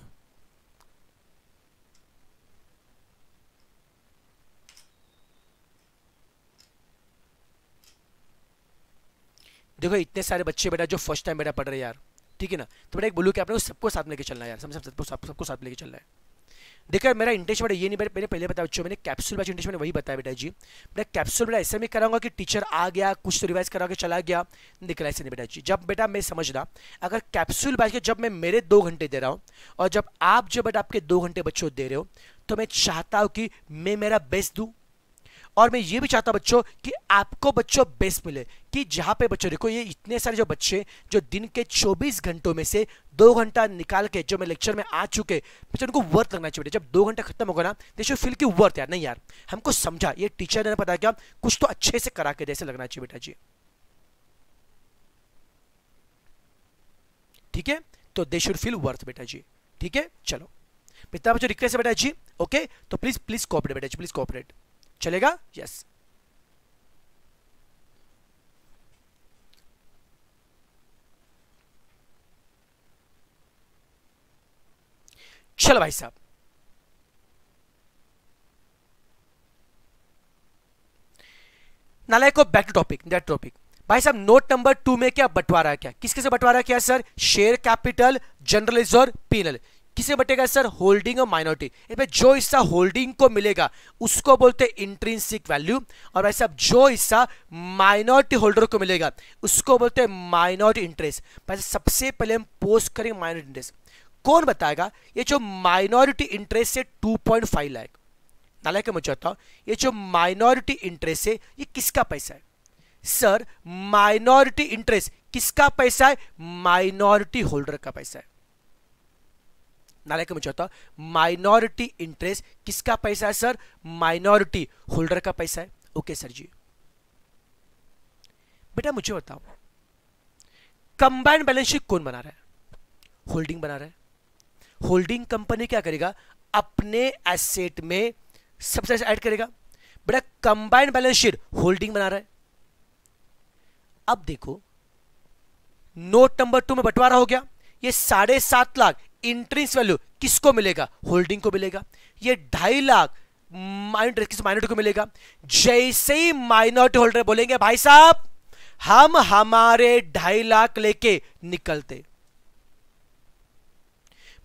देखो इतने सारे बच्चे बेटा जो फर्स्ट टाइम बेटा पढ़ रहे यार ठीक है ना तो बेटा एक बोलू कि आपने सबको साथ लेके चलना है यार सब सब सबको साथ लेके चलना है देखा मेरा इंटेंशन बेटा ये नहीं बेटा मैंने पहले बताया बच्चों मैंने कैप्सूल बैच इंटेंशन मैंने वही बताया बेटा जी बेटा कैप्सूल बेटा ऐसे में कराऊंगा कि टीचर आ गया कुछ तो रिवाइज करा के चला गया देख रहा ऐसे नहीं बेटा जी जब बेटा मैं समझना अगर कैप्सूल बैच के जब मैं मेरे दो घंटे दे रहा हूँ और जब आप जो बेटा आपके दो घंटे बच्चों दे रहे हो तो मैं चाहता हूँ कि मैं मेरा बेस्ट दूँ और मैं ये भी चाहता बच्चों कि आपको बच्चों बेस्ट मिले कि जहाँ पे बच्चों देखो ये इतने सारे जो बच्चे जो दिन के 24 घंटों में से दो घंटा निकाल के जो मैं लेक्चर में आ चुके बच्चे उनको वर्थ लगना चाहिए जब दो घंटा खत्म होगा ना देखो फील की वर्थ यार नहीं यार हमको समझा ये टीचर ने पता क्या कुछ तो अच्छे से करा के जैसे लगना चाहिए बेटा जी ठीक है तो दे शुड फील वर्थ बेटा जी ठीक है चलो पिता बच्चों रिक्वेस्ट है बेटा जी ओके तो प्लीज प्लीज कॉपरेट बेटा जी प्लीज कॉपरेट चलेगा यस चलो भाई साहब नालायक को back to topic that topic भाई साहब नोट नंबर टू में क्या बंटवारा क्या किसके से बंटवारा क्या सर शेयर कैपिटल जर्नलिस्ट और पीनल किसे बटेगा सर होल्डिंग और माइनॉरिटी जो हिस्सा होल्डिंग को मिलेगा उसको बोलते हैं इंट्रेंसिक वैल्यू और भाई साहब जो हिस्सा माइनॉरिटी होल्डर को मिलेगा उसको बोलते हैं माइनॉरिटी इंटरेस्ट साहब सबसे पहले हम पोस्ट करेंगे माइनॉरिटी इंटरेस्ट कौन बताएगा ये जो माइनॉरिटी इंटरेस्ट से फाइव लाख नालायक मैं चाहता ये जो माइनॉरिटी इंटरेस्ट है ये किसका पैसा है सर माइनॉरिटी इंटरेस्ट किसका पैसा है माइनॉरिटी होल्डर का पैसा है नालायक में चौथा माइनॉरिटी इंटरेस्ट किसका पैसा है सर माइनॉरिटी होल्डर का पैसा है ओके सर जी बेटा मुझे बताओ कंबाइंड बैलेंस शीट कौन बना रहा है होल्डिंग बना रहा है होल्डिंग कंपनी क्या करेगा अपने एसेट में सबसे ऐड करेगा बेटा कंबाइंड बैलेंस शीट होल्डिंग बना रहा है अब देखो नोट नंबर टू में बंटवारा हो गया ये साढ़े सात लाख इंट्रेंस वैल्यू किसको मिलेगा होल्डिंग को मिलेगा ये ढाई लाख माइनोरिटी किस माइनोरिटी को मिलेगा जैसे ही माइनॉरिटी होल्डर बोलेंगे भाई साहब हम हमारे ढाई लाख लेके निकलते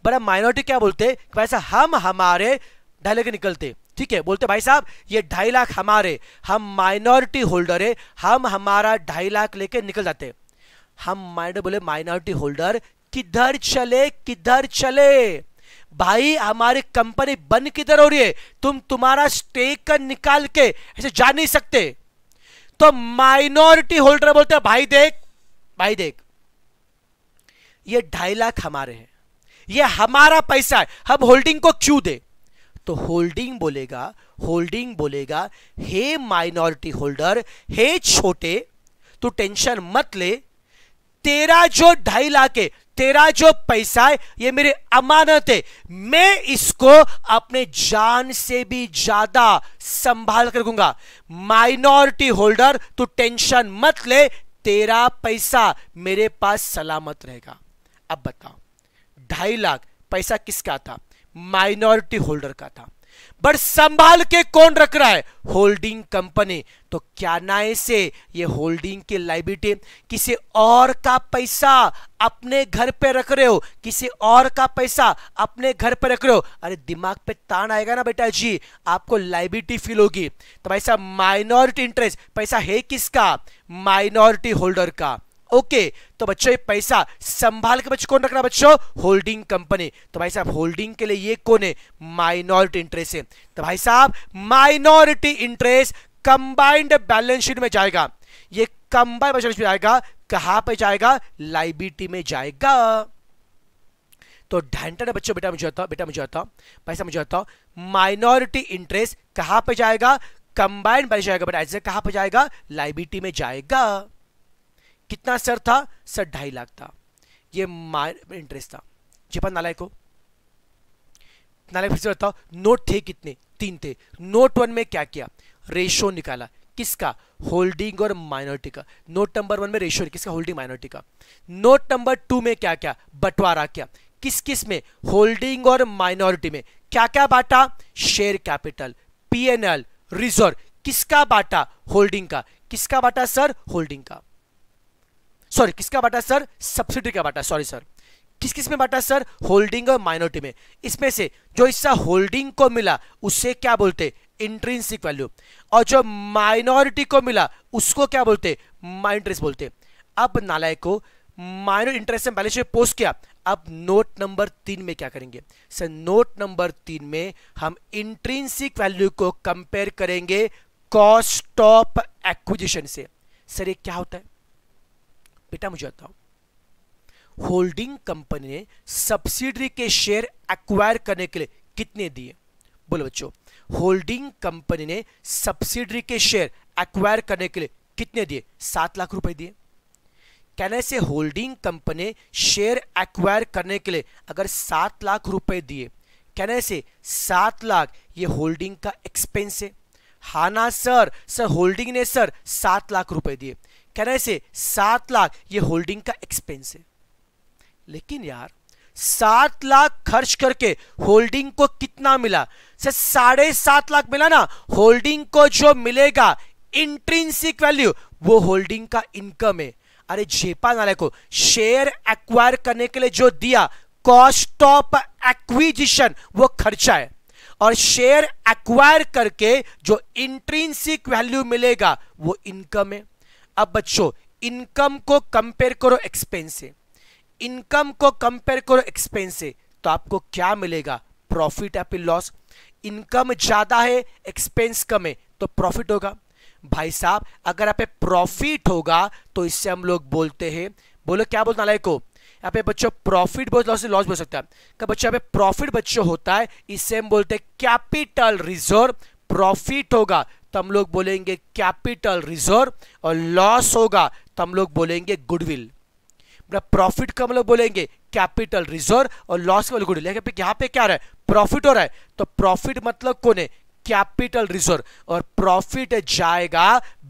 बड़ा माइनॉरिटी क्या बोलते कि भाई साहब हम हमारे ढाई लाख निकलते ठीक है बोलते भाई साहब ये ढाई लाख हमारे हम माइनॉरिटी होल्डर है हम हमारा ढाई लाख लेके निकल जाते हम माइनर बोले माइनॉरिटी होल्डर किधर चले किधर चले भाई हमारी कंपनी बंद किधर हो रही है तुम तुम्हारा स्टेक निकाल के ऐसे जा नहीं सकते तो माइनॉरिटी होल्डर बोलते हैं भाई देख भाई देख ये ढाई लाख हमारे हैं ये हमारा पैसा है हम होल्डिंग को क्यों दे तो होल्डिंग बोलेगा होल्डिंग बोलेगा हे माइनॉरिटी होल्डर हे छोटे तू टेंशन मत ले तेरा जो ढाई लाख है तेरा जो पैसा है ये मेरी अमानत है मैं इसको अपने जान से भी ज्यादा संभाल कर रखूंगा माइनॉरिटी होल्डर तू टेंशन मत ले तेरा पैसा मेरे पास सलामत रहेगा अब बताओ ढाई लाख पैसा किसका था माइनॉरिटी होल्डर का था बट संभाल के कौन रख रहा है होल्डिंग कंपनी तो क्या ना से ये होल्डिंग की लाइबिलिटी किसी और का पैसा अपने घर पे रख रहे हो किसी और का पैसा अपने घर पे रख रहे हो अरे दिमाग पे तान आएगा ना बेटा जी आपको लाइबिलिटी फील होगी तो ऐसा माइनॉरिटी इंटरेस्ट पैसा है किसका माइनॉरिटी होल्डर का ओके तो बच्चों ये पैसा संभाल के बच्चों कौन रखना बच्चों होल्डिंग कंपनी तो भाई साहब होल्डिंग के लिए ये कौन है माइनॉरिटी इंटरेस्ट है तो भाई साहब minority interest combined balance sheet में जाएगा ये कंबाइंड बैलेंस में जाएगा कहां पर जाएगा लाइबिलिटी में जाएगा तो ढंटा बच्चों बेटा मुझे बताओ बेटा मुझे बताओ भाई साहब मुझे बताओ माइनॉरिटी इंटरेस्ट कहां पर जाएगा कंबाइंड बैलेंस जाएगा बट ऐसे कहां पर जाएगा लाइबिलिटी में जाएगा कितना सर था सर ढाई लाख था ये इंटरेस्ट था छिपा नालायक को नालायक फिर से बताओ नोट थे कितने तीन थे नोट वन में क्या किया रेशो निकाला किसका होल्डिंग और माइनॉरिटी का नोट नंबर वन में रेशो किसका होल्डिंग माइनॉरिटी का नोट नंबर टू में क्या क्या बंटवारा क्या किस किस में होल्डिंग और माइनॉरिटी में क्या क्या बांटा शेयर कैपिटल पीएनएल रिजर्व किसका बांटा होल्डिंग का किसका बांटा सर होल्डिंग का सॉरी किसका बांटा सर सब्सिडी का बांटा सॉरी सर किस किस में बांटा सर होल्डिंग और माइनॉरिटी में इसमें से जो हिस्सा होल्डिंग को मिला उससे क्या बोलते इंट्रेंसिक वैल्यू और जो माइनॉरिटी को मिला उसको क्या बोलते माइन इंटरेस्ट बोलते अब नालायक को माइनोर इंटरेस्ट बैलेंस पोस्ट किया अब नोट नंबर तीन में क्या करेंगे सर नोट नंबर तीन में हम इंट्रेंसिक वैल्यू को कंपेयर करेंगे कॉस्ट ऑफ एक्विजिशन से सर ये क्या होता है बेटा मुझे बताओ होल्डिंग कंपनी ने सब्सिडरी के शेयर एक्वायर करने के लिए कितने दिए बोलो बच्चों होल्डिंग कंपनी ने सब्सिडरी के शेयर एक्वायर करने के लिए कितने दिए सात लाख रुपए दिए कहने से होल्डिंग कंपनी शेयर एक्वायर करने के लिए अगर सात लाख रुपए दिए कहने से सात लाख ये होल्डिंग का एक्सपेंस है हाँ ना सर सर होल्डिंग ने सर सात लाख रुपए दिए से सात लाख ये होल्डिंग का एक्सपेंस है लेकिन यार सात लाख खर्च करके होल्डिंग को कितना मिला सर साढ़े सात लाख मिला ना होल्डिंग को जो मिलेगा इंट्रिंसिक वैल्यू वो होल्डिंग का इनकम है अरे जेपा नाले को शेयर एक्वायर करने के लिए जो दिया कॉस्ट ऑफ एक्विजिशन वो खर्चा है और शेयर एक्वायर करके जो इंट्रिंसिक वैल्यू मिलेगा वो इनकम है अब बच्चों इनकम को कंपेयर करो एक्सपेंस से इनकम को कंपेयर करो एक्सपेंस से तो आपको क्या मिलेगा प्रॉफिट या फिर लॉस इनकम ज़्यादा है एक्सपेंस कम है तो प्रॉफिट होगा भाई साहब अगर यहाँ पे प्रॉफिट होगा तो इससे हम लोग बोलते हैं बोलो क्या बोलते नालायक को यहाँ पे बच्चों प्रॉफिट बहुत लॉस लॉस बोल सकता है बच्चों यहाँ पे प्रॉफिट बच्चों होता है इससे हम बोलते हैं कैपिटल रिजर्व प्रॉफिट होगा तो हम लोग बोलेंगे कैपिटल रिजर्व और लॉस होगा तो हम लोग बोलेंगे गुडविल मतलब प्रॉफिट का हम मतलब लोग बोलेंगे कैपिटल रिजर्व और लॉस का मतलब गुडविल यहां यहाँ पे क्या रहा है प्रॉफिट हो रहा है तो प्रॉफिट मतलब कौन है कैपिटल रिजर्व और प्रॉफिट जाएगा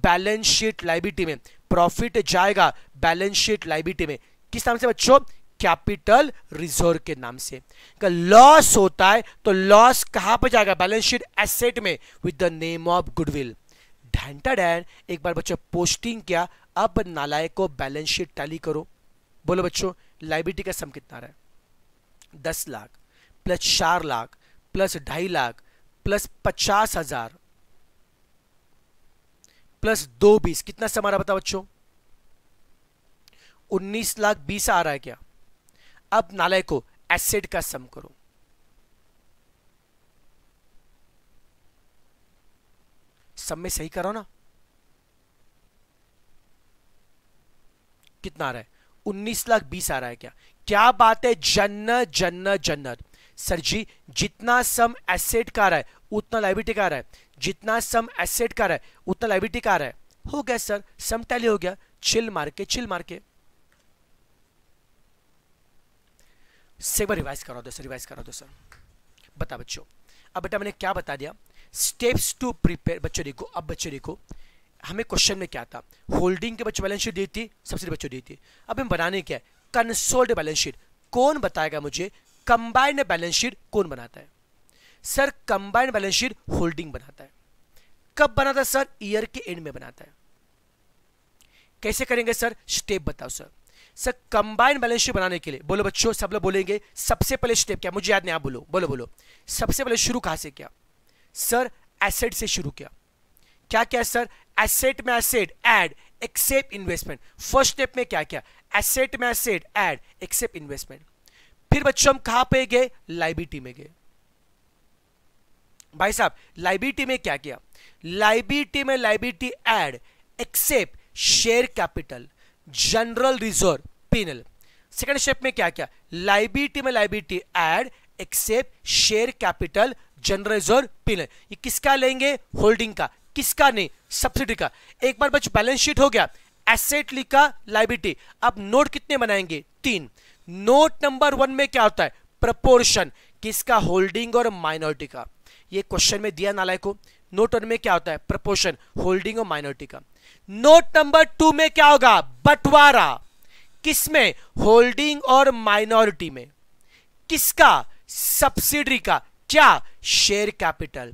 बैलेंस शीट लाइबिलिटी में प्रॉफिट जाएगा बैलेंस शीट लाइबिलिटी में किस नाम से बच्चों कैपिटल रिजर्व के नाम से लॉस होता है तो लॉस कहां पर जाएगा बैलेंस शीट एसेट में with the name of goodwill then एक बार बच्चों पोस्टिंग किया अब नालायक को बैलेंस शीट टैली करो बोलो बच्चों लाइब्रिटी का सम कितना रहा है दस लाख प्लस चार लाख प्लस ढाई लाख प्लस पचास हजार प्लस दो बीस कितना समारा रहा बच्चों उन्नीस लाख बीस आ रहा है क्या अब नालय को एसिड का सम करो सम में सही करो ना कितना आ रहा है उन्नीस लाख बीस आ रहा है क्या क्या बात है जन्न जन्न जन्न सर जी जितना सम एसेट का रहा है उतना लाइबिटी का रहा है जितना सम एसेट का रहा है उतना लाइबिटी का रहा है हो गया सर सम टैली हो गया चिल मार के चिल मार के से बार रिवाइज करा दो सर रिवाइज करो दोस्तों बता बच्चों अब बेटा मैंने क्या बता दिया स्टेप्स टू प्रिपेयर बच्चों देखो अब बच्चों देखो हमें क्वेश्चन में क्या था होल्डिंग के बच्चों बैलेंस शीट दी थी सब्सिडी बच्चों दी थी अब हम बनाने क्या है कंसोल्ड बैलेंस शीट कौन बताएगा मुझे कंबाइंड बैलेंस शीट कौन बनाता है sir combined balance sheet holding बनाता है कब बनाता है सर ईयर के एंड में बनाता है कैसे करेंगे सर स्टेप बताओ sir sir combine balance sheet बनाने के लिए बोलो बच्चों सब लोग बोलेंगे सबसे पहले स्टेप क्या मुझे याद नहीं आप बोलो बोलो बोलो सबसे पहले शुरू कहां से क्या सर एसेट से शुरू किया क्या क्या सर एसेट में asset add except investment first step में क्या क्या एसेट में एसेट एड एक्सेप इन्वेस्टमेंट फिर बच्चों हम कहां पे गए लाइबिलिटी में गए भाई साहब लाइबिलिटी में क्या किया लाइबिलिटी में liability add except share capital general reserve PNL second step में क्या क्या लाइबिलिटी में liability add except share capital general reserve PNL ये किसका लेंगे होल्डिंग का किसका नहीं सब्सिडी का एक बार बच बैलेंस शीट हो गया एसेट लिखा लाइबिलिटी अब नोट कितने बनाएंगे तीन नोट नंबर वन में क्या होता है प्रपोर्शन किसका होल्डिंग और माइनॉरिटी का ये क्वेश्चन में दिया नालायक को नोट वन में क्या होता है प्रपोर्शन होल्डिंग और माइनॉरिटी का नोट नंबर टू में क्या होगा बंटवारा किसमें होल्डिंग और माइनॉरिटी में किसका सब्सिडरी का क्या share capital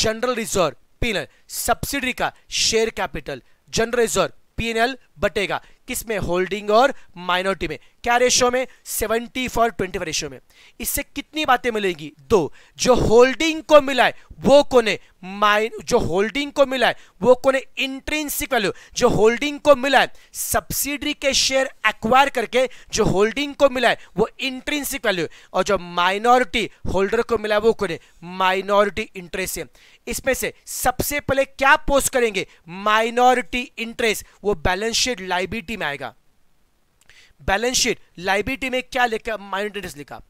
general reserve PNL subsidiary का share capital general reserve PNL बटेगा किस में होल्डिंग और माइनॉरिटी में क्या रेशियो में seventy four twenty four ratio में इससे कितनी बातें मिलेंगी दो जो होल्डिंग को मिला है वो कौन है माइन जो होल्डिंग को मिला है वो कौन है इंट्रेंसिक वैल्यू जो होल्डिंग को मिला है सब्सिडी के शेयर एक्वायर करके जो होल्डिंग को मिला है वो इंट्रेंसिक वैल्यू और जो माइनॉरिटी होल्डर को मिला है वो कौन है माइनॉरिटी इंटरेस्ट है इसमें से सबसे पहले क्या पोस्ट करेंगे माइनॉरिटी इंटरेस्ट वो बैलेंस शीट लाइबिलिटी में आएगा बैलेंस शीट लाइबिलिटी में क्या लिखा माइनोटेंस लिखा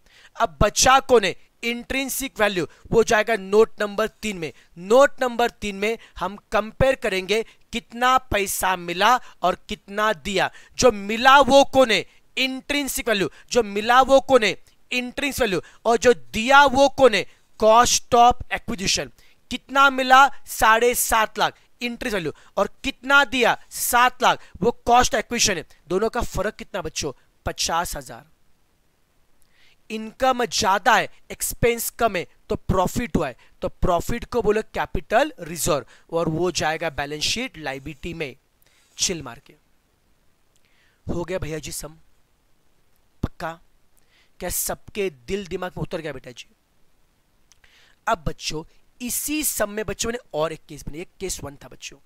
अब बचा को ने इंट्रेंसिक वैल्यू वो जाएगा नोट नंबर तीन में नोट नंबर तीन में हम कंपेयर करेंगे कितना पैसा मिला और कितना दिया जो मिला वो को ने इंट्रेंसिक वैल्यू जो मिला वो को ने इंट्रेंस वैल्यू और जो दिया वो को ने कॉस्ट ऑफ एक्विजिशन कितना मिला साढ़े सात लाख इंट्री वैल्यू और कितना दिया सात लाख वो कॉस्ट एक्विशन है दोनों का फर्क कितना बच्चों पचास हजार इनकम ज्यादा है एक्सपेंस कम है तो प्रॉफिट हुआ है तो प्रॉफिट को बोलो कैपिटल रिजर्व और वो जाएगा बैलेंस शीट लाइबिलिटी में चिल मार के हो गया भैया जी सम पक्का क्या सबके दिल दिमाग में उतर गया बेटा जी अब बच्चों इसी सब में बच्चों ने और एक केस बनाया केस वन था बच्चों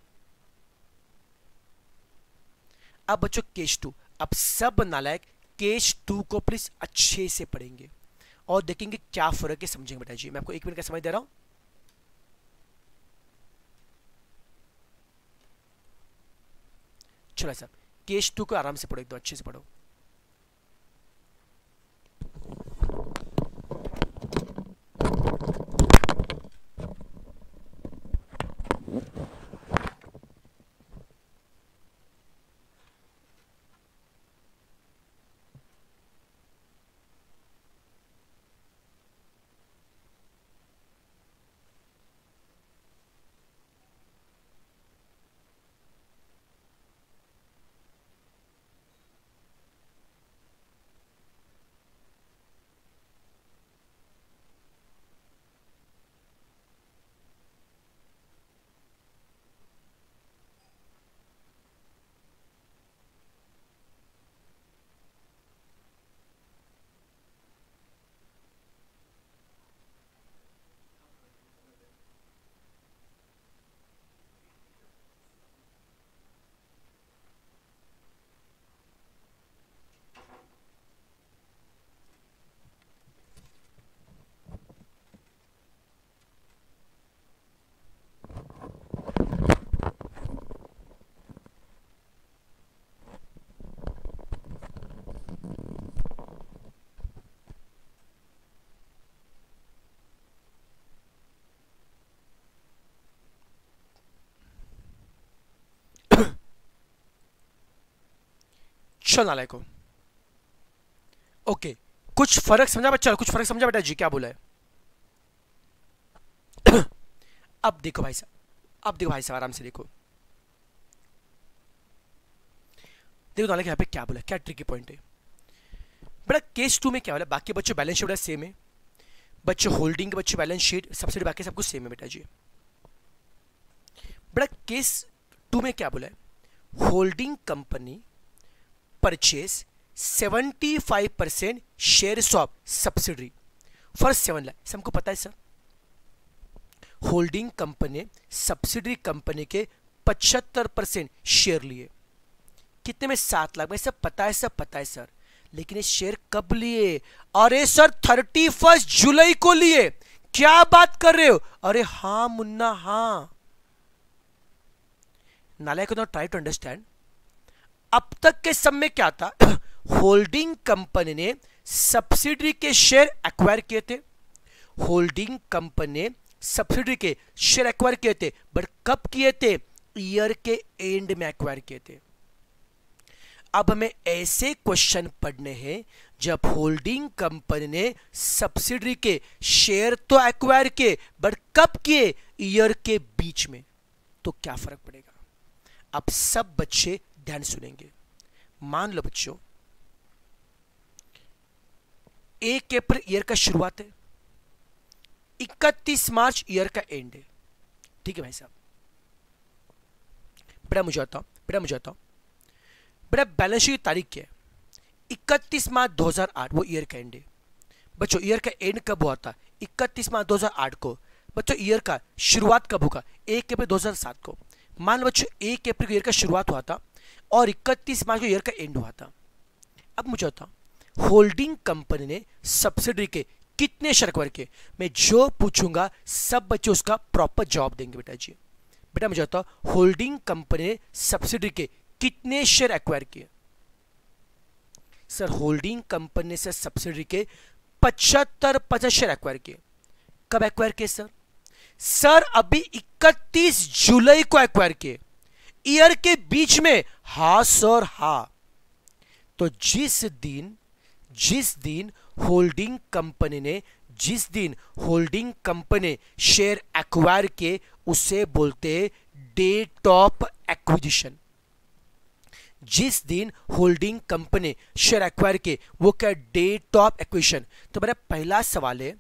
अब बच्चों केस टू अब सब नालायक केस टू को प्लीज अच्छे से पढ़ेंगे और देखेंगे क्या फर्क है समझेंगे बेटा जी मैं आपको एक मिनट का समझ दे रहा हूं चलो साहब केस टू को आराम से पढ़ो एकदम अच्छे से पढ़ो शौचालय को ओके कुछ फर्क समझा बच्चा कुछ फर्क समझा बेटा जी क्या बोला है अब देखो भाई साहब अब देखो भाई साहब आराम से देखो देखो ना तो यहाँ पे क्या बोला क्या ट्रिकी पॉइंट है बेटा केस टू में क्या बोला बाकी बच्चों बैलेंस शीट सेम है बच्चे होल्डिंग के बच्चे बैलेंस शीट सब्सिडी बाकी सब कुछ सेम है बेटा जी बेटा केस टू में क्या बोला है holding company purchase 75% shares of subsidiary for 7 lakh सबको पता है sir holding company subsidiary company के 75 परसेंट शेयर लिए कितने में सात लाख में सब पता है सब पता है सर लेकिन ये शेयर कब लिए अरे सर थर्टी फर्स्ट जुलाई को लिए क्या बात कर रहे हो अरे हा मुन्ना हा नालायक ट्राई टू अंडरस्टैंड अब तक के समय में क्या था होल्डिंग कंपनी ने सब्सिडी के शेयर एक्वायर किए थे होल्डिंग कंपनी ने सब्सिडी के शेयर एक्वायर किए थे बट कब किए थे ईयर के एंड में एक्वायर किए थे अब हमें ऐसे क्वेश्चन पढ़ने हैं जब होल्डिंग कंपनी ने सब्सिडी के शेयर तो एक्वायर किए बट कब किए ईयर के बीच में तो क्या फर्क पड़ेगा अब सब बच्चे ध्यान सुनेंगे मान लो बच्चों एक अप्रैल ईयर का शुरुआत है इकतीस मार्च ईयर का एंड है ठीक है भाई साहब बड़ा मुझे आता हूं बड़ा मुझे आता हूं बड़ा बैलेंस शीट की तारीख क्या है इकतीस मार्च 2008 वो ईयर का एंड है बच्चों ईयर का एंड कब हुआ था इकतीस मार्च 2008 को बच्चों ईयर का शुरुआत कब होगा एक अप्रैल 2007 को मान लो बच्चों एक अप्रैल ईयर का शुरुआत हुआ था और इकतीस मार्च को ईयर का एंड हुआ था अब मुझे होता होल्डिंग कंपनी ने सब्सिडी के कितने शेयर एक्वायर किए मैं जो पूछूंगा सब बच्चे उसका प्रॉपर जवाब देंगे बेटा जी बेटा मुझे होता होल्डिंग कंपनी ने सब्सिडी के कितने शेयर एक्वायर किए सर होल्डिंग कंपनी ने सर सब्सिडी के पचहत्तर पचास शेयर एक्वायर किए कब एक्वायर किए सर सर अभी 31 जुलाई को एक्वायर किए ईयर के बीच में हास और हा तो जिस दिन जिस दिन होल्डिंग कंपनी ने जिस दिन होल्डिंग कंपनी शेयर एक्वायर के उसे बोलते डेट ऑफ एक्विजिशन जिस दिन होल्डिंग कंपनी शेयर एक्वायर के वो क्या डेट ऑफ एक्विजिशन तो मेरा पहला सवाल है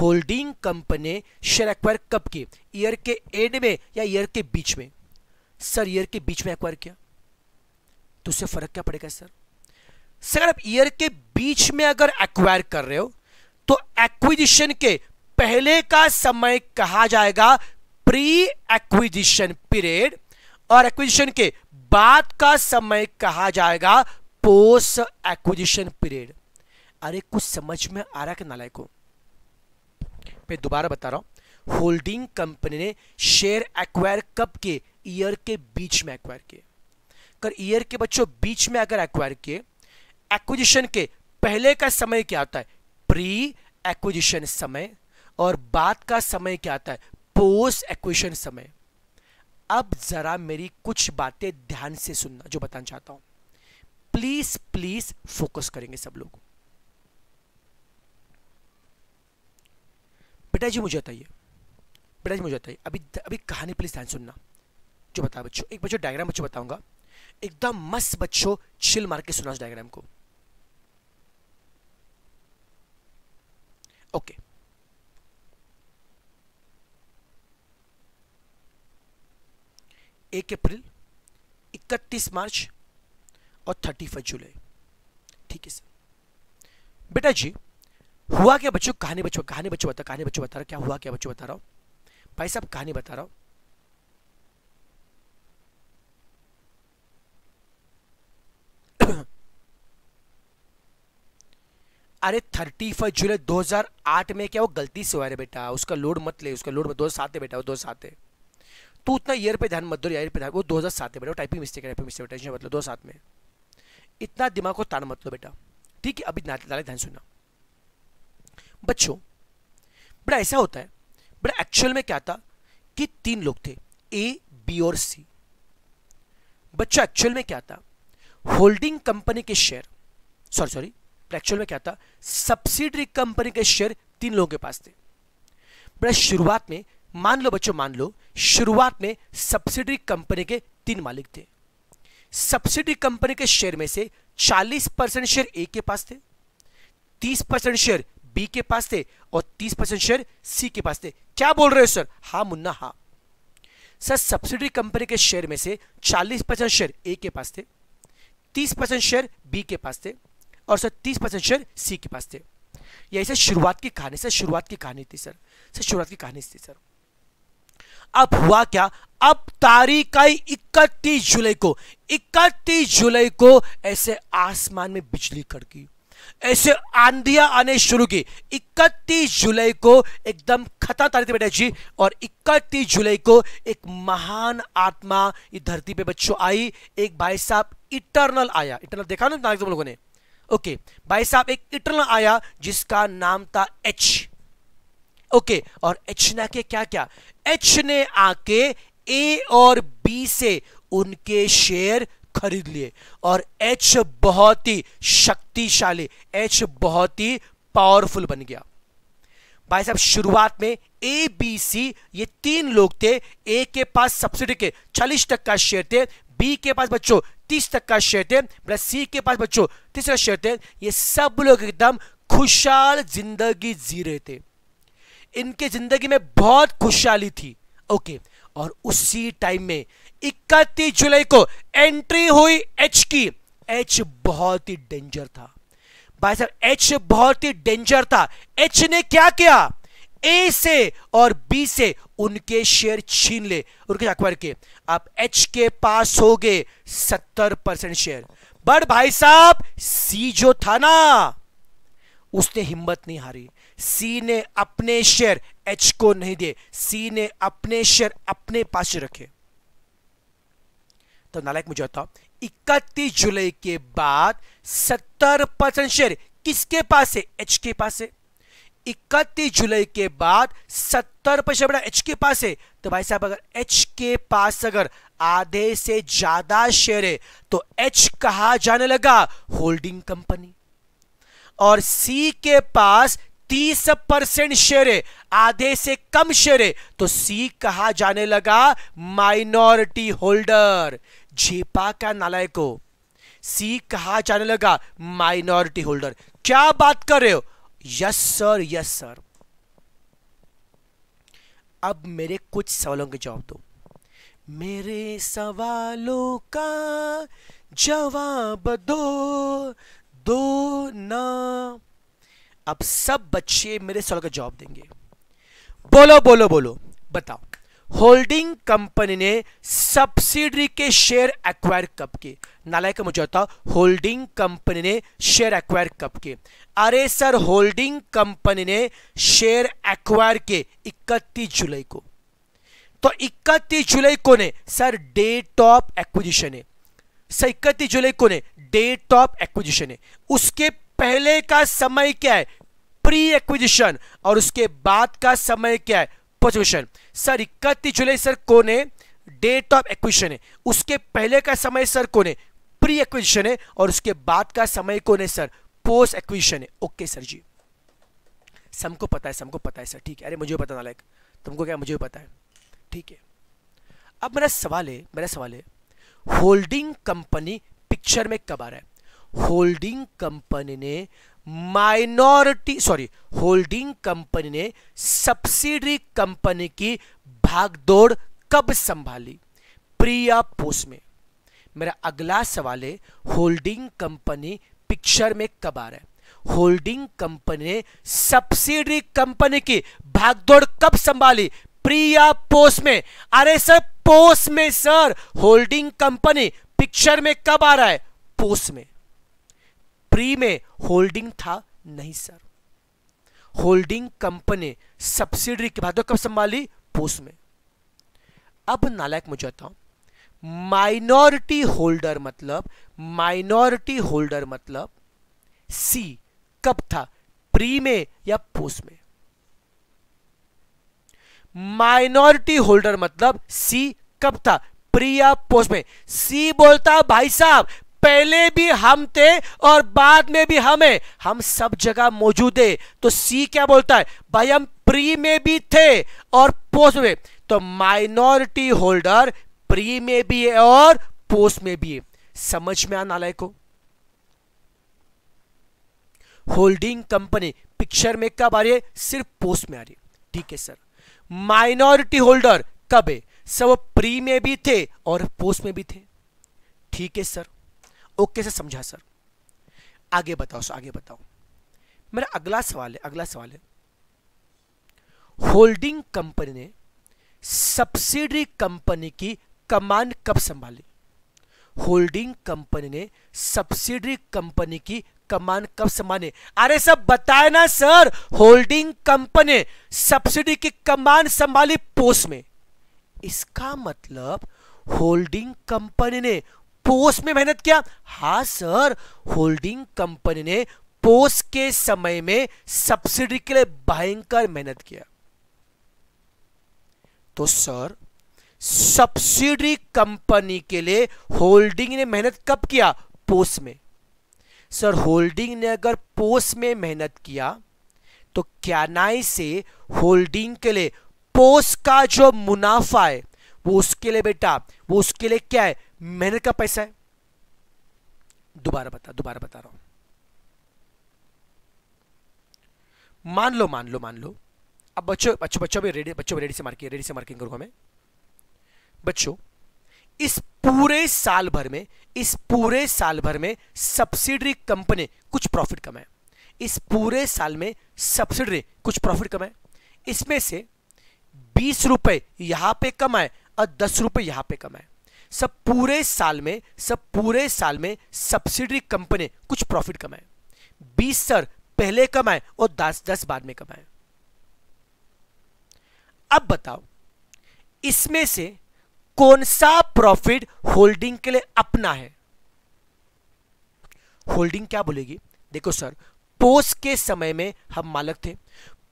होल्डिंग कंपनी शेयर एक्वायर कब की ईयर के एंड में या ईयर के बीच में सर ईयर के बीच में एक्वायर किया तो उससे फ़र्क क्या पड़ेगा सर सर आप ईयर के बीच में अगर एक्वायर कर रहे हो तो एक्विजिशन के पहले का समय कहा जाएगा प्री एक्विजिशन पीरियड और एक्विजिशन के बाद का समय कहा जाएगा पोस्ट एक्विजिशन पीरियड अरे कुछ समझ में आ रहा है नालायक मैं दोबारा बता रहा हूं होल्डिंग कंपनी ने शेयर एक्वायर कब के ईयर के बीच में एक्वायर किए कर ईयर के बच्चों बीच में अगर एक्वायर किए एक्विजिशन के पहले का समय क्या होता है प्री एक्विजिशन समय और बाद का समय क्या आता है पोस्ट एक्विजिशन समय अब जरा मेरी कुछ बातें ध्यान से सुनना जो बताना चाहता हूं प्लीज प्लीज फोकस करेंगे सब लोग बेटा जी मुझे बताइए बेटा जी मुझे बताइए अभी अभी कहानी प्लीज ध्यान सुनना जो बता बच्चों एक बच्चों डायग्राम बच्चों बताऊंगा एकदम मस्त बच्चों छिल मार के सुना डायग्राम को ओके एक अप्रैल इकतीस मार्च और थर्टी फर्स्ट जुलाई ठीक है सर बेटा जी हुआ क्या बच्चों कहानी बच्चों कहानी बच्चों बता कहानी बच्चों बता रहा क्या हुआ क्या बच्चों बता रहा हूं भाई साहब कहानी बता रहा हूं अरे थर्टी फर्स्ट जुलाई दो हजार आठ में क्या वो गलती से हुआ है बेटा उसका लोड मत ले उसका लोड मत दो सात है बेटा वो दो सात है तू उतना ईयर पे ध्यान मत दो ईयर पे ध्यान वो दो हज़ार सात है बेटा वो टाइपिंग मिस्टेक है टाइपिंग मिस्टेक टेंशन मतलब दो सात में इतना दिमाग को ताड़ मत लो बेटा ठीक है अभी नाले ध्यान सुनना बच्चों बड़ा ऐसा होता है बड़ा एक्चुअल में क्या था कि तीन लोग थे ए बी और सी बच्चों एक्चुअल में क्या था होल्डिंग कंपनी के शेयर सॉरी सॉरी एक्चुअल में क्या था सब्सिडरी कंपनी के शेयर तीन लोगों के पास थे बड़ा शुरुआत में मान लो बच्चों मान लो शुरुआत में सब्सिडरी कंपनी के तीन मालिक थे सब्सिडरी कंपनी के शेयर में से 40 परसेंट शेयर ए के पास थे 30 परसेंट शेयर बी के पास थे और 30 परसेंट शेयर सी के पास थे क्या बोल रहे हो सर हा मुन्ना हा सर सब्सिडी कंपनी के शेयर में से 40 परसेंट शेयर ए के पास थे 30 परसेंट शेयर बी के पास थे और सर तीस परसेंट शेयर सी के पास थे यही सर शुरुआत की कहानी सर शुरुआत की कहानी थी सर सर शुरुआत की कहानी थी सर अब हुआ क्या अब तारीख आई इकतीस जुलाई को इकतीस जुलाई को ऐसे आसमान में बिजली कड़की ऐसे आंधिया आने शुरू की इकतीस जुलाई को एकदम खतरा तारीख थी बेटा जी और इकतीस जुलाई को एक महान आत्मा ये धरती पे बच्चों आई एक भाई साहब इटर्नल आया इटर्नल देखा ना तुम लोगों ने ओके भाई साहब एक इटरनल आया जिसका नाम था एच ओके और एच ने आके क्या क्या एच ने आके ए और बी से उनके शेयर खरीद लिए और एच बहुत ही शक्तिशाली एच बहुत ही पावरफुल बन गया भाई साहब शुरुआत में ए बी सी ये तीन लोग थे ए के पास सब्सिडी के 40 टक्का शेयर थे बी के पास बच्चों तीस तक का शेयर थे प्लस सी के पास बच्चों तीस का शेयर थे ये सब लोग एकदम खुशहाल जिंदगी जी रहे थे इनके जिंदगी में बहुत खुशहाली थी ओके और उसी टाइम में इकतीस जुलाई को एंट्री हुई एच की एच बहुत ही डेंजर था भाई साहब एच बहुत ही डेंजर था एच ने क्या किया ए से और बी से उनके शेयर छीन ले उनके अखबार के आप एच के पास हो गए सत्तर परसेंट शेयर बट भाई साहब सी जो था ना उसने हिम्मत नहीं हारी सी ने अपने शेयर एच को नहीं दिए सी ने अपने शेयर अपने पास रखे तो नालायक मुझे बताओ इकतीस जुलाई के बाद सत्तर परसेंट शेयर किसके पास है एच के पास है इकतीस जुलाई के बाद सत्तर पैसे बड़ा एच के पास है तो भाई साहब अगर एच के पास अगर आधे से ज्यादा शेयर है तो एच कहा जाने लगा होल्डिंग कंपनी और सी के पास तीस परसेंट शेयर है आधे से कम शेयर है तो सी कहा जाने लगा माइनॉरिटी होल्डर झेपा का नालायको सी कहा जाने लगा माइनॉरिटी होल्डर क्या बात कर रहे हो यस सर यस सर अब मेरे कुछ सवालों के जवाब दो मेरे सवालों का जवाब दो दो ना अब सब बच्चे मेरे सवाल का जवाब देंगे बोलो बोलो बोलो बताओ होल्डिंग कंपनी ने सब्सिडरी के शेयर एक्वायर कब के नालायक का मुझे होता होल्डिंग कंपनी ने शेयर एक्वायर कब के अरे सर होल्डिंग कंपनी ने शेयर एक्वायर के 31 जुलाई को तो 31 जुलाई को ने सर डेट ऑफ एक्विजिशन है सर इकतीस जुलाई को ने डेट ऑफ एक्विजिशन है उसके पहले का समय क्या है प्री एक्विजिशन और उसके बाद का समय क्या है पोजिशन सर इकतीस जुलाई सर कौन है डेट ऑफ एक्विशन है उसके पहले का समय सर कौन है प्री एक्विजिशन है और उसके बाद का समय कौन है सर पोस्ट एक्विजिशन है ओके सर जी सबको पता है सबको पता है सर ठीक है अरे मुझे पता ना लाइक तुमको क्या मुझे पता है ठीक है अब मेरा सवाल है मेरा सवाल है होल्डिंग कंपनी पिक्चर में कब आ रहा है होल्डिंग कंपनी ने माइनॉरिटी सॉरी होल्डिंग कंपनी ने सब्सिडरी कंपनी की भागदौड़ कब संभाली प्रिया पोस्ट में मेरा अगला सवाल है होल्डिंग कंपनी पिक्चर में कब आ रहा है होल्डिंग कंपनी ने सब्सिडरी कंपनी की भागदौड़ कब संभाली प्रिया पोस्ट में अरे सर पोस्ट में सर होल्डिंग कंपनी पिक्चर में कब आ रहा है पोस्ट में प्री में होल्डिंग था नहीं सर होल्डिंग कंपनी सब्सिडरी की बात तो कब संभाली पोस्ट में अब नालायक मुझे आता हूं माइनॉरिटी होल्डर मतलब माइनॉरिटी होल्डर मतलब सी कब था प्री में या पोस्ट में माइनॉरिटी होल्डर मतलब सी कब था प्री या पोस्ट में सी बोलता भाई साहब पहले भी हम थे और बाद में भी हम है हम सब जगह मौजूद है तो सी क्या बोलता है भाई हम प्री में भी थे और पोस्ट में तो माइनॉरिटी होल्डर प्री में भी है और पोस्ट में भी है समझ में आना लायक होल्डिंग कंपनी पिक्चर में कब आ रही है सिर्फ पोस्ट में आ रही है ठीक है सर माइनॉरिटी होल्डर कब है सब प्री में भी थे और पोस्ट में भी थे ठीक है सर ओके से समझा सर आगे बताओ सर आगे बताओ मेरा अगला सवाल है अगला सवाल है होल्डिंग कंपनी ने सब्सिडरी कंपनी की कमान कब संभाली होल्डिंग कंपनी ने सब्सिडरी कंपनी की कमान कब संभाले अरे सब बताए ना सर होल्डिंग कंपनी सब्सिडी की कमान संभाली पोस्ट में इसका मतलब होल्डिंग कंपनी ने पोस्ट में मेहनत किया हाँ सर होल्डिंग कंपनी ने पोस्ट के समय में सब्सिडी के लिए भयंकर मेहनत किया तो सर सब्सिडी कंपनी के लिए होल्डिंग ने मेहनत कब किया पोस्ट में सर होल्डिंग ने अगर पोस्ट में मेहनत किया तो क्या नाई से होल्डिंग के लिए पोस्ट का जो मुनाफा है वो उसके लिए बेटा वो उसके लिए क्या है मेहनत का पैसा है दोबारा बता दोबारा बता रहा हूं मान लो मान लो मान लो अब बच्चों बच्चों बच्चों भी रेडी बच्चों रेडी से मार्किंग रेडी से मार्किंग करूंगा मैं बच्चों इस पूरे साल भर में इस पूरे साल भर में सब्सिडरी कंपनी कुछ प्रॉफिट कमाए इस पूरे साल में सब्सिडरी कुछ प्रॉफिट कमाए इसमें से बीस रुपए यहां पर कमाए और दस रुपए यहां पर कमाए सब पूरे साल में सब पूरे साल में सब्सिडरी कंपनी कुछ प्रॉफिट कमाए बीस सर पहले कमाए और दस दस बाद में कमाए अब बताओ इसमें से कौन सा प्रॉफिट होल्डिंग के लिए अपना है होल्डिंग क्या बोलेगी देखो सर पोस्ट के समय में हम मालक थे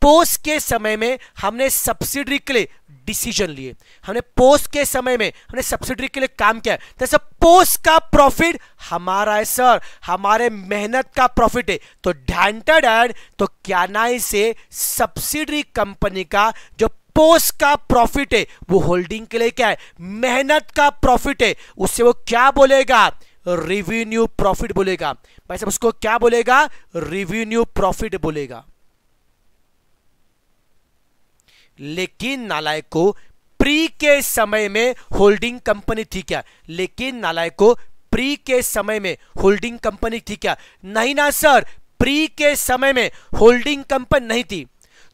पोस्ट के समय में हमने सब्सिडरी के लिए डिसीजन लिए हमने पोस्ट के समय में हमने सब्सिडरी के लिए काम किया जैसे तो पोस्ट का प्रॉफिट हमारा है सर हमारे मेहनत का प्रॉफिट है तो ढांटा एंड तो क्या ना इसे सब्सिडरी कंपनी का जो पोस्ट का प्रॉफिट है वो होल्डिंग के लिए क्या है मेहनत का प्रॉफिट है उससे वो क्या बोलेगा रिवेन्यू प्रॉफिट बोलेगा भाई साहब उसको क्या बोलेगा रिवेन्यू प्रॉफिट बोलेगा लेकिन नालायक को प्री के समय में होल्डिंग कंपनी थी क्या लेकिन नालायक को प्री के समय में होल्डिंग कंपनी थी क्या नहीं ना सर प्री के समय में होल्डिंग कंपनी नहीं थी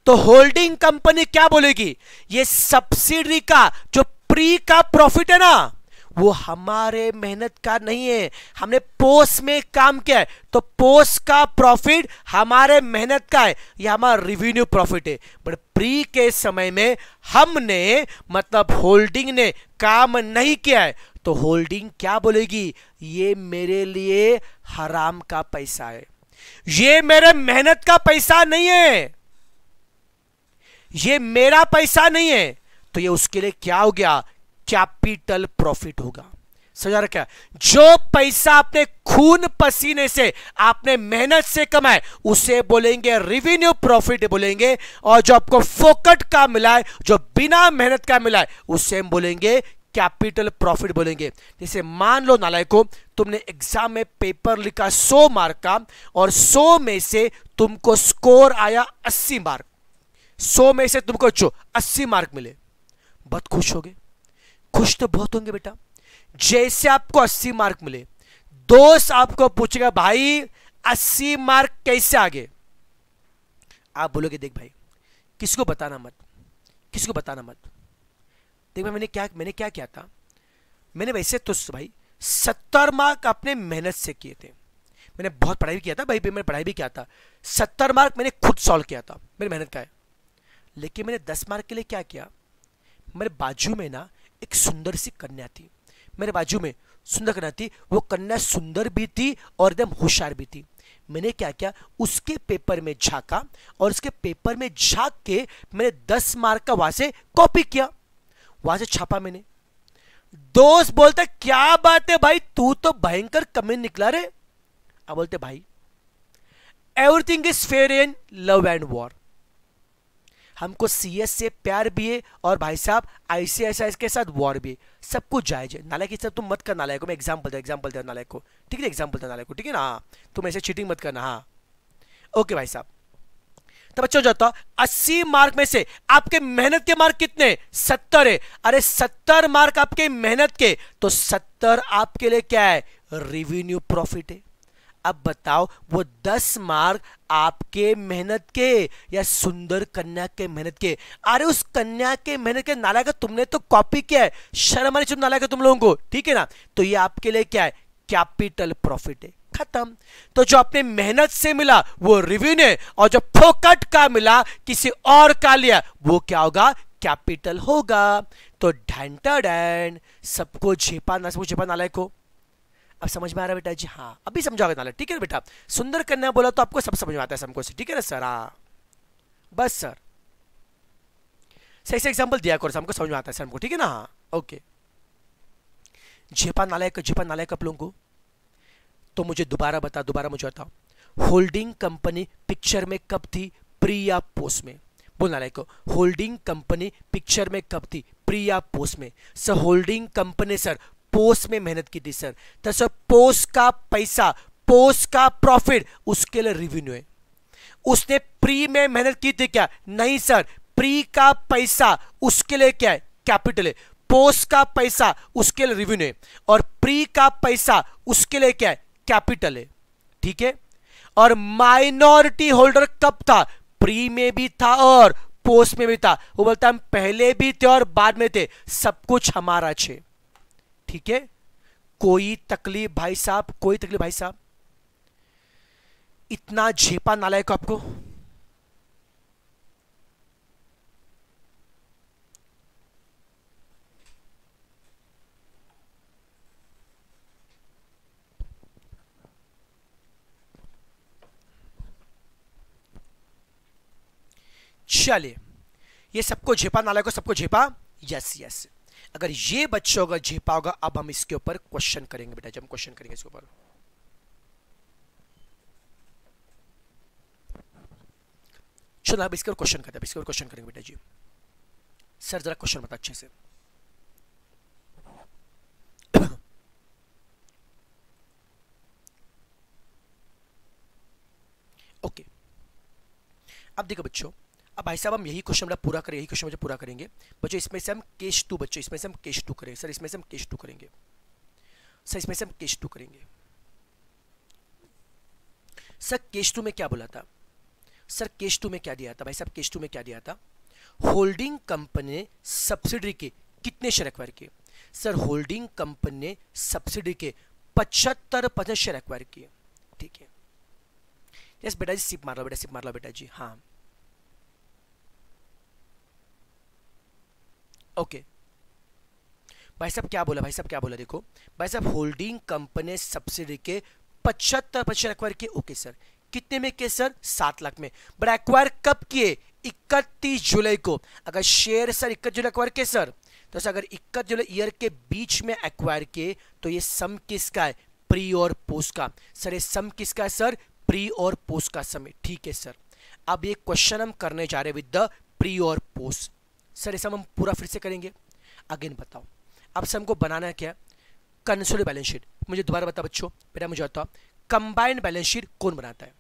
तो होल्डिंग कंपनी क्या बोलेगी ये सब्सिडी का जो प्री का प्रॉफिट है ना वो हमारे मेहनत का नहीं है हमने पोस्ट में काम किया है तो पोस्ट का प्रॉफिट हमारे मेहनत का है यह हमारा रिवेन्यू प्रॉफिट है बट प्री के समय में हमने मतलब होल्डिंग ने काम नहीं किया है तो होल्डिंग क्या बोलेगी ये मेरे लिए हराम का पैसा है ये मेरे मेहनत का पैसा नहीं है ये मेरा पैसा नहीं है तो ये उसके लिए क्या हो गया कैपिटल प्रॉफिट होगा समझा रखा जो पैसा आपने खून पसीने से आपने मेहनत से कमाए उसे बोलेंगे रिवेन्यू प्रॉफिट बोलेंगे और जो आपको फोकट का मिला है जो बिना मेहनत का मिला है उसे हम बोलेंगे कैपिटल प्रॉफिट बोलेंगे जैसे मान लो नालायको को तुमने एग्जाम में पेपर लिखा 100 मार्क का और 100 में से तुमको स्कोर आया 80 मार्क 100 में से तुमको जो 80 मार्क मिले बहुत खुश हो गए खुश तो बहुत होंगे बेटा जैसे आपको अस्सी मार्क मिले दोस्त आपको पूछेगा भाई अस्सी मार्क कैसे आगे आप बोलोगे देख भाई किसी को बताना मत किसी को बताना मत देख भाई मैंने क्या मैंने क्या किया था मैंने वैसे तो भाई सत्तर मार्क अपने मेहनत से किए थे मैंने बहुत पढ़ाई भी किया था भाई मैंने पढ़ाई भी किया था सत्तर मार्क मैंने खुद सॉल्व किया था मेरी मेहनत का है लेकिन मैंने दस मार्क के लिए क्या किया मेरे बाजू में ना एक सुंदर सी कन्या थी मेरे बाजू में सुंदर कन्या थी वो कन्या सुंदर भी थी और एकदम होशियार भी थी मैंने क्या किया उसके पेपर में झाका और उसके पेपर में झाक के मैंने दस मार्क का वहां से कॉपी किया वहां से छापा मैंने दोस्त बोलता क्या बात है भाई तू तो भयंकर कमेंट निकला रे अब बोलते भाई everything is fair in love and war हमको सी से प्यार भी है और भाई साहब आई के साथ वॉर भी है सब कुछ जायज है नालायक सब तुम मत करना नालायक को मैं एग्जाम्पल दे एग्जाम्पल दे नालायक को ठीक है एग्जाम्पल दे नालायक को ठीक है ना हाँ तुम ऐसे चीटिंग मत करना हाँ ओके भाई साहब तो बच्चों जाता तो, अस्सी मार्क में से आपके मेहनत के मार्क कितने सत्तर है अरे सत्तर मार्क आपके मेहनत के तो सत्तर आपके लिए क्या है रिवेन्यू प्रॉफिट है अब बताओ वो दस मार्क आपके मेहनत के या सुंदर कन्या के मेहनत के अरे उस कन्या के मेहनत के नाला का तुमने तो कॉपी किया है शर्म आने चुप नाला का तुम लोगों को ठीक है ना तो ये आपके लिए क्या है कैपिटल प्रॉफिट है खत्म तो जो अपने मेहनत से मिला वो रिव्यू ने और जो फोकट का मिला किसी और का लिया वो क्या होगा कैपिटल होगा तो ढंटा डैंड सबको झेपा ना सबको झेपा नालायक को अब समझ में आ रहा बेटा जी हाँ अभी समझाओगे नाला ठीक है बेटा सुंदर कन्या बोला तो आपको सब समझ में आता है सबको से ठीक है ना सर हाँ बस सर सही से एग्जाम्पल दिया करो सबको समझ में आता है सर हमको ठीक है ना हाँ ओके झेपा नालायक झेपा नालायक आप लोगों को तो मुझे दोबारा बता दोबारा मुझे बताओ होल्डिंग कंपनी पिक्चर में कब थी प्री या पोस्ट में बोलना लायक होल्डिंग कंपनी पिक्चर में कब थी प्री या पोस्ट में sir holding company sir post में मेहनत की थी सर तो पोस्ट का पैसा पोस्ट का प्रॉफिट उसके लिए रिवेन्यू है उसने प्री में मेहनत की थी क्या नहीं सर प्री का पैसा उसके लिए क्या है कैपिटल है पोस्ट का पैसा उसके लिए रिवेन्यू है और प्री का पैसा उसके लिए क्या है कैपिटल है ठीक है और माइनॉरिटी होल्डर कब था प्री में भी था और पोस्ट में भी था वो बोलता हम पहले भी थे और बाद में थे सब कुछ हमारा छे ठीक है कोई तकलीफ भाई साहब कोई तकलीफ भाई साहब इतना झेपा नालायक आपको चलिए ये सबको झेपा नालायक को सबको झेपा यस यस अगर ये बच्चा होगा झेपा होगा अब हम इसके ऊपर क्वेश्चन करेंगे बेटा जब हम क्वेश्चन करेंगे इसके ऊपर चलो अब इसके ऊपर क्वेश्चन करते हैं इसके क्वेश्चन करेंगे बेटा जी सर जरा क्वेश्चन बता अच्छे से ओके okay. अब देखो बच्चों अब भाई साहब हम यही क्वेश्चन मतलब पूरा करें यही क्वेश्चन मुझे पूरा करेंगे बच्चों इसमें से हम केश टू बच्चों इसमें से हम केश टू करें सर इसमें से हम केश टू करेंगे सर इसमें से हम केश टू करेंगे सर केश टू में क्या बोला था सर केश टू में क्या दिया था भाई साहब केश टू में क्या दिया था होल्डिंग कंपनी सब्सिडी के कितने शेयर एक्वायर किए सर होल्डिंग कंपनी ने सब्सिडी के पचहत्तर पचहत्तर शेयर एक्वायर किए ठीक है यस बेटा जी सिप मार लो बेटा सिप मार लो बेटा जी हाँ ओके भाई साहब क्या बोला भाई साहब क्या बोला देखो भाई साहब होल्डिंग कंपनी सब्सिडी के पचहत्तर प्रतिशत एक्वायर किए ओके सर कितने में किए सर सात लाख में बट एक्वायर कब किए इकतीस जुलाई को अगर शेयर सर इकतीस जुलाई एक्वायर किए सर तो सर अगर इक्कीस जुलाई ईयर के बीच में एक्वायर किए तो ये सम किसका है प्री और पोस्ट का सर ये सम किसका है सर प्री और पोस्ट का समय ठीक है सर अब ये क्वेश्चन हम करने जा रहे हैं विद द प्री और पोस्ट सर ऐसा हम पूरा फिर से करेंगे अगेन बताओ अब से हमको बनाना है क्या कंसोल बैलेंस शीट मुझे दोबारा बताओ बच्चों बेटा मुझे बताओ कंबाइंड बैलेंस शीट कौन बनाता है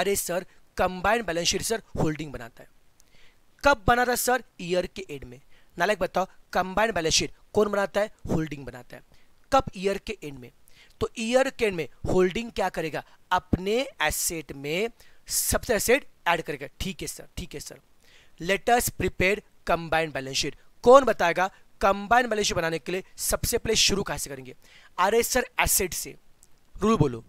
अरे sir combined balance sheet sir holding बनाता है कब बना था सर ईयर के एंड में नालायक बताओ कंबाइंड बैलेंस शीट कौन बनाता है होल्डिंग बनाता है कब ईयर के एंड में तो ईयर के एंड में होल्डिंग क्या करेगा अपने एसेट में सबसे एसेट ऐड करेगा ठीक है सर ठीक है sir let us prepare combined balance sheet कौन बताएगा कंबाइंड बैलेंस शीट बनाने के लिए सबसे पहले शुरू कैसे करेंगे अरे सर एसेट से रूल बोलो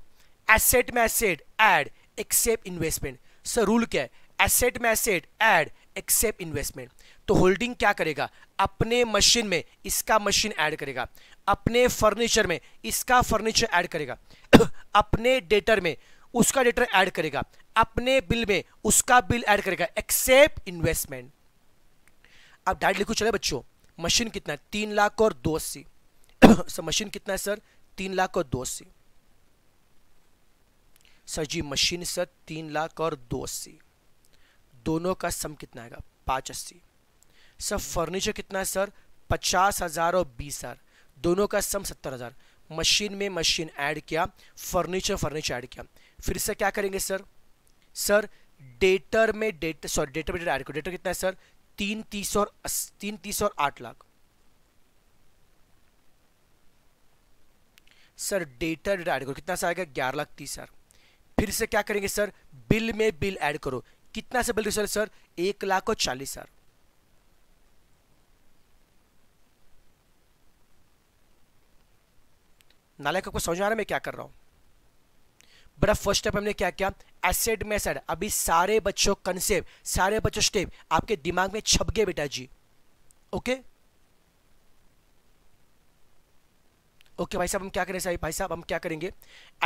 एसेट में asset add except investment sir rule क्या है एसेट में एसेट एड एक्सेप्ट इन्वेस्टमेंट तो होल्डिंग क्या करेगा अपने मशीन में इसका मशीन ऐड करेगा अपने फर्नीचर में इसका फर्नीचर ऐड करेगा अपने डेटर में उसका डेटर ऐड करेगा अपने बिल में उसका बिल ऐड करेगा एक्सेप्ट इन्वेस्टमेंट अब डाइट लिखो चले बच्चों मशीन कितना है तीन लाख और दो अस्सी मशीन कितना है सर तीन लाख और दो अस्सी सर जी मशीन सर तीन लाख और दो अस्सी दोनों का सम कितना आएगा पाँच अस्सी सर फर्नीचर कितना है सर पचास हज़ार और बीस हज़ार दोनों का सम सत्तर हज़ार मशीन में मशीन ऐड किया फर्नीचर फर्नीचर ऐड किया फिर से क्या करेंगे सर सर डेटर में डेटर सॉरी डेटर में डेटर ऐड डेटर कितना है सर तीन तीस और तीन तीस और आठ lakh sir debtor debtor add करो कितना सा आएगा ग्यारह लाख तीस हजार फिर से क्या करेंगे सर बिल में बिल ऐड करो कितना से बिल सर सर एक लाख और चालीस हजार नालायक आपको समझ आ रहा है मैं क्या कर रहा हूं बड़ा फर्स्ट स्टेप हमने क्या किया एसेड में अभी सारे बच्चों कंसेप्ट सारे बच्चों स्टेप आपके दिमाग में छप गए बेटा जी ओके ओके भाई साहब हम क्या करें साहब भाई साहब हम क्या करेंगे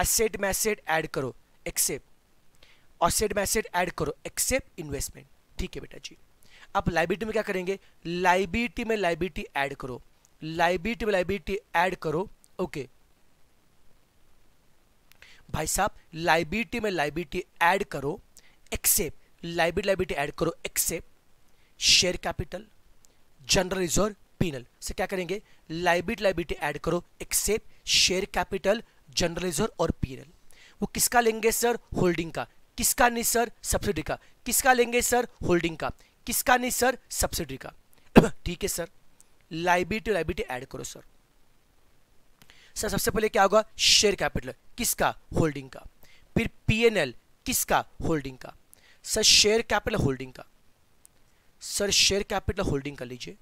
एसेट मैसेड ऐड करो एक्सेप्ट ऑसेट मैसेड ऐड करो एक्सेप्ट इन्वेस्टमेंट ठीक है बेटा जी अब लाइबिलिटी में क्या करेंगे लाइबिलिटी में लाइबिलिटी ऐड करो लाइबिलिटी में लाइबिलिटी ऐड करो ओके okay. भाई साहब लाइबिलिटी में लाइबिलिटी ऐड करो एक्सेप्ट लाइबिलिटी लाइबिलिटी ऐड करो except share capital general reserve PNL से क्या करेंगे लाइबिलिटी लाइबिलिटी ऐड करो except share capital general reserve और पीनल वो किसका लेंगे सर होल्डिंग का किसका नहीं सर सब्सिडी का किसका लेंगे सर होल्डिंग का किसका नहीं सर सब्सिडी का ठीक है सर लाइबिलिटी लाइबिलिटी ऐड करो सर सर सबसे पहले क्या होगा शेयर कैपिटल किसका होल्डिंग का फिर पीएनएल किसका होल्डिंग का सर शेयर कैपिटल होल्डिंग का सर शेयर कैपिटल होल्डिंग कर लीजिए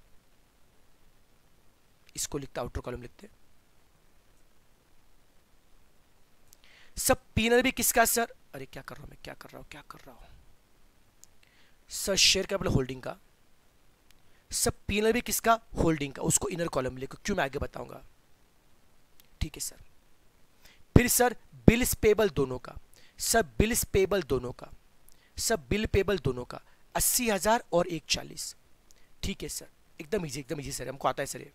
इसको लिखते आउटर कॉलम लिखते सब पीनल भी किसका सर अरे क्या कर रहा हूं मैं क्या कर रहा हूं क्या कर रहा हूं सर शेयर कैपिटल होल्डिंग का सब पीनर भी किसका होल्डिंग का उसको इनर कॉलम लिखो क्यों मैं आगे बताऊंगा ठीक है सर फिर सर बिल्स पेबल दोनों का सर बिल्स पेबल दोनों का सर बिल पेबल दोनों का अस्सी हज़ार और एक चालीस ठीक है सर एकदम ईजी एकदम ईजी सर हमको आता है सर ये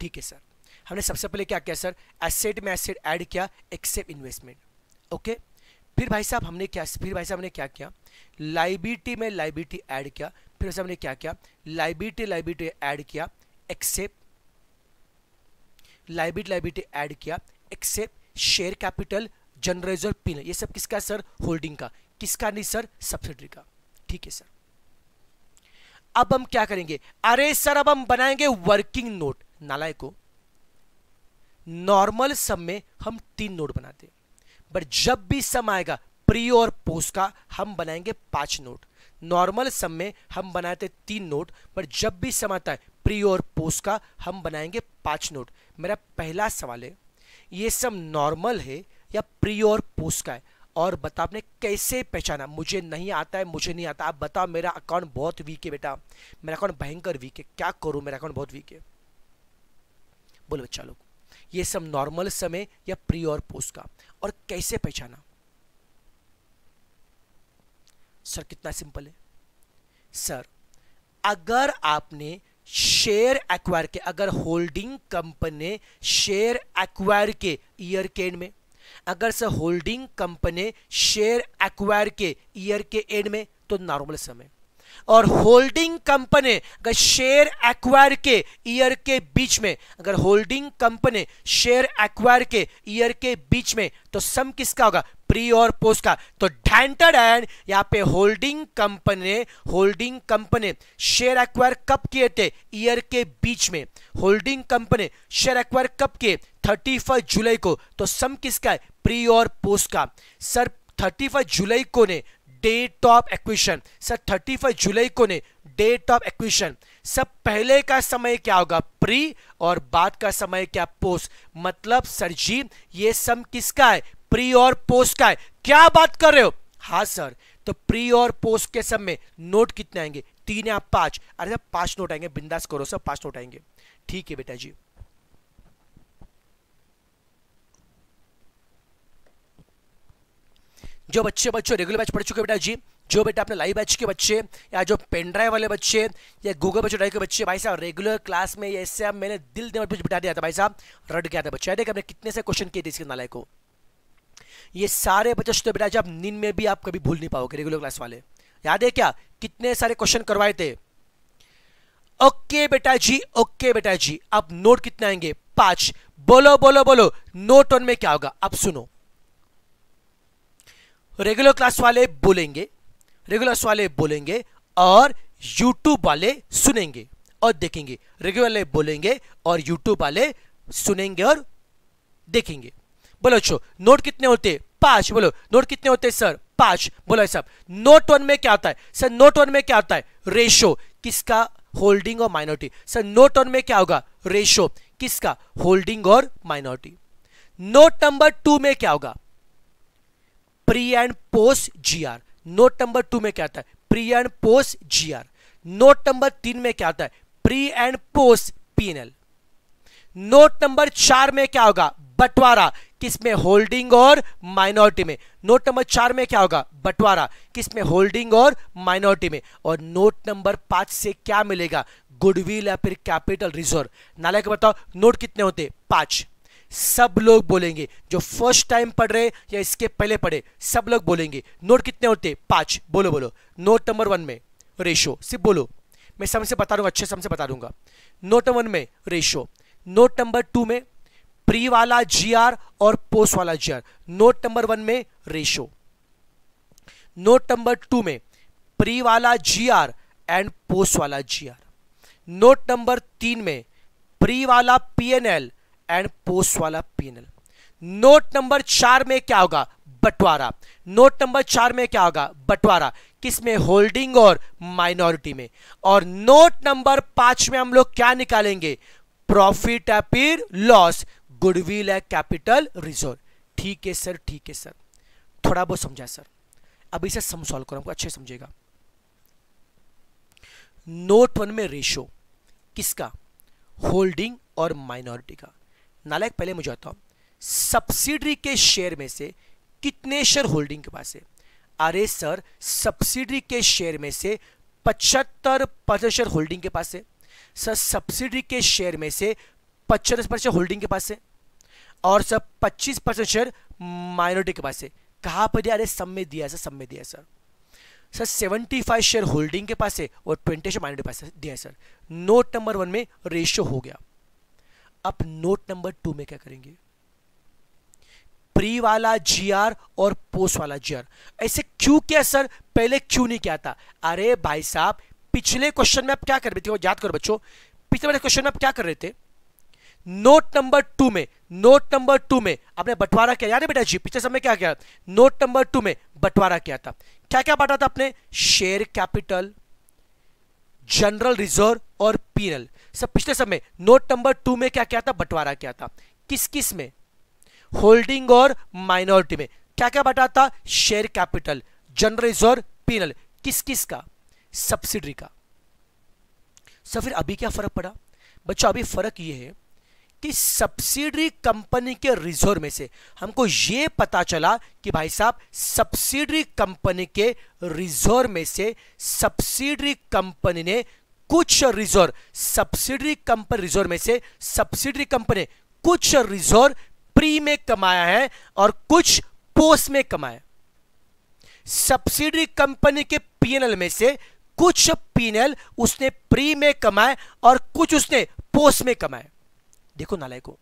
ठीक है सर हमने सबसे पहले क्या किया सर एसेट में एसेट ऐड किया एक्सेप्ट इन्वेस्टमेंट ओके फिर भाई साहब हमने क्या फिर भाई साहब ने क्या किया लाइबिलिटी में लाइबिलिटी ऐड किया फिर भाई साहब ने क्या किया लाइबिलिटी लाइबिलिटी ऐड किया एक्सेप्ट लाइबिलिटी लाइबिलिटी ऐड किया एक्सेप्ट शेयर कैपिटल जनरेजर पिन ये सब किसका सर होल्डिंग का किसका नहीं सर सब्सिडरी का ठीक है सर अब हम क्या करेंगे अरे सर अब हम बनाएंगे वर्किंग नोट नालाय को नॉर्मल सब में हम तीन नोट बनाते हैं बट जब भी सम आएगा प्री और पोस्ट का हम बनाएंगे पांच नोट नॉर्मल सम में हम बनाते तीन नोट पर जब भी सम आता है प्री और पोस्ट का हम बनाएंगे पांच नोट मेरा पहला सवाल है ये सम नॉर्मल है या प्री और पोस्ट का है और बता आपने कैसे पहचाना मुझे नहीं आता है मुझे नहीं आता आप बताओ मेरा अकाउंट बहुत वीक है बेटा मेरा अकाउंट भयंकर वीक है क्या करूं मेरा अकाउंट बहुत वीक है बोलो बच्चा लोग ये सब नॉर्मल समय या प्री और पोस्ट का और कैसे पहचाना सर कितना सिंपल है सर अगर आपने शेयर एक्वायर के अगर होल्डिंग कंपनी शेयर एक्वायर के ईयर के एंड में अगर sir holding company share acquire के ईयर के एंड में तो नॉर्मल समय और होल्डिंग कंपनी अगर शेयर एक्वायर के ईयर के बीच में अगर होल्डिंग कंपनी शेयर एक्वायर के ईयर के बीच में तो सम किसका होगा प्री और पोस्ट का तो डेंटर एंड यहां पे holding company holding company share acquire कब किए थे ईयर के बीच में होल्डिंग कंपनी शेयर एक्वायर कब किए थर्टी जुलाई को तो सम किसका है प्री और पोस्ट का सर थर्टी जुलाई को ने date of acquisition sir thirty first जुलाई को ने डेट ऑफ एक्विशन सब पहले का समय क्या होगा प्री और बाद का समय क्या पोस्ट मतलब सर जी ये सम किसका है प्री और पोस्ट का है क्या बात कर रहे हो हाँ सर तो प्री और पोस्ट के सब में नोट कितने आएंगे तीन या पांच अरे सर पांच नोट आएंगे बिंदास करो सर पांच नोट आएंगे ठीक है बेटा जी जो बच्चे बच्चों रेगुलर बैच पढ़ चुके बेटा जी जो बेटा अपने लाइव बैच के बच्चे या जो पेनड्राइव वाले बच्चे या गूगल बच्चे ड्राइव के बच्चे भाई साहब रेगुलर क्लास में या इससे अब मैंने दिल दिमाग कुछ बिठा दिया था भाई साहब रट गया था बच्चा देखिए हमने कितने से क्वेश्चन किए थे इसके नालाय को ये सारे बच्चे तो बेटा जी आप नींद में भी आप कभी भूल नहीं पाओगे रेगुलर क्लास वाले याद है क्या कितने सारे क्वेश्चन करवाए थे ओके बेटा जी ओके बेटा जी अब नोट कितने आएंगे पांच बोलो बोलो बोलो नोट ऑन में क्या होगा अब सुनो रेगुलर क्लास वाले बोलेंगे रेगुलर्स वाले बोलेंगे और यूट्यूब वाले सुनेंगे और देखेंगे रेगुलर वाले बोलेंगे और यूट्यूब वाले सुनेंगे और देखेंगे बोलो अच्छो नोट कितने होते पांच बोलो नोट कितने होते सर पांच बोलो साहब नोट वन में क्या होता है सर नोट वन में क्या होता है रेशो किसका होल्डिंग और माइनॉरिटी सर नोट वन में क्या होगा रेशो किसका होल्डिंग और माइनॉरिटी नोट नंबर टू में क्या होगा pre and post GR note number two में क्या आता है pre and post GR note number तीन में क्या आता है pre and post PNL note number चार में क्या होगा बंटवारा किसमें होल्डिंग और माइनॉरिटी में नोट नंबर चार में क्या होगा बंटवारा किसमें होल्डिंग और माइनॉरिटी में और नोट नंबर पांच से क्या मिलेगा गुडविल या फिर कैपिटल रिजर्व नाले को बताओ नोट कितने होते पांच सब लोग बोलेंगे जो फर्स्ट टाइम पढ़ रहे या इसके पहले पढ़े सब लोग बोलेंगे नोट कितने होते पांच बोलो बोलो नोट नंबर वन में रेशो सिर्फ बोलो मैं समझ से बता दूंगा अच्छे समझ से बता दूंगा नोट नंबर वन में रेशो नोट नंबर टू में प्री वाला जी और पोस्ट वाला जी नोट नंबर वन में रेशो नोट नंबर टू में प्री वाला जी एंड पोस्ट वाला जी नोट नंबर तीन में प्री वाला पीएनएल एंड पोस्ट वाला पीनल नोट नंबर चार में क्या होगा बंटवारा नोट नंबर चार में क्या होगा बंटवारा किसमें होल्डिंग और माइनॉरिटी में और नोट नंबर पांच में हम लोग क्या निकालेंगे प्रॉफिट अपीर लॉस गुडविल है कैपिटल रिजर्व ठीक है सर ठीक है सर थोड़ा बहुत समझा सर अब इसे सम सॉल्व करो आपको अच्छे समझेगा नोट वन में रेशो किसका होल्डिंग और माइनॉरिटी का नालायक पहले मुझे बताओ सब्सिडरी के शेयर में से कितने शेयर होल्डिंग के पास है अरे सर सब्सिडरी के शेयर में से पचहत्तर परसेंट शेयर होल्डिंग के पास है सर सब्सिडरी के शेयर में से पचहत्तर परसेंट होल्डिंग के पास है और सर पच्चीस परसेंट शेयर माइनॉरिटी के पास है कहाँ पर दिया अरे सब में दिया सर सब में दिया sir sir seventy five share holding के पास है और ट्वेंटी शेयर माइनॉरिटी पास दिया है सर नोट नंबर वन में रेशियो हो गया आप नोट नंबर टू में क्या करेंगे प्री वाला जीआर और पोस्ट वाला जीआर ऐसे क्यों क्या सर पहले क्यों नहीं क्या था अरे भाई साहब पिछले क्वेश्चन में आप क्या कर रहे थे याद करो बच्चों पिछले वाले क्वेश्चन में आप क्या कर रहे थे नोट नंबर टू में नोट नंबर टू में आपने बंटवारा किया याद है बेटा जी पिछले समय क्या किया नोट नंबर टू में बंटवारा किया था क्या क्या बांटा था आपने शेयर कैपिटल जनरल रिजर्व और पीनल सब पिछले सब में नोट नंबर टू में क्या क्या था बंटवारा क्या था किस किस में होल्डिंग और माइनॉरिटी में क्या क्या बटा था शेयर कैपिटल जनरल और पीनल किस किस का सब्सिडरी का सर फिर अभी क्या फर्क पड़ा बच्चों अभी फर्क यह है कि सब्सिडरी कंपनी के रिजर्व में से हमको यह पता चला कि भाई साहब सब्सिडरी कंपनी के रिजर्व में से सब्सिडरी कंपनी ने कुछ रिजोर सब्सिडरी कंपनी रिजोर में से सब्सिडरी कंपनी कुछ रिजोर प्री में कमाया है और कुछ पोस्ट में कमाया सब्सिडरी कंपनी के पीएनएल में से कुछ पीएनएल उसने प्री में कमाए और कुछ उसने पोस्ट में कमाए देखो नालाय को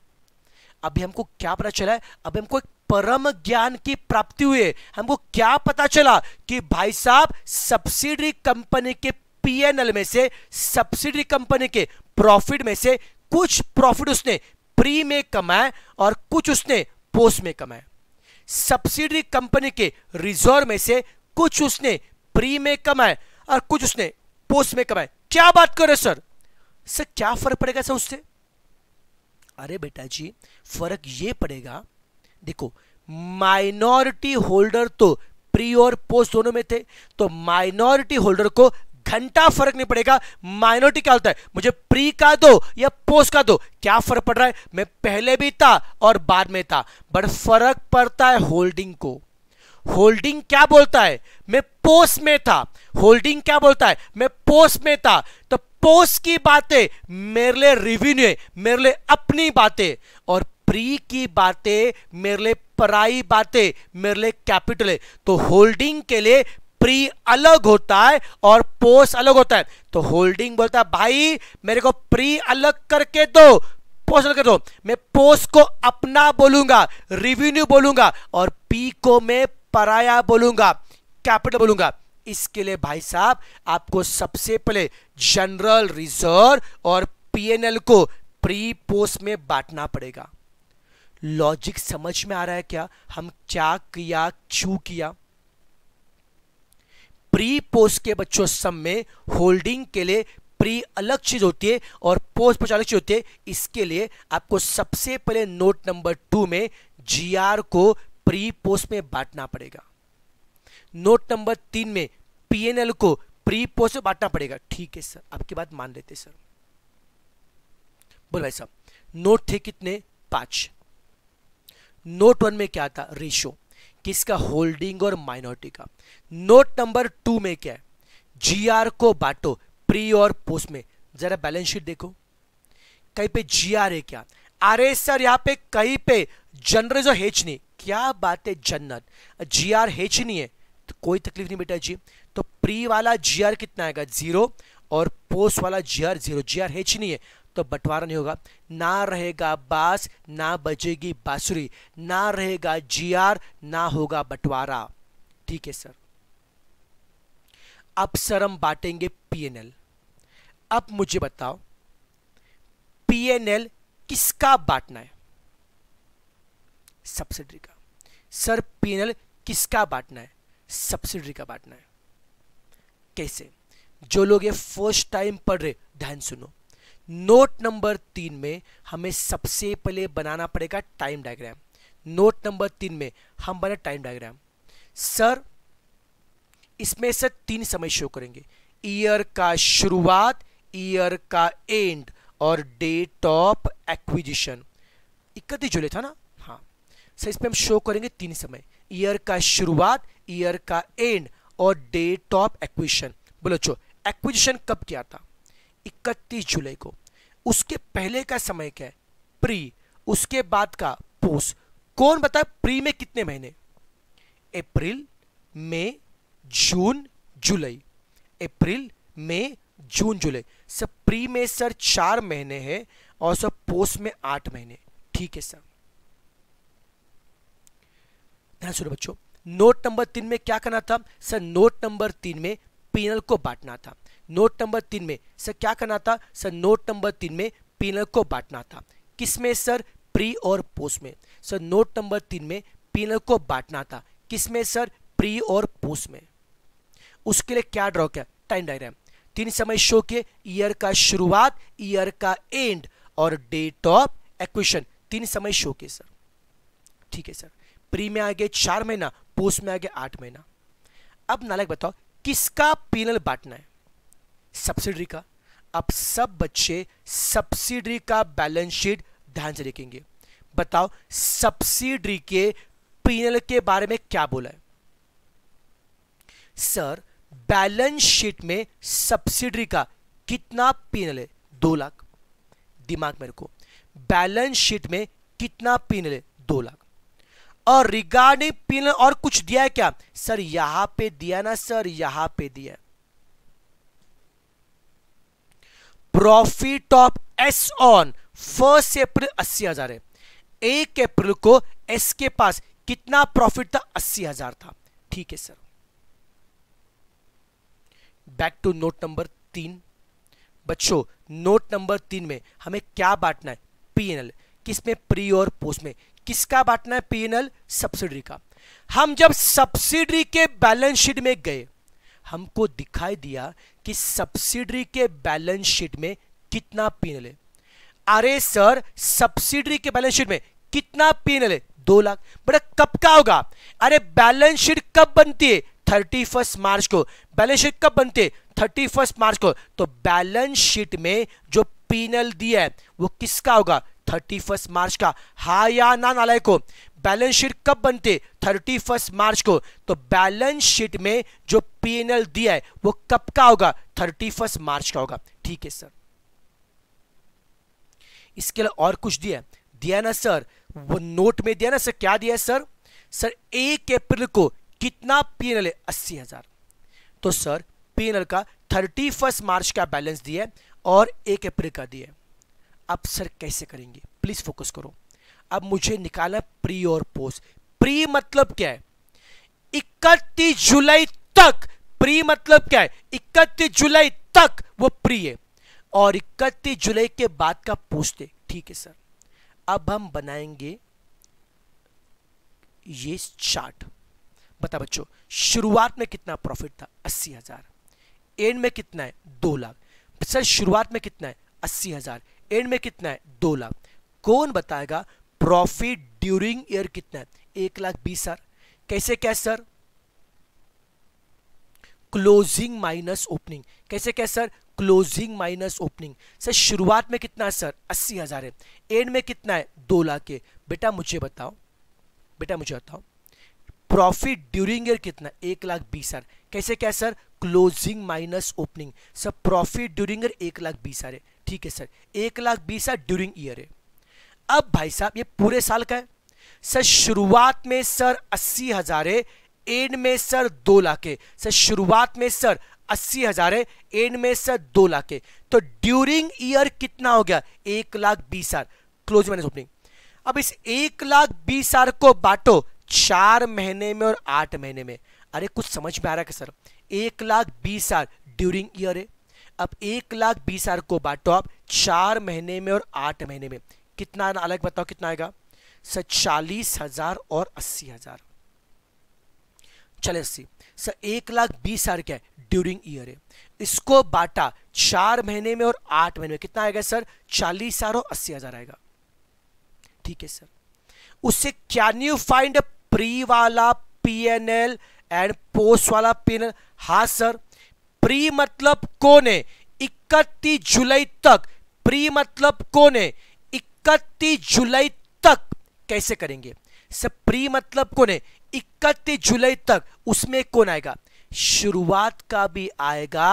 अभी हमको क्या पता चला है अभी हमको एक परम ज्ञान की प्राप्ति हुई है हमको क्या पता चला कि भाई साहब सब्सिडरी कंपनी के पीएनएल में से सब्सिडी कंपनी के प्रॉफिट में से कुछ प्रॉफिट उसने प्री में कमाए और कुछ उसने पोस्ट में कमाए सब्सिडी कंपनी के रिजर्व में से कुछ उसने प्री में कमाए और कुछ उसने पोस्ट में कमाए क्या बात कर रहे सर सर क्या फर्क पड़ेगा सर उससे अरे बेटा जी फर्क ये पड़ेगा देखो माइनॉरिटी होल्डर तो प्री और पोस्ट दोनों में थे तो माइनॉरिटी होल्डर को घंटा फर्क नहीं पड़ेगा माइनॉरिटी क्या होता है मुझे प्री का दो या पोस्ट का दो क्या फर्क पड़ रहा है मैं पहले भी था और बाद में था बट फर्क पड़ता है होल्डिंग को होल्डिंग क्या बोलता है मैं पोस्ट में था होल्डिंग क्या बोलता है मैं पोस्ट में था तो पोस्ट की बातें मेरे लिए रिव्यून्यू मेरे लिए अपनी बातें और प्री की बातें मेरे लिए पराई बातें मेरे लिए कैपिटल है तो होल्डिंग के लिए प्री अलग होता है और पोस्ट अलग होता है तो होल्डिंग बोलता है भाई मेरे को प्री अलग करके दो पोस्ट अलग कर दो मैं पोस्ट को अपना बोलूंगा रिवेन्यू बोलूंगा और पी को मैं पराया बोलूंगा कैपिटल बोलूंगा इसके लिए भाई साहब आपको सबसे पहले जनरल रिजर्व और पीएनएल को प्री पोस्ट में बांटना पड़ेगा लॉजिक समझ में आ रहा है क्या हम क्या किया क्यों किया प्री पोस्ट के बच्चों सब में होल्डिंग के लिए प्री अलग चीज़ होती है और पोस्ट पर अलग चीज़ होती है इसके लिए आपको सबसे पहले नोट नंबर टू में जीआर को प्री पोस्ट में बांटना पड़ेगा नोट नंबर तीन में पीएनएल को प्री पोस्ट में बांटना पड़ेगा ठीक है सर आपकी बात मान लेते सर बोल भाई साहब नोट थे कितने पांच नोट वन में क्या था रेशो किसका होल्डिंग और माइनॉरिटी का नोट नंबर टू में क्या है जीआर को बांटो प्री और पोस्ट में जरा बैलेंस शीट देखो कहीं पे जीआर है क्या अरे सर यहाँ पे कहीं पे जनरल जो हेच नहीं क्या बात है जन्नत जी आर हेच नहीं है तो कोई तकलीफ नहीं बेटा जी तो प्री वाला जी आर कितना आएगा जीरो और पोस्ट वाला G R zero G R हेच नहीं है तो बंटवारा नहीं होगा ना रहेगा बास ना बजेगी बासुरी ना रहेगा जीआर ना होगा बंटवारा ठीक है सर अब सर हम बांटेंगे पीएनएल अब मुझे बताओ पीएनएल किसका बांटना है सब्सिडी का सर पीएनएल किसका बांटना है सब्सिडी का बांटना है कैसे जो लोग ये फर्स्ट टाइम पढ़ रहे ध्यान सुनो नोट नंबर तीन में हमें सबसे पहले बनाना पड़ेगा टाइम डायग्राम नोट नंबर तीन में हम बने टाइम डायग्राम सर इसमें से तीन समय शो करेंगे ईयर का शुरुआत ईयर का एंड और डेट ऑफ एक्विजिशन इकतीस जुलाई था ना हाँ सर इसमें हम शो करेंगे तीन समय ईयर का शुरुआत ईयर का एंड और डेट ऑफ एक्विजिशन बोलो चो एक्विजिशन कब किया था इकतीस जुलाई को उसके पहले का समय क्या है प्री उसके बाद का पोस्ट कौन बता प्री में कितने महीने अप्रैल मई जून जुलाई अप्रैल मई जून जुलाई सर प्री में सर चार महीने हैं और सर पोस्ट में आठ महीने ठीक है सर ध्यान सुनो बच्चों नोट नंबर तीन में क्या करना था सर नोट नंबर तीन में पीनल को बांटना था नोट नंबर तीन में सर क्या करना था सर नोट नंबर तीन में पिनल को बांटना था किस में सर प्री और पोस्ट में सर नोट नंबर तीन में पिलर को बांटना था किस में सर प्री और पोस्ट में उसके लिए क्या ड्रॉ किया टाइम डायग्राम तीन समय शो के ईयर का शुरुआत ईयर का एंड और डेट ऑफ एक्विशन तीन समय शो के सर ठीक है सर प्री में आ गए चार महीना पोस्ट में आ गए आठ महीना अब नालक बताओ किसका पिनल बांटना है सब्सिडरी का अब सब बच्चे सब्सिडरी का बैलेंस शीट ध्यान से देखेंगे बताओ सब्सिडरी के पीएनएल के बारे में क्या बोला है सर बैलेंस शीट में सब्सिडरी का कितना पीएनएल है दो लाख दिमाग मेरे को बैलेंस शीट में कितना पीएनएल है दो लाख और रिगार्डिंग पीएनएल और कुछ दिया है क्या सर यहां पे दिया ना सर यहां पे दिया है profit of S on first अप्रैल अस्सी हजार है एक अप्रैल को एस के पास कितना प्रॉफिट था अस्सी हजार था ठीक है sir back to note number तीन बच्चों नोट नंबर तीन में हमें क्या बांटना है पीएनएल किसमें प्री और पोस्ट में किसका बांटना है पीएनएल सब्सिडी का हम जब सब्सिडी के बैलेंस शीट में गए हमको दिखाई दिया कि सब्सिडरी के बैलेंस शीट में कितना पीनल है अरे सर सब्सिडरी के बैलेंस शीट में कितना पीनल है दो लाख बड़ा कब का होगा अरे बैलेंस शीट कब बनती है थर्टी फर्स्ट मार्च को बैलेंस शीट कब बनती है थर्टी फर्स्ट मार्च को तो बैलेंस शीट में जो पीनल दिया है वो किसका होगा थर्टी फर्स्ट मार्च का हा या ना नालायक को बैलेंस शीट कब बनते थर्टी फर्स्ट मार्च को तो बैलेंस शीट में जो पीएनएल दिया है वो कब का होगा थर्टी फर्स्ट मार्च का होगा ठीक है सर इसके लिए और कुछ दिया दिया ना सर वो नोट में दिया ना सर क्या दिया सर सर एक अप्रैल को कितना पीएनएल है अस्सी हजार तो सर पीएनएल का थर्टी फर्स्ट मार्च का बैलेंस दिया और एक अप्रैल का दिया आप सर कैसे करेंगे प्लीज़ फोकस करो अब मुझे निकाला प्री और पोस्ट प्री मतलब क्या है इकतीस जुलाई तक प्री मतलब क्या है इकतीस जुलाई तक वो प्री है और इकतीस जुलाई के बाद का पोस्ट है ठीक है सर अब हम बनाएंगे ये चार्ट बता बच्चों शुरुआत में कितना प्रॉफिट था अस्सी हजार एंड में कितना है दो लाख सर शुरुआत में कितना है अस्सी हजार एंड में कितना है दो लाख कौन बताएगा प्रॉफिट ड्यूरिंग ईयर कितना है एक लाख बीस हजार कैसे क्या सर क्लोजिंग माइनस ओपनिंग कैसे क्या sir closing minus opening sir शुरुआत में कितना है सर अस्सी हज़ार है एंड में कितना है दो लाख के बेटा मुझे बताओ बेटा मुझे बताओ प्रॉफिट ड्यूरिंग ईयर कितना एक लाख बीस हज़ार कैसे क्या sir closing minus opening sir profit during year एक लाख बीस हज़ार है ठीक है सर एक लाख बीस हजार ड्यूरिंग ईयर है अब भाई साहब ये पूरे साल का है सर शुरुआत में सर अस्सी हजार है एंड में सर दो लाख है सर शुरुआत में सर अस्सी हजार है एंड में सर दो लाख है तो ड्यूरिंग ईयर कितना हो गया एक लाख बीस हजार क्लोज मैंने ओपनिंग अब इस एक लाख बीस हजार को बांटो चार महीने में और आठ महीने में अरे कुछ समझ में आ रहा है सर एक लाख बीस हजार ड्यूरिंग ईयर है अब एक लाख बीस हज़ार को बांटो आप चार महीने में और आठ महीने में कितना अलग बताओ कितना आएगा सर चालीस हज़ार और अस्सी हज़ार चले अस्सी सर एक लाख बीस हज़ार क्या है ड्यूरिंग ईयर है इसको बांटा चार महीने में और आठ महीने में कितना आएगा सर चालीस हज़ार और अस्सी हज़ार आएगा ठीक है सर उससे कैन यू फाइंड प्री वाला एल एंड पोस्ट वाला पीएनएल हाँ सर प्री मतलब कौन है इकतीस जुलाई तक प्री मतलब कोने इकतीस जुलाई तक कैसे करेंगे सब प्री मतलब कोने इकतीस जुलाई तक उसमें कौन आएगा शुरुआत का भी आएगा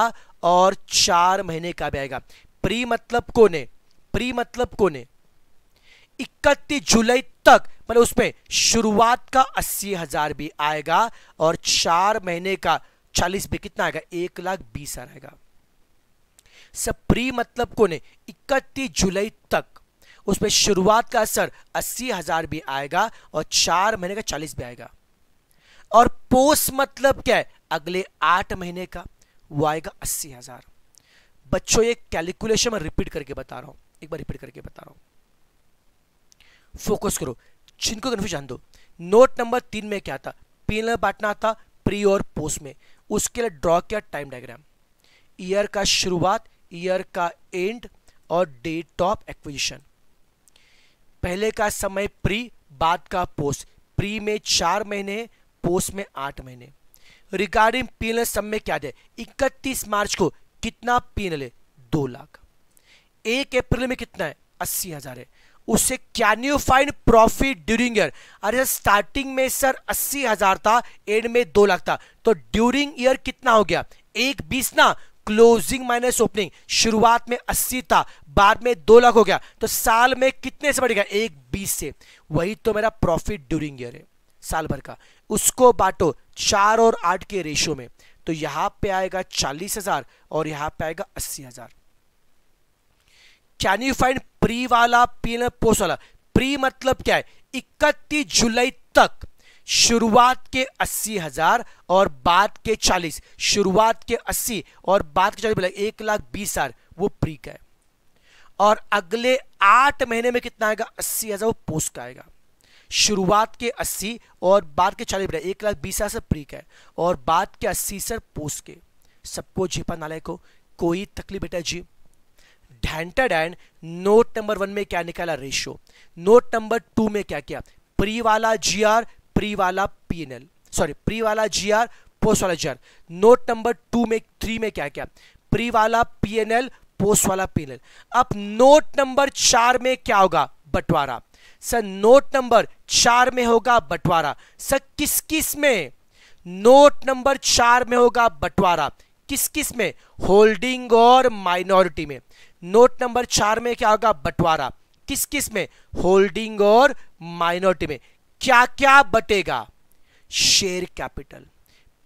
और चार महीने का भी आएगा प्री मतलब कौन है प्री मतलब कौन है इकतीस जुलाई तक मतलब उसमें शुरुआत का अस्सी हजार भी आएगा और चार महीने का चालीस पे कितना आएगा एक लाख बीस हजार आएगा सब प्री मतलब को ने इकतीस जुलाई तक उसमें शुरुआत का असर अस्सी हजार भी आएगा और चार महीने का चालीस भी आएगा और पोस्ट मतलब क्या है अगले आठ महीने का वो आएगा अस्सी हजार बच्चों ये कैलकुलेशन में रिपीट करके बता रहा हूं एक बार रिपीट करके बता रहा हूं फोकस करो जिनको कन्फ्यूजन दो नोट नंबर तीन में क्या था पीलर बांटना था प्री और पोस्ट में उसके लिए ड्रॉ किया टाइम डायग्राम ईयर का शुरुआत ईयर का एंड और डेट ऑफ एक्विजिशन पहले का समय प्री बाद का पोस्ट प्री में चार महीने पोस्ट में आठ महीने रिगार्डिंग पीनल सब में क्या दे इकतीस मार्च को कितना पीनल है दो लाख एक अप्रैल में कितना है अस्सी हजार है उससे can you find profit during year अरे स्टार्टिंग में सर अस्सी हजार था एंड में दो लाख था तो ड्यूरिंग ईयर कितना हो गया एक बीस ना क्लोजिंग माइनस ओपनिंग शुरुआत में अस्सी था बाद में दो लाख हो गया तो साल में कितने से बढ़ेगा एक बीस से वही तो मेरा प्रॉफिट ड्यूरिंग ईयर है साल भर का उसको बांटो चार और आठ के रेशो में तो यहां पे आएगा चालीस हजार और यहां पे आएगा अस्सी हजार कैन यू फाइंड प्री वाला पी पोस्ट वाला प्री मतलब क्या है इकतीस जुलाई तक शुरुआत के अस्सी हजार और बाद के चालीस शुरुआत के अस्सी और बाद के चालीस एक लाख बीस हजार वो प्री का है और अगले आठ महीने में कितना आएगा अस्सी हजार वो पोस्ट का आएगा शुरुआत के अस्सी और बाद के चालीस बोला एक लाख बीस हजार सर प्री का है और बाद के अस्सी सर पोस्ट के सबको जी पानालय को कोई तकलीफ बेटा जी इट एंड नोट नंबर वन में क्या निकाला रेशियो नोट नंबर टू में क्या किया प्री वाला जी आर प्री वाला P N L sorry pre वाला जी आर पोस्ट वाला G R note number two में थ्री में क्या किया प्री वाला पी एन एल पोस्ट वाला पी एन एल अब नोट नंबर चार में क्या होगा बंटवारा सर नोट नंबर चार में होगा बंटवारा सर किस किस में नोट नंबर चार में होगा बंटवारा किस किस में होल्डिंग और माइनॉरिटी में नोट नंबर चार में क्या होगा बंटवारा किस किस में होल्डिंग और माइनॉरिटी में क्या क्या बटेगा शेयर कैपिटल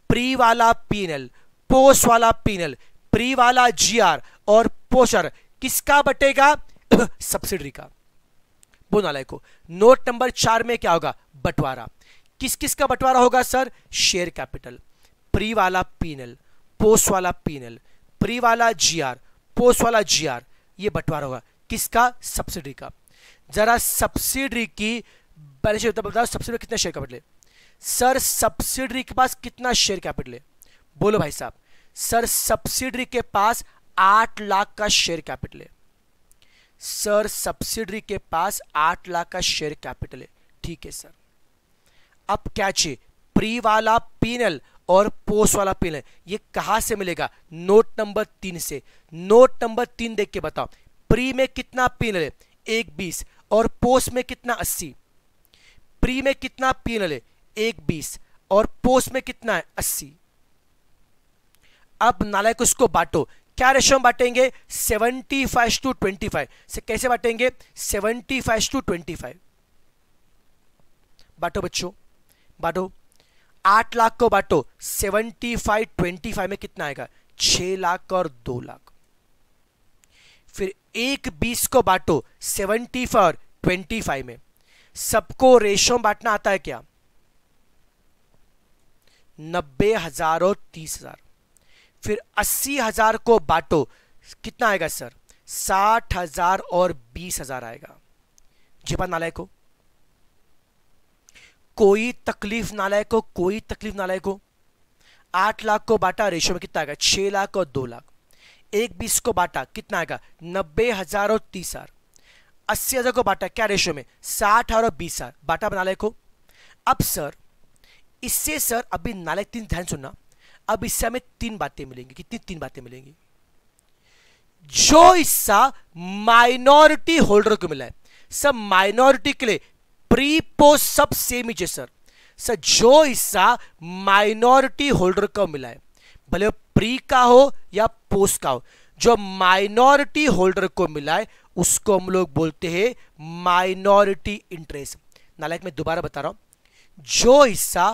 प्री वाला पीनल पोस्ट वाला पीनल प्री वाला जीआर और पोस्टर किसका बटेगा सब्सिडरी का बोनालय को नोट नंबर चार में क्या होगा बंटवारा किस किस का बंटवारा होगा सर शेयर कैपिटल प्री वाला पीनल पोस्ट वाला पीनल प्री वाला जीआर पोस्ट वाला जीआर ये बंटवारा होगा किसका सब्सिडी का जरा सब्सिडी की बैलेंस शीट बताओ सब्सिडी कितना शेयर कैपिटल है सर सब्सिडी के पास कितना शेयर कैपिटल है बोलो भाई साहब सर सब्सिडरी के पास आठ लाख का शेयर कैपिटल है सर सब्सिडरी के पास आठ लाख का शेयर कैपिटल है ठीक है सर अब क्या चाहिए प्री वाला पीनल और पोस्ट वाला पिन है ये कहाँ से मिलेगा नोट नंबर तीन से नोट नंबर तीन देख के बताओ प्री में कितना पिन ले एक बीस और पोस्ट में कितना अस्सी प्री में कितना पिन ले एक बीस और पोस्ट में कितना है अस्सी अब नालायक उसको बांटो क्या रेशो में बांटेंगे seventy five to twenty five से कैसे बांटेंगे seventy five to twenty five बांटो बच्चों बांटो आठ लाख को बांटो सेवेंटी फाइव ट्वेंटी फाइव में कितना आएगा छह लाख और दो लाख फिर एक बीस को बांटो सेवेंटी फाइव ट्वेंटी फाइव में सबको रेशो में बांटना आता है क्या नब्बे हजार और तीस हजार फिर अस्सी हजार को बांटो कितना आएगा सर साठ हजार और बीस हजार आएगा जी नालायक को कोई तकलीफ ना लायक हो कोई तकलीफ ना लायक हो आठ लाख को बांटा रेशो में कितना आएगा छह लाख और दो लाख एक बीस को बांटा कितना आएगा नब्बे हज़ार और तीस हज़ार अस्सी हज़ार को बांटा क्या रेशो में साठ हज़ार और बीस हज़ार बांटा बना हो अब सर इससे सर अभी नालायक तीन ध्यान सुनना अब इससे हमें तीन बातें मिलेंगी कितनी तीन बातें मिलेंगी जो हिस्सा माइनॉरिटी होल्डर को मिला है सब माइनॉरिटी के लिए प्री पोस्ट सब सेम ही सर सर जो हिस्सा माइनॉरिटी होल्डर को मिला है भले प्री का हो या पोस्ट का हो जो माइनॉरिटी होल्डर को मिला है उसको हम लोग बोलते हैं माइनॉरिटी इंटरेस्ट नालायक मैं दोबारा बता रहा हूं जो हिस्सा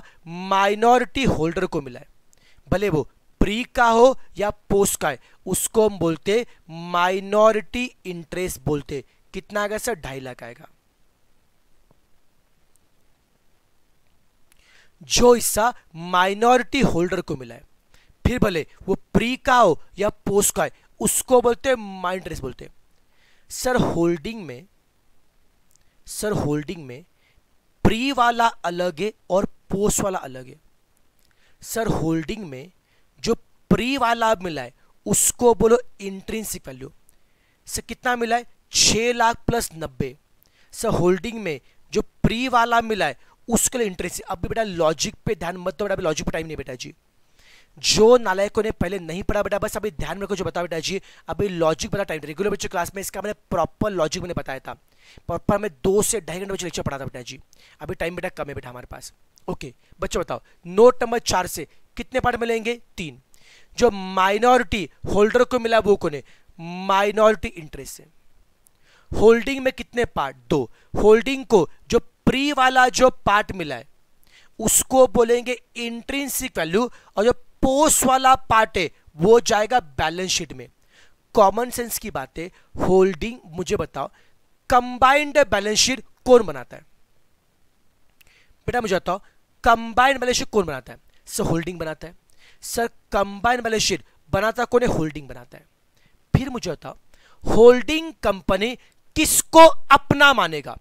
माइनॉरिटी होल्डर को मिला है भले वो प्री का हो या पोस्ट का है उसको हम बोलते माइनॉरिटी इंटरेस्ट बोलते कितना आएगा सर ढाई लाख आएगा जो हिस्सा माइनॉरिटी होल्डर को मिला है फिर भले वो प्री का हो या पोस्ट का है उसको बोलते हैं माइंड रेस बोलते हैं सर होल्डिंग में सर होल्डिंग में प्री वाला अलग है और पोस्ट वाला अलग है सर होल्डिंग में जो प्री वाला मिला है उसको बोलो इंट्रेंसिक वैल्यू सर कितना मिला है छः लाख प्लस नब्बे सर होल्डिंग में जो प्री वाला मिला है उसके लिए इंटरेस्ट अब भी बेटा लॉजिक पे ध्यान मत दो बेटा अभी लॉजिक पे टाइम नहीं बेटा जी जो नालायकों ने पहले नहीं पढ़ा बेटा बस अभी ध्यान रखो जो बता बेटा जी अभी लॉजिक बता टाइम रेगुलर बच्चे क्लास में इसका मैंने प्रॉपर लॉजिक मैंने बताया था प्रॉपर मैं दो से ढाई घंटे बच्चे लेक्चर पढ़ा था बेटा जी अभी टाइम बेटा कम है बेटा हमारे पास ओके बच्चों बताओ नोट नंबर चार से कितने पार्ट में लेंगे तीन जो माइनॉरिटी होल्डर को मिला वो कौन है माइनॉरिटी इंटरेस्ट है होल्डिंग में कितने पार्ट दो होल्डिंग को जो प्री वाला जो पार्ट मिला है उसको बोलेंगे इंट्रेंसिक वैल्यू और जो पोस्ट वाला पार्ट है वो जाएगा बैलेंस शीट में कॉमन सेंस की बात है होल्डिंग मुझे बताओ कंबाइंड बैलेंस शीट कौन बनाता है बेटा मुझे बताओ कंबाइंड बैलेंस शीट कौन बनाता है सर होल्डिंग बनाता है सर कंबाइंड बैलेंस शीट बनाता कौन है होल्डिंग बनाता है फिर मुझे बताओ होल्डिंग कंपनी किसको अपना मानेगा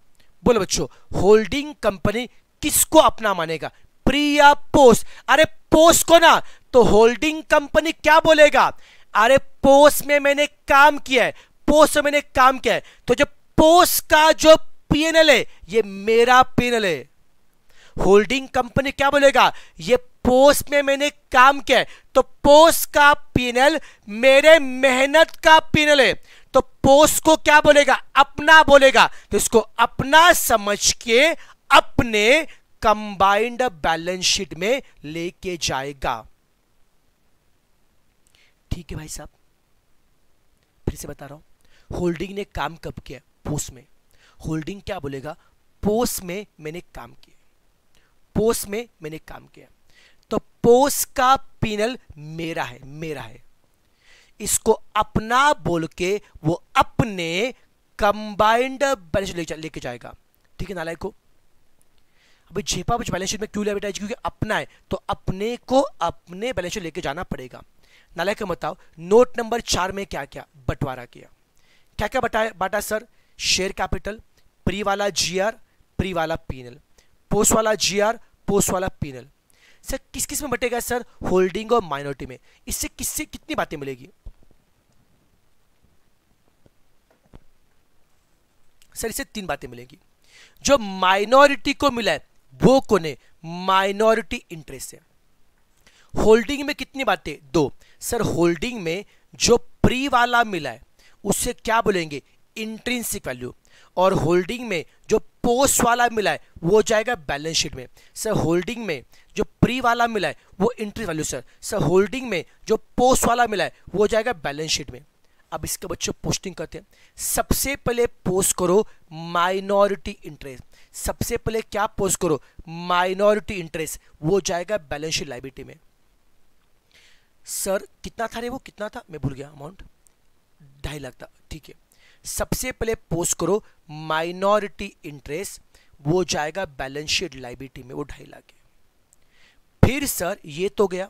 बोलो बच्चों होल्डिंग कंपनी किसको अपना मानेगा प्री या पोस्ट अरे पोस्ट को ना तो होल्डिंग कंपनी क्या बोलेगा अरे पोस्ट में मैंने काम किया है पोस्ट में मैंने काम किया है तो जो पोस्ट का जो पीएनएल है ये मेरा पीएनएल है होल्डिंग कंपनी क्या बोलेगा ये पोस्ट में मैंने काम किया है तो पोस्ट का पीएनएल मेरे मेहनत का पीएनएल है तो पोस्ट को क्या बोलेगा अपना बोलेगा तो इसको अपना समझ के अपने कंबाइंड बैलेंस शीट में लेके जाएगा ठीक है भाई साहब फिर से बता रहा हूं होल्डिंग ने काम कब किया पोस्ट में होल्डिंग क्या बोलेगा पोस्ट में मैंने काम किया पोस्ट में मैंने काम किया तो पोस्ट का पिनल मेरा है मेरा है इसको अपना बोल के वो अपने कंबाइंड बैलेंस शीट लेके जाएगा ठीक है नालायक को अभी झेपा कुछ बैलेंस शीट में क्यों लिया बेटा क्योंकि अपना है तो अपने को अपने बैलेंस शीट लेके जाना पड़ेगा नालायक को बताओ नोट नंबर चार में क्या क्या बंटवारा किया क्या क्या बटाया बांटा सर शेयर कैपिटल प्री वाला जी आर प्री वाला पीनल पोस्ट वाला जी आर पोस्ट वाला पीनल सर किस किस में बटेगा सर होल्डिंग और माइनॉरिटी में इससे किससे कितनी बातें मिलेगी सर इसे तीन बातें मिलेंगी जो माइनॉरिटी को मिला है वो कौन है माइनॉरिटी इंटरेस्ट है होल्डिंग में कितनी बातें दो सर होल्डिंग में जो प्री वाला मिला है उससे क्या बोलेंगे इंट्रेंसिक वैल्यू और होल्डिंग में जो पोस्ट वाला मिला है वो जाएगा बैलेंस शीट में सर होल्डिंग में जो प्री वाला मिला है वो entry value sir sir holding में जो पोस्ट वाला मिला है वो जाएगा बैलेंस शीट में अब इसके बच्चों पोस्टिंग करते हैं सबसे पहले पोस्ट करो माइनॉरिटी इंटरेस्ट सबसे पहले क्या पोस्ट करो माइनॉरिटी इंटरेस्ट वो जाएगा बैलेंस शीट लाइबिलिटी में सर कितना था रे वो कितना था मैं भूल गया अमाउंट ढाई लाख था ठीक है सबसे पहले पोस्ट करो माइनॉरिटी इंटरेस्ट वो जाएगा बैलेंस शीट लाइबिलिटी में वो ढाई लाख है फिर सर ये तो गया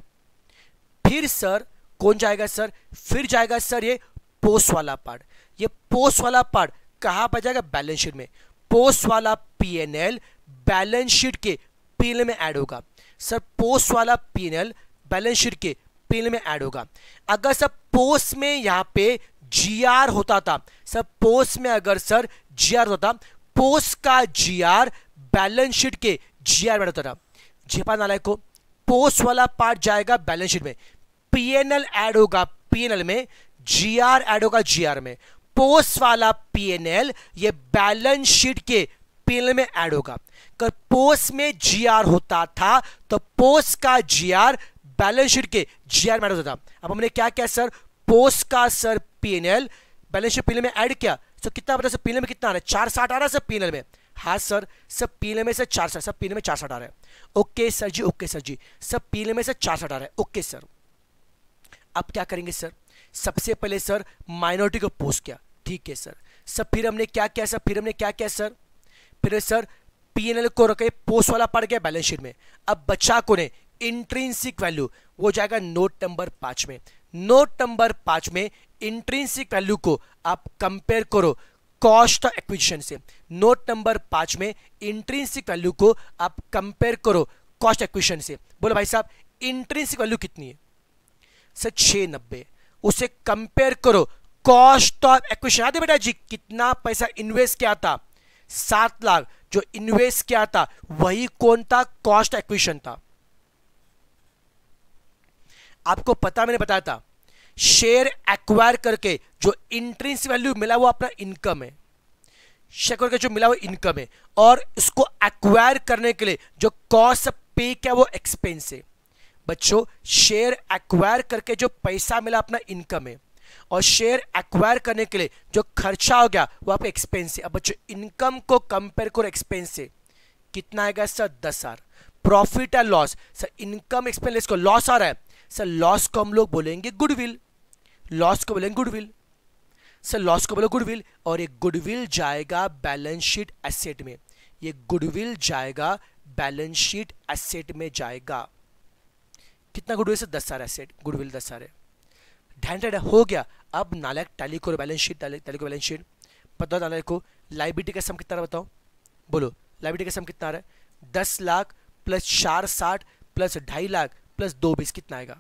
फिर सर कौन जाएगा सर फिर जाएगा सर ये पोस्ट वाला पार्ट ये पोस्ट वाला पार्ट कहाँ पर जाएगा बैलेंस शीट में पोस्ट वाला पीएनएल बैलेंस शीट के पीएल में ऐड होगा सर पोस्ट वाला पीएनएल बैलेंस शीट के पीएल में ऐड होगा अगर सर पोस्ट में यहाँ पे जीआर होता था सर पोस्ट में अगर सर जीआर होता पोस्ट का जीआर बैलेंस शीट के जीआर में होता था झेपा नालय को पोस्ट वाला पार्ट जाएगा बैलेंस शीट में पीएनएल ऐड होगा पीएनएल में जीआर एडो का जीआर में पोस्ट वाला पीएनएल ये बैलेंस शीट के पीएनएल में ऐड होगा कर पोस्ट में जीआर होता था तो पोस्ट का जीआर बैलेंस शीट के जीआर में ऐड होता था अब हमने क्या किया सर पोस्ट का sir PNL balance sheet PNL में ऐड किया तो कितना बता सर पीएनएल में कितना आ रहा है चार साठ आ रहा है सर पीएनएल में हाँ सर सब पीले में से चार साठ सब पीले में चार साठ आ रहा है okay sir ji okay sir ji सब पीले में से चार साठ आ रहा है ओके सर अब क्या करेंगे सर सबसे पहले सर माइनॉरिटी को पोस्ट किया ठीक है सर सर फिर हमने क्या किया सर फिर हमने क्या किया सर फिर सर पीएनएल को रखे पोस्ट वाला पड़ गया बैलेंस शीट में अब बचा को ने इंट्रेंसिक वैल्यू वो जाएगा नोट नंबर पांच में नोट नंबर पांच में इंट्रेंसिक वैल्यू को आप कंपेयर करो कॉस्ट ऑफ एक्विजिशन से नोट नंबर पांच में इंट्रेंसिक वैल्यू को आप कंपेयर करो कॉस्ट एक्विजिशन से बोलो भाई साहब इंट्रेंसिक वैल्यू कितनी है सर छे नब्बे उसे कंपेयर करो कॉस्ट ऑफ एक्विशन आते बेटा जी कितना पैसा इन्वेस्ट किया था सात लाख जो इन्वेस्ट किया था वही कौन था कॉस्ट एक्विशन था आपको पता मैंने बताया था शेयर एक्वायर करके जो इंट्रेंस वैल्यू मिला वो अपना इनकम है शेयर करके जो मिला वो इनकम है और इसको एक्वायर करने के लिए जो कॉस्ट पे क्या वो एक्सपेंस है बच्चों शेयर एक्वायर करके जो पैसा मिला अपना इनकम है और शेयर एक्वायर करने के लिए जो खर्चा हो गया वो आप एक्सपेंस है अब बच्चों इनकम को कंपेयर करो एक्सपेंस से कितना आएगा सर दस आर profit and loss sir income expense को लॉस आ रहा है सर लॉस को हम लोग बोलेंगे गुडविल लॉस को बोलेंगे गुडविल सर लॉस को बोलो गुडविल और ये गुडविल जाएगा बैलेंस शीट एसेट में ये गुडविल जाएगा बैलेंस शीट एसेट में जाएगा कितना गुडविल से दस सारे एसेट गुडविल दस सारे ढैंडेड हो गया अब नालायक टैली को बैलेंस शीट टैली को बैलेंस शीट पता नालायक को लाइबिलिटी का सम कितना बताओ बोलो लाइबिलिटी का सम कितना रहा है दस लाख प्लस चार साठ प्लस ढाई लाख प्लस दो बीस कितना आएगा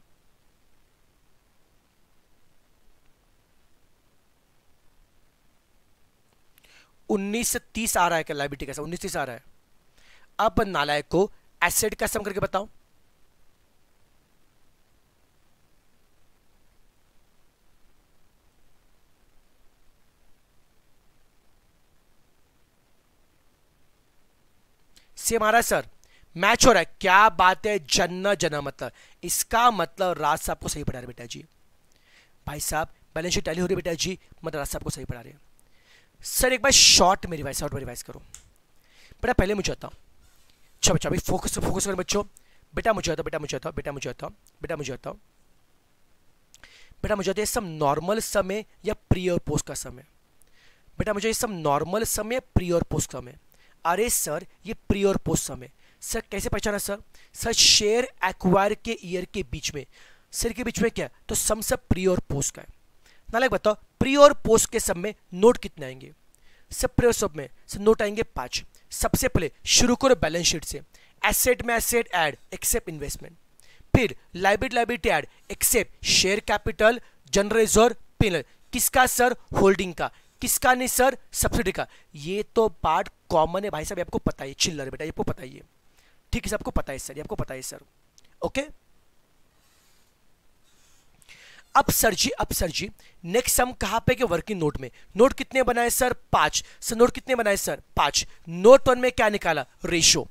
उन्नीस से तीस आ रहा है क्या लाइबिलिटी का सम उन्नीस तीस आ रहा है अब नालायक को एसेट का सम करके बताओ से हमारा सर मैच हो रहा है क्या बात है जन्ना जना मतलब इसका मतलब राज साहब को सही पढ़ा रहे बेटा जी भाई साहब बैलेंस शीट टैली हो रही बेटा जी मतलब राज साहब को सही पढ़ा रहे सर एक बार शॉर्ट में रिवाइज शॉर्ट में रिवाइज करो बेटा पहले मुझे आता हूँ अच्छा बच्चा अभी फोकस फोकस करो बच्चों बेटा मुझे आता बेटा मुझे आता बेटा मुझे आता बेटा मुझे आता बेटा मुझे आता ये सब नॉर्मल समय या प्री और पोस्ट का समय बेटा मुझे ये सब नॉर्मल समय प्री और पोस्ट का समय अरे सर ये प्री और पोस्ट सम है सर कैसे पहचाना सर सर शेयर एक्वायर के ईयर के बीच में सर के बीच में क्या तो सम सब प्री और पोस्ट का है नालक बताओ प्री और पोस्ट के सब में नोट कितने आएंगे सब प्री और सब में सर नोट आएंगे पाँच सबसे पहले शुरू करो बैलेंस शीट से एसेट में एसेट ऐड एक्सेप्ट इन्वेस्टमेंट फिर लाइब्रेट liability add except share capital general reserve PNL किसका सर होल्डिंग का किसका नहीं सर सब्सिडी का ये तो पार्ट कॉमन है भाई साहब आपको पता है चिल्लर बेटा आपको पता ही है ठीक है आपको पता है सर आपको पता है सर ओके अब सर जी अब सर जी नेक्स्ट सम कहाँ पे कि वर्किंग नोट में नोट कितने बनाए सर पांच सर नोट कितने बनाए सर पांच नोट वन में क्या निकाला रेशो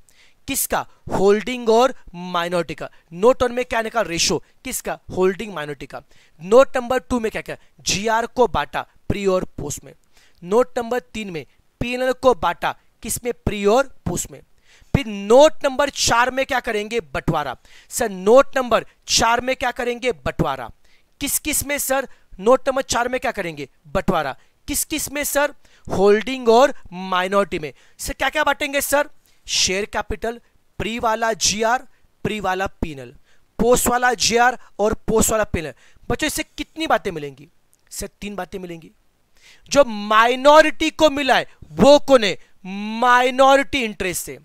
किसका होल्डिंग और माइनॉरिटी का नोट वन में क्या निकाला रेशो किसका होल्डिंग माइनॉरिटी का नोट नंबर टू में क्या क्या जीआर को बांटा प्री और पोस्ट में नोट नंबर तीन में पीएनएल को बांटा किसमें प्री और पुष में फिर नोट नंबर चार में क्या करेंगे बंटवारा सर नोट नंबर चार में क्या करेंगे बंटवारा किस किस में सर नोट नंबर चार में क्या करेंगे बंटवारा किस किस में सर होल्डिंग और माइनॉरिटी में सर क्या क्या बांटेंगे सर शेयर कैपिटल प्री वाला जीआर प्री वाला पीनल पोस्ट वाला जीआर और पोस्ट वाला पीनल बच्चों इससे कितनी बातें मिलेंगी सर तीन बातें मिलेंगी जो माइनॉरिटी को मिला है वो कौन है माइनॉरिटी इंटरेस्ट से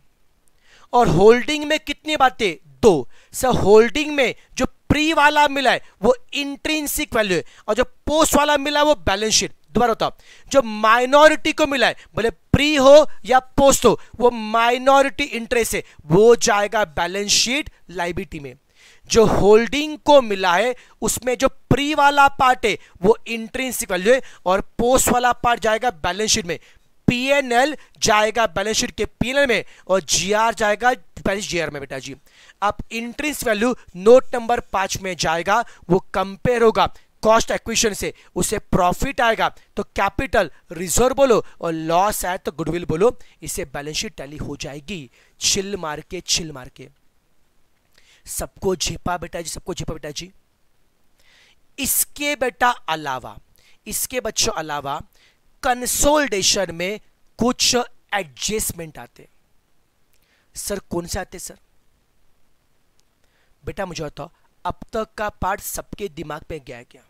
और होल्डिंग में कितनी बातें दो सर होल्डिंग में जो प्री वाला मिला है वो इंट्रेंसिक वैल्यू है और जो पोस्ट वाला मिला है वो बैलेंस शीट दोबारा होता जो माइनॉरिटी को मिला है बोले प्री हो या पोस्ट हो वो माइनॉरिटी इंटरेस्ट है वो जाएगा बैलेंस शीट लाइबिलिटी में जो होल्डिंग को मिला है उसमें जो प्री वाला पार्ट है वो इंट्रेंसिक वैल्यू है और पोस्ट वाला पार्ट जाएगा बैलेंस शीट में पीएनएल जाएगा बैलेंस शीट के पीएनएल में और जीआर जाएगा बैलेंस जीआर में बेटा जी अब इंट्रेंस वैल्यू नोट नंबर पांच में जाएगा वो कंपेयर होगा कॉस्ट एक्विशन से उसे प्रॉफिट आएगा तो कैपिटल रिजर्व बोलो और लॉस आए तो गुडविल बोलो इसे बैलेंस शीट टैली हो जाएगी छिल मार के छिल मार के सबको झेपा बेटा जी सबको झेपा बेटा जी इसके बेटा अलावा इसके बच्चों अलावा कंसोल्टेशन में कुछ एडजस्टमेंट आते सर कौन से आते सर बेटा मुझे बताओ अब तक का पार्ट सबके दिमाग पे गया क्या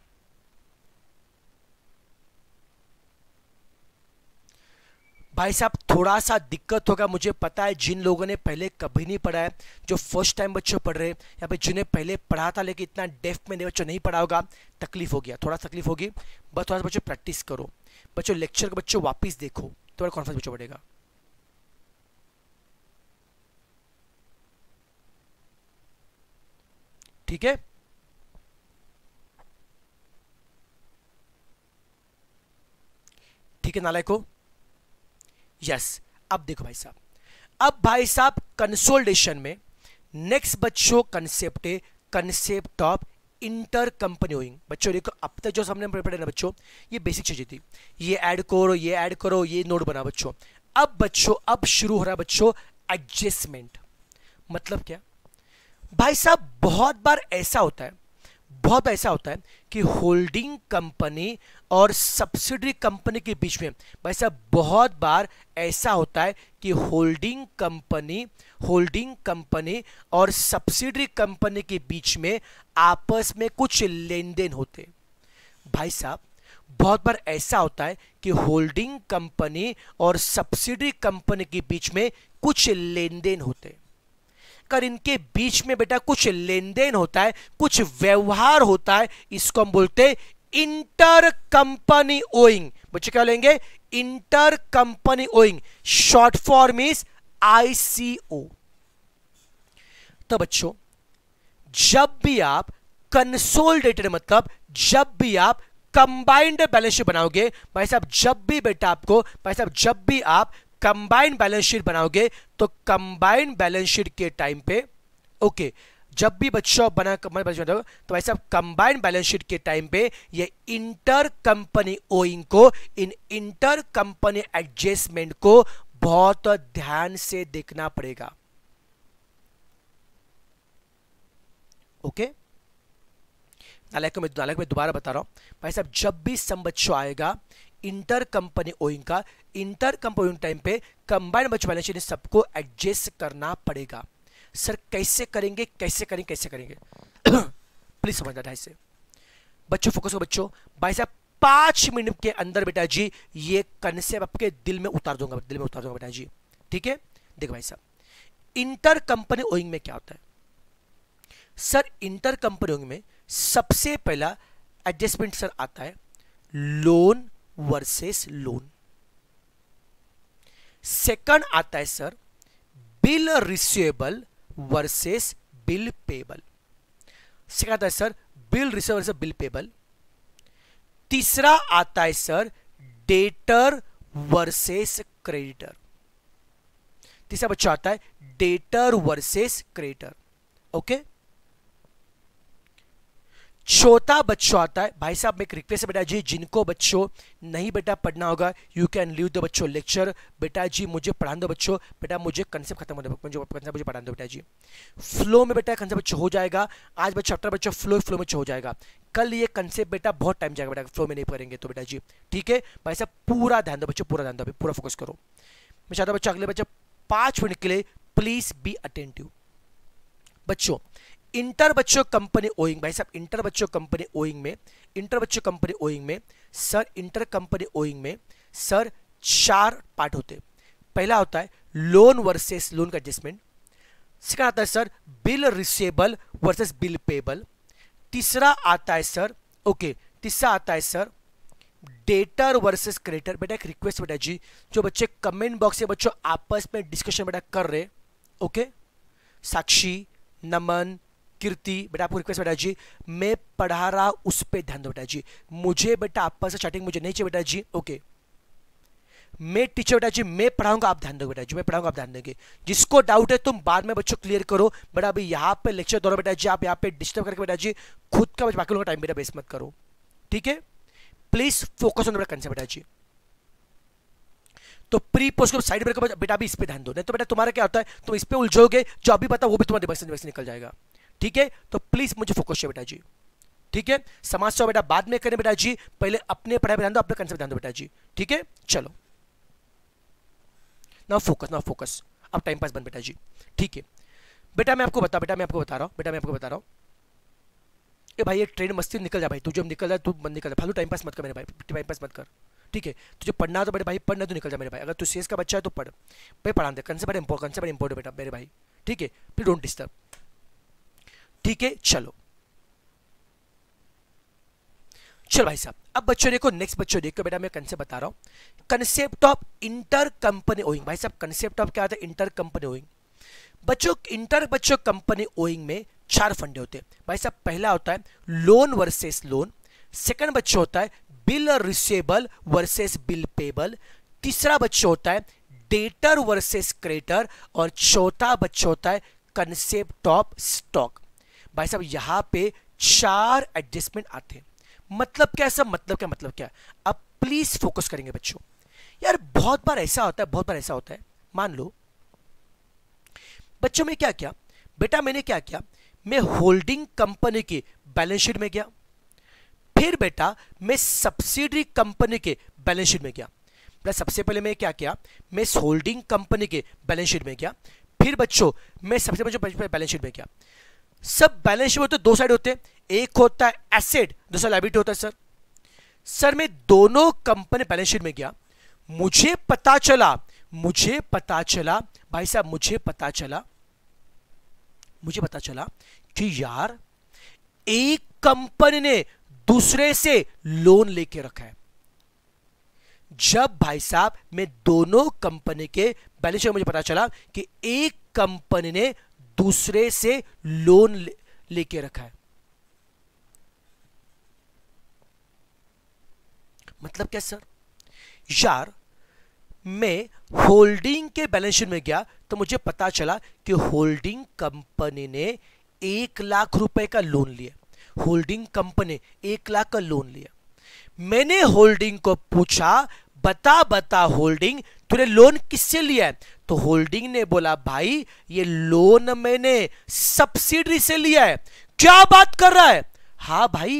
भाई साहब थोड़ा सा दिक्कत होगा मुझे पता है जिन लोगों ने पहले कभी नहीं पढ़ा है जो फर्स्ट टाइम बच्चे पढ़ रहे हैं या फिर जिन्हें पहले पढ़ा था लेकिन इतना डेफ में बच्चों नहीं पढ़ा होगा तकलीफ होगी थोड़ा तकलीफ होगी बस थोड़ा सा बच्चों प्रैक्टिस करो बच्चों लेक्चर को बच्चों वापस देखो तुम्हारा कॉन्फ्रेंस बच्चों बढ़ेगा ठीक है ठीक है नालायक को यस अब देखो भाई साहब अब भाई साहब कंसोल्टेशन में नेक्स्ट बच्चों concept concept of inter company बच्चों देखो अब तक जो हमने पढ़े ना बच्चों ये बेसिक चीज़ें थी ये ऐड करो ये ऐड करो ये नोट बना बच्चों अब बच्चों अब शुरू हो रहा बच्चों एडजस्टमेंट मतलब क्या भाई साहब बहुत बार ऐसा होता है बहुत ऐसा होता है कि होल्डिंग कंपनी और सब्सिडरी कंपनी के बीच में भाई साहब बहुत बार ऐसा होता है कि होल्डिंग कंपनी होल्डिंग कंपनी और सब्सिडरी कंपनी के बीच में आपस में कुछ लेन देन होते भाई साहब बहुत बार ऐसा होता है कि होल्डिंग कंपनी और सब्सिडरी कंपनी के बीच में कुछ लेन देन होते हैं रखकर इनके बीच में बेटा कुछ लेन देन होता है कुछ व्यवहार होता है इसको हम बोलते इंटर कंपनी ओइंग बच्चे क्या लेंगे inter company owing short form is ICO तो बच्चों जब भी आप कंसोलिडेटेड मतलब जब भी आप कंबाइंड बैलेंस शीट बनाओगे भाई साहब जब भी बेटा आपको भाई साहब जब भी आप कंबाइंड बैलेंस शीट बनाओगे तो कंबाइंड बैलेंस शीट के टाइम पे ओके जब भी बच्चों बना बैलेंस तो वैसे आप कंबाइंड बैलेंस शीट के टाइम पे ये इंटर कंपनी ओइंग को इन इंटर कंपनी एडजस्टमेंट को बहुत ध्यान से देखना पड़ेगा ओके okay? नालायक को मैं नालायक में दोबारा बता रहा हूं भाई साहब जब भी सम बच्चों आएगा इंटर कंपनी ओइंग का इंटर कंपनी टाइम पे कंबाइंड बच बैलेंस शीट सबको एडजस्ट करना पड़ेगा सर कैसे करेंगे कैसे करेंगे कैसे करेंगे प्लीज समझना ढाई से बच्चों फोकस हो बच्चों भाई साहब पांच मिनट के अंदर बेटा जी ये कंसेप्ट आपके दिल में उतार दूंगा दिल में उतार दूंगा बेटा जी ठीक है देखो भाई साहब इंटर कंपनी ओइंग में क्या होता है सर इंटर कंपनी ओइंग में सबसे पहला एडजस्टमेंट सर आता है लोन वर्सेस लोन सेकंड आता है sir bill receivable versus bill payable second आता है sir bill receivable versus bill payable तीसरा आता है सर डेटर वर्सेस क्रेडिटर तीसरा बच्चा आता है debtor versus creditor okay okay? छोटा बच्चों आता है भाई साहब मैं एक रिक्वेस्ट बेटा जी जिनको बच्चों नहीं बेटा पढ़ना होगा यू कैन लीव द बच्चों लेक्चर बेटा जी मुझे पढ़ा दो बच्चों बेटा मुझे कंसेप्ट खत्म होने मुझे कंसेप्ट मुझे पढ़ा दो बेटा जी फ्लो में बेटा कंसेप्ट बच्चों हो जाएगा आज बच्चों चैप्टर बच्चों फ्लो फ्लो में हो जाएगा कल ये कंसेप्ट बेटा बहुत टाइम जाएगा बेटा फ्लो में नहीं पढ़ेंगे तो बेटा जी ठीक है भाई साहब पूरा ध्यान दो बच्चों पूरा ध्यान दो अभी पूरा फोकस करो मैं चाहता हूँ बच्चों अगले बच्चों पाँच मिनट के लिए प्लीज़ बी अटेंटिव बच्चों इंटर बच्चों कंपनी ओइंग भाई साहब इंटर बच्चों कंपनी ओइंग में इंटर बच्चों कंपनी ओइंग में सर इंटर कंपनी ओइंग में सर चार पार्ट होते पहला होता है लोन वर्सेस लोन का एडजस्टमेंट सेकंड आता है sir bill receivable versus bill payable तीसरा आता है सर ओके तीसरा आता है सर डेटर वर्सेस क्रेडिटर बेटा एक रिक्वेस्ट बेटा जी जो बच्चे कमेंट बॉक्स से बच्चों आपस में डिस्कशन बेटा कर रहे ओके साक्षी नमन कीर्ति बेटा आपको रिक्वेस्ट बेटा जी मैं पढ़ा रहा उस पर ध्यान दो बेटा जी मुझे बेटा आप पर चैटिंग मुझे नहीं चाहिए बेटा जी ओके मैं टीचर बेटा जी मैं पढ़ाऊंगा आप ध्यान दोगे बेटा जी मैं पढ़ाऊंगा आप ध्यान देंगे जिसको डाउट है तुम बाद में बच्चों क्लियर करो बेटा अभी यहाँ पे लेक्चर दो बेटा जी आप यहाँ पे डिस्टर्ब करके बेटा जी खुद का बाकी लोगों का टाइम बेटा वेस्ट मत करो ठीक है प्लीज फोकस ऑन बेटा कंसेप्ट बेटा जी तो प्री पोस्ट को साइड बेटा भी इस पर ध्यान दो नहीं तो बेटा तुम्हारा क्या होता है तुम इस पर उलझोगे जो अभी पता वो भी तुम्हारे दिमाग से निकल जाएगा ठीक है तो प्लीज मुझे फोकस बेटा जी ठीक है समाज सेवा बेटा बाद में करें बेटा जी पहले अपने पढ़ाई पर दो अपने कंसेप्ट ध्यान दो बेटा जी ठीक है चलो ना फोकस ना फोकस अब टाइम पास बन बेटा जी ठीक है बेटा मैं आपको बता बेटा मैं आपको बता रहा हूँ बेटा मैं आपको बता रहा हूँ ए भाई ये ट्रेन मस्ती निकल जा भाई तू जब निकल जाए तू निकल जा फालतू टाइम पास मत कर मेरे भाई टाइम पास मत कर ठीक है तुझे पढ़ना तो बेटे भाई पढ़ना तो निकल जाए मेरे भाई अगर तू सी का बच्चा है तो पढ़ भाई पढ़ा दे कंसेप्ट इंपोर्ट कंसेप्ट इंपोर्ट बेटा मेरे भाई ठीक है प्लीज डोंट डिस्टर्ब ठीक है चलो चलो भाई साहब अब बच्चों देखो नेक्स्ट बच्चों देखो बेटा मैं कंसेप्ट बता रहा हूं concept of inter company owing भाई साहब कंसेप्ट ऑफ क्या होता है इंटर कंपनी ओइंग बच्चों इंटर बच्चों कंपनी ओइंग में चार फंडे होते हैं भाई साहब पहला होता है लोन वर्सेस लोन सेकंड बच्चों होता है bill receivable versus bill payable तीसरा बच्चों होता है डेटर वर्सेस क्रेटर और चौथा बच्चों होता है कंसेप्ट ऑफ स्टॉक भाई साहब यहाँ पे चार एडजस्टमेंट आते हैं मतलब क्या सब मतलब क्या मतलब क्या अब प्लीज फोकस करेंगे बच्चों यार बहुत बार ऐसा होता है बहुत बार ऐसा होता है मान लो बच्चों में क्या किया बेटा मैंने क्या किया मैं होल्डिंग कंपनी के बैलेंस शीट में गया फिर बेटा मैं सब्सिडरी कंपनी के बैलेंस शीट में गया बेटा सबसे पहले मैं क्या किया मैं होल्डिंग कंपनी के बैलेंस शीट में गया फिर बच्चों मैं सबसे पहले बैलेंस शीट में गया सब बैलेंस शीट तो होते दो साइड होते एक होता है एसेट दूसरा लाइबिलिटी होता है सर सर मैं दोनों कंपनी बैलेंस शीट में गया मुझे पता चला मुझे पता चला भाई साहब मुझे पता चला मुझे पता चला कि यार एक कंपनी ने दूसरे से लोन लेके रखा है जब भाई साहब मैं दोनों कंपनी के बैलेंस शीट मुझे पता चला कि एक कंपनी ने दूसरे से लोन ले, लेके रखा है मतलब क्या सर यार मैं होल्डिंग के बैलेंस शीट में गया तो मुझे पता चला कि होल्डिंग कंपनी ने एक लाख रुपए का लोन लिया होल्डिंग कंपनी एक लाख का लोन लिया मैंने होल्डिंग को पूछा बता बता होल्डिंग तूने लोन किससे लिया है तो होल्डिंग ने बोला भाई ये लोन मैंने सब्सिडी से लिया है क्या बात कर रहा है हा भाई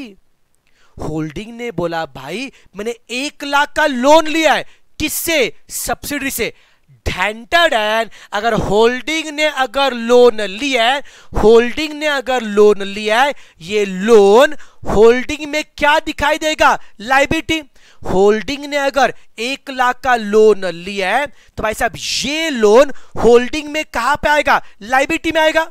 होल्डिंग ने बोला भाई मैंने एक लाख का लोन लिया है किससे सब्सिडी से ढेंटर अगर होल्डिंग ने अगर लोन लिया है होल्डिंग ने अगर लोन लिया है ये लोन होल्डिंग में क्या दिखाई देगा लाइबिलिटी होल्डिंग ने अगर एक लाख का लोन लिया है तो भाई साहब ये लोन होल्डिंग में कहां पे आएगा लाइबिलिटी में आएगा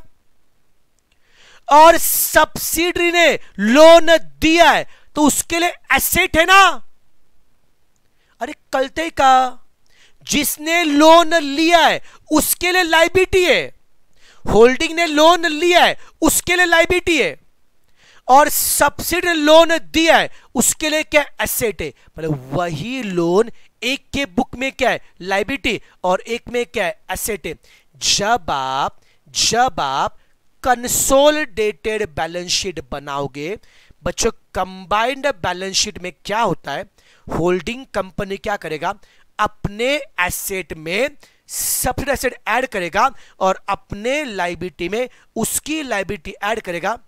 और सब्सिडरी ने लोन दिया है तो उसके लिए एसेट है ना अरे कलते का जिसने लोन लिया है उसके लिए लाइबिलिटी है होल्डिंग ने लोन लिया है उसके लिए लाइबिलिटी है और सब्सिडी लोन दिया है उसके लिए क्या एसेट है मतलब वही लोन एक के बुक में क्या है लाइबिलिटी और एक में क्या है एसेट है जब आप जब आप कंसोलिडेटेड बैलेंस शीट बनाओगे बच्चों कंबाइंड बैलेंस शीट में क्या होता है होल्डिंग कंपनी क्या करेगा अपने एसेट में सब्सिडी एसेट ऐड करेगा और अपने लाइबिलिटी में उसकी लाइबिलिटी ऐड करेगा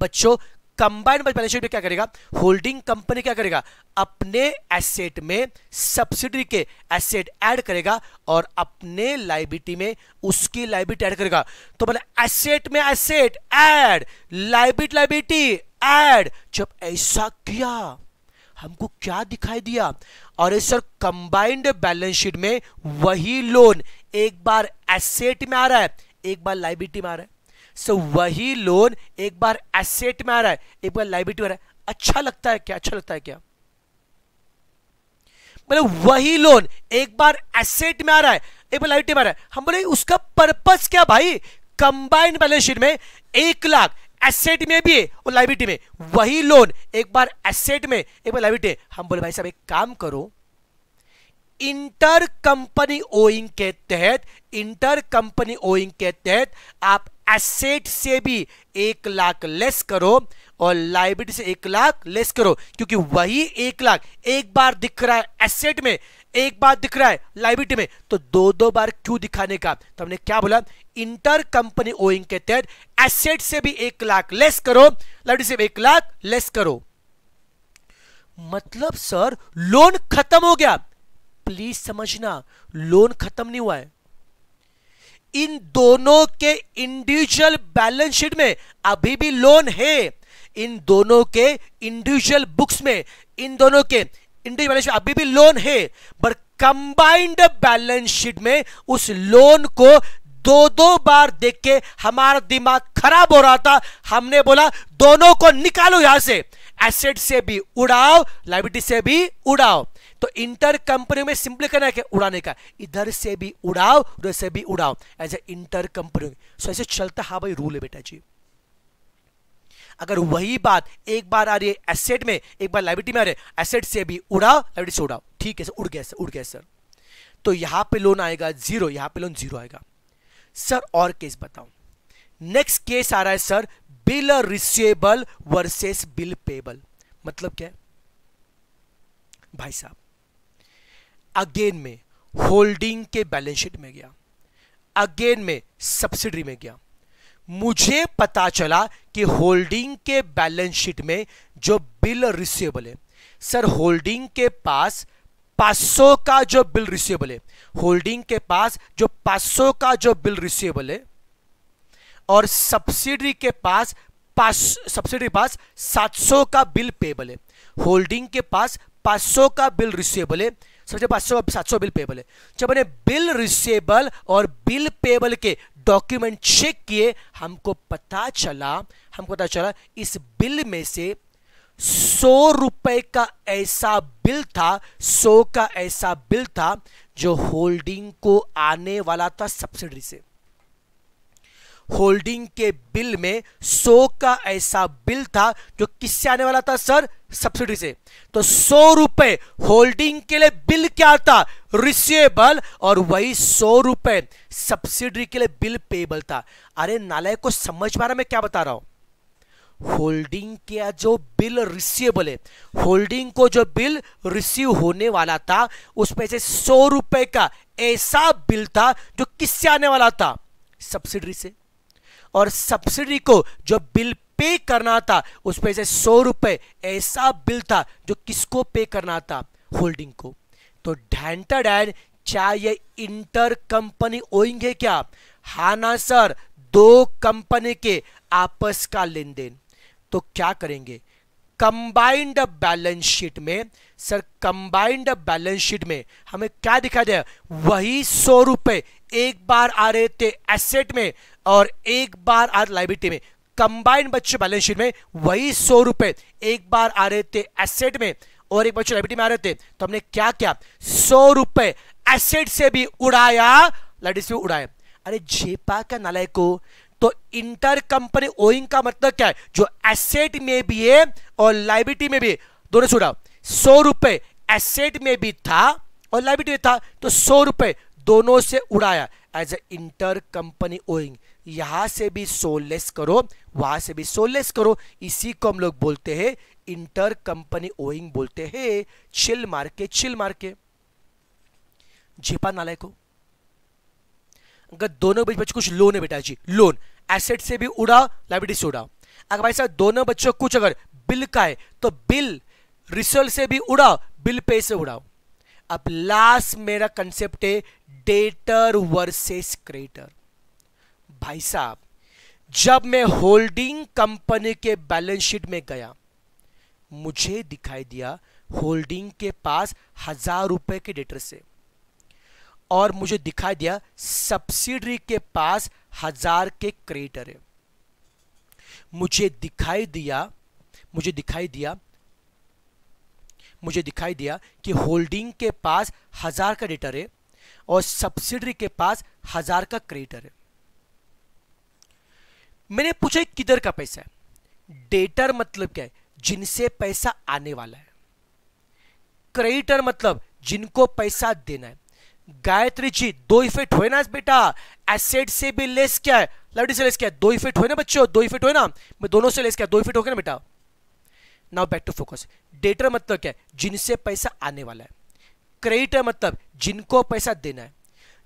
बच्चों कंबाइंड बैलेंस शीट में क्या करेगा होल्डिंग कंपनी क्या करेगा अपने एसेट में सब्सिडी के एसेट ऐड करेगा और अपने लाइबिलिटी में उसकी लाइबिलिटी ऐड करेगा तो मतलब एसेट में asset add liability liability add जब ऐसा किया हमको क्या दिखाई दिया और सर कंबाइंड बैलेंस शीट में वही लोन एक बार एसेट में आ रहा है एक बार लाइबिलिटी में आ रहा है सो वही लोन एक बार एसेट में आ रहा है एक बार लाइबिलिटी में आ रहा है अच्छा लगता है क्या अच्छा लगता है क्या मतलब वही लोन एक बार एसेट में आ रहा है एक बार लाइबिलिटी में आ रहा है हम बोले उसका पर्पज क्या भाई कंबाइंड बैलेंस शीट में एक लाख एसेट में भी है और लाइबिलिटी में वही लोन एक बार एसेट में एक बार लाइबिलिटी हम बोले भाई साहब एक काम करो इंटर कंपनी ओइंग के तहत इंटर कंपनी ओइंग के तहत आप एसेट से भी एक लाख लेस करो और लाइबिलिटी से एक लाख लेस करो क्योंकि वही एक लाख एक बार दिख रहा है एसेट में एक बार दिख रहा है लाइबिलिटी में तो दो दो बार क्यों दिखाने का तो हमने क्या बोला इंटर कंपनी ओइंग के तहत एसेट से भी एक लाख लेस करो लाइबिलिटी से भी एक लाख लेस करो मतलब सर लोन खत्म हो गया प्लीज समझना लोन खत्म नहीं हुआ है इन दोनों के इंडिविजुअल बैलेंस शीट में अभी भी लोन है इन दोनों के इंडिविजुअल बुक्स में इन दोनों के इंडिविजुअल बैलेंस अभी भी लोन है बट कंबाइंड बैलेंस शीट में उस लोन को दो दो बार देख के हमारा दिमाग खराब हो रहा था हमने बोला दोनों को निकालो यहां से एसेट से भी उड़ाओ लाइबिलिटी से भी उड़ाओ तो इंटर कंपनियों में सिंपली करना है उड़ाने का इधर से भी उड़ाओ उधर से भी उड़ाओ as a inter company so ऐसे चलता हा भाई रूल है बेटा जी अगर वही बात एक बार आ रही है एसेट में एक बार लाइब्रेटी में आ रही है एसेट से भी उड़ाओ लाइब्रेटी से उड़ाओ ठीक है सर उड़ गया सर उड़ गया सर तो यहां पे लोन आएगा जीरो यहां पे लोन जीरो आएगा सर और केस बताओ नेक्स्ट केस आ रहा है sir bill receivable versus bill payable मतलब क्या है भाई साहब अगेन में होल्डिंग के बैलेंस शीट में गया अगेन में सब्सिडरी में गया मुझे पता चला कि होल्डिंग के बैलेंस शीट में जो बिल रिसीवेबल है सर होल्डिंग के पास 500 का जो बिल रिसीवेबल है होल्डिंग के पास जो 500 का जो बिल रिसीवेबल है और सब्सिडी के पास पास सब्सिडी पास 700 का बिल पेबल है होल्डिंग के पास 500 का बिल रिसीवेबल है सबसे पाँच सौ सात सौ बिल पेबल है जब मैंने बिल रिसेबल और बिल पेबल के डॉक्यूमेंट चेक किए हमको पता चला हमको पता चला इस बिल में से सौ रुपए का ऐसा बिल था सौ का ऐसा बिल था जो होल्डिंग को आने वाला था सब्सिडी से होल्डिंग के बिल में सौ का ऐसा बिल था जो किससे आने वाला था सर सब्सिडी से तो सौ रुपए होल्डिंग के लिए बिल क्या था रिसिएबल और वही सौ रुपए सब्सिडी के लिए बिल पेबल था अरे नालायक को समझ पा रहा मैं क्या बता रहा हूं होल्डिंग का जो बिल रिसीवेबल है होल्डिंग को जो बिल रिसीव होने वाला था उस से सौ रुपए का ऐसा बिल था जो किससे आने वाला था सब्सिडी से और सब्सिडी को जो बिल पे करना था उसमें से सौ रुपए ऐसा बिल था जो किसको पे करना था होल्डिंग को तो ढैंटा डैन चाहे इंटर कंपनी ओइंग है क्या हाँ ना सर दो कंपनी के आपस का लेन देन तो क्या करेंगे कंबाइंड बैलेंस शीट में सर कंबाइंड बैलेंस शीट में हमें क्या दिखा दे वही सौ रुपए एक बार आ रहे थे एसेट में और एक बार आज लाइबिलिटी में कंबाइंड बच्चे बैलेंस शीट में वही सौ रुपए एक बार आ रहे थे एसेट में और एक बच्चे लाइबिलिटी में आ रहे थे तो हमने क्या क्या सौ रुपए एसेट से भी उड़ाया लाइबिलिटी से उड़ाया अरे जेपा का नालय को तो इंटर कंपनी ओइंग का मतलब क्या है जो एसेट में भी है और लाइबिलिटी में भी दोनों से उड़ा सौ रुपए एसेट में भी था और लाइबिलिटी में था तो सौ रुपए दोनों से उड़ाया as a inter company owing यहां से भी सोलेस करो वहां से भी सोलेस करो इसी को हम लोग बोलते हैं इंटर कंपनी ओइंग बोलते हैं चिल मार के चिल मार के झेपा नालय को अगर दोनों बीच बच्चों कुछ लोन है बेटा जी लोन एसेट से भी उड़ा लाइबिलिटी से उड़ा अगर भाई साहब दोनों बच्चों कुछ अगर बिल का है तो बिल रिसल्ट से भी उड़ा बिल पे से उड़ाओ अब लास्ट मेरा कंसेप्ट है डेटर वर्सेस क्रेटर भाई साहब जब मैं होल्डिंग कंपनी के बैलेंस शीट में गया मुझे दिखाई दिया होल्डिंग के पास हजार रुपए के डेटर से और मुझे दिखाई दिया सब्सिडरी के पास हजार के क्रेडिटर है मुझे दिखाई दिया मुझे दिखाई दिया मुझे दिखाई दिया कि होल्डिंग के पास हजार का डेटर है और सब्सिडरी के पास हजार का क्रेडिटर है मैंने पूछा किधर का पैसा है डेटर मतलब क्या है जिनसे पैसा आने वाला है क्रेडिटर मतलब जिनको पैसा देना है गायत्री जी दो इफेक्ट हुए ना बेटा एसेट से भी लेस क्या है लड़ी से लेस क्या है दो इफेक्ट हुए ना बच्चे दो इफेक्ट हुए ना मैं दोनों से लेस क्या दो इफेक्ट हो गया ना बेटा now back to focus debtor मतलब क्या है जिनसे पैसा आने वाला है क्रेडिटर मतलब जिनको पैसा देना है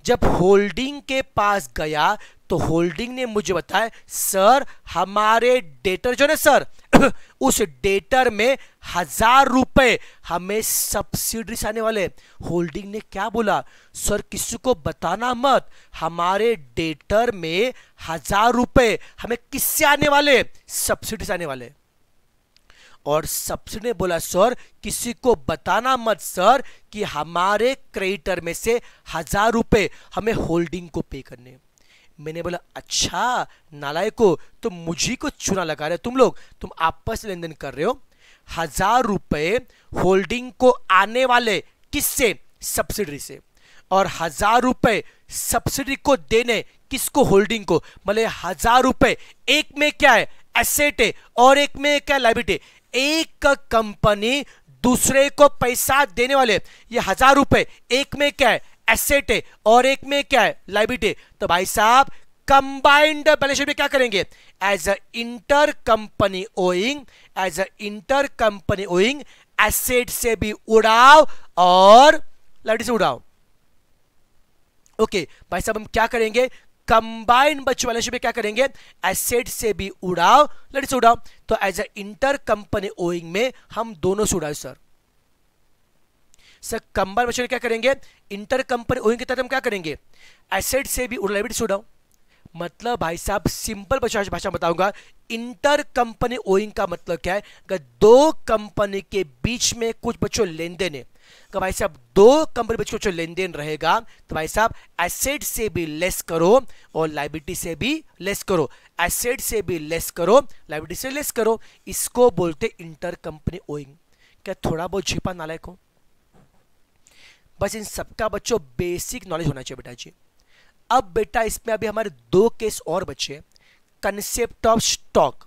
जब होल्डिंग के पास गया तो होल्डिंग ने मुझे बताया सर हमारे डेटर जो है सर उस डेटर में हजार रुपए हमें सब्सिडी आने वाले होल्डिंग ने क्या बोला सर किसी को बताना मत हमारे डेटर में हजार रुपए हमें किससे आने वाले सब्सिडी आने वाले और सबसे ने बोला सर किसी को बताना मत सर कि हमारे क्रेडिटर में से हजार रुपये हमें होल्डिंग को पे करने मैंने बोला अच्छा नालायको तो मुझे को चुना लगा रहे तुम लोग तुम आपस लेन देन कर रहे हो हजार रुपये होल्डिंग को आने वाले किससे सब्सिडी से और हजार रुपये सब्सिडी को देने किसको होल्डिंग को मतलब हजार रुपये एक में क्या है एसेट है और एक में क्या लाइबिलिटी एक कंपनी दूसरे को पैसा देने वाले ये हजार रुपए एक में क्या है एसेट है और एक में क्या है लाइबिलिटी तो भाई साहब कंबाइंड बैलेंस में क्या करेंगे as a inter company owing as a inter company owing asset से भी उड़ाओ और लाइबिलिटी से उड़ाओ ओके okay, भाई साहब हम क्या करेंगे कंबाइंड बच्चों वाले शिप क्या करेंगे एसेट से भी उड़ाओ लड़ी से उड़ाओ तो as a inter company owing में हम दोनों से उड़ाए सर सर कंबाइंड बच्चों क्या करेंगे इंटर कंपनी ओइंग के तहत हम क्या करेंगे एसेट से भी उड़ा लाइबिलिटी से उड़ाओ मतलब भाई साहब सिंपल भाषा बताऊंगा इंटर कंपनी ओइंग का मतलब क्या है अगर दो कंपनी के बीच में कुछ बच्चों लेन देन है कि तो भाई साहब दो कंपनी बच्चों जो लेन देन रहेगा तो भाई साहब एसेट से भी लेस करो और लाइबिलिटी से भी लेस करो एसेट से भी लेस करो लाइबिलिटी से लेस करो इसको बोलते इंटर कंपनी ओइंग क्या थोड़ा बहुत छिपा नालायक हो बस इन सबका बच्चों बेसिक नॉलेज होना चाहिए बेटा जी अब बेटा इसमें अभी हमारे दो केस और बच्चे कंसेप्ट ऑफ स्टॉक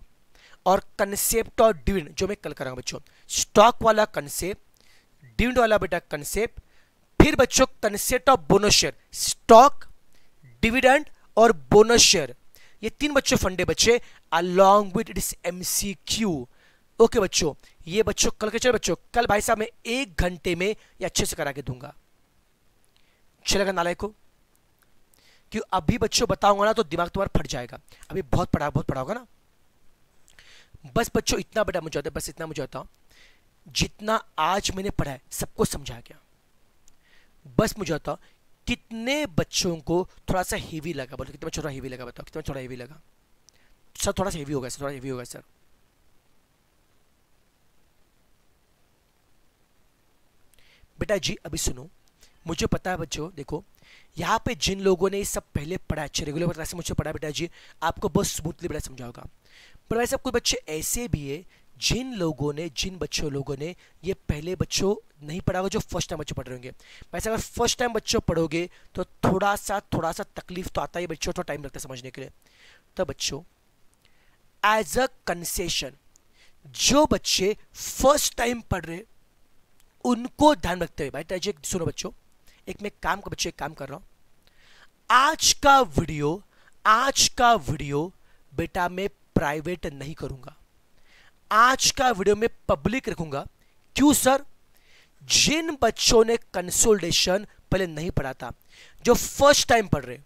और कंसेप्ट ऑफ डिविडेंड जो मैं कल कराऊंगा बच्चों स्टॉक वाला कंसेप्ट डिविडेंड वाला बेटा कंसेप्ट फिर बच्चों concept of bonus share stock dividend और बोनस शेयर ये तीन बच्चों फंडे बच्चे along with its MCQ okay बच्चों ये बच्चों कल के चलो बच्चों कल भाई साहब मैं एक घंटे में ये अच्छे से करा के दूंगा चलेगा नाले को क्यों अभी बच्चों बताऊंगा ना तो दिमाग तुम्हारा फट जाएगा अभी बहुत पढ़ा बहुत पढ़ा होगा ना बस बच्चों इतना बेटा मुझे आता है बस इतना मुझे होता हूँ जितना आज मैंने पढ़ा है सबको समझा गया बस मुझे बताओ कितने बच्चों को थोड़ा सा हीवी लगा बोलो कितना छोटा हीवी लगा बताओ कितना छोटा हीवी लगा सर थोड़ा सा हीवी होगा सर थोड़ा हीवी होगा सर बेटा जी अभी सुनो मुझे पता है बच्चों देखो यहाँ पे जिन लोगों ने ये सब पहले पढ़ा अच्छे रेगुलर क्लास में मुझे पढ़ा बेटा जी आपको बहुत स्मूथली बेटा समझाओगा पर वैसे कुछ बच्चे ऐसे भी है जिन लोगों ने जिन बच्चों लोगों ने ये पहले बच्चों नहीं पढ़ा होगा जो फर्स्ट टाइम बच्चों पढ़ रहे होंगे वैसे अगर फर्स्ट टाइम बच्चों पढ़ोगे तो थोड़ा सा थोड़ा सा तकलीफ तो आता है बच्चों थोड़ा टाइम लगता है समझने के लिए तो बच्चों एज अ कंसेशन जो बच्चे फर्स्ट टाइम पढ़ रहे उनको ध्यान रखते हुए भाई एक सुनो बच्चों एक मैं काम का बच्चे एक काम कर रहा हूं आज का वीडियो आज का वीडियो बेटा मैं प्राइवेट नहीं करूंगा आज का वीडियो में पब्लिक रखूंगा क्यों सर जिन बच्चों ने कंसोल्टेशन पहले नहीं पढ़ा था जो फर्स्ट टाइम पढ़ रहे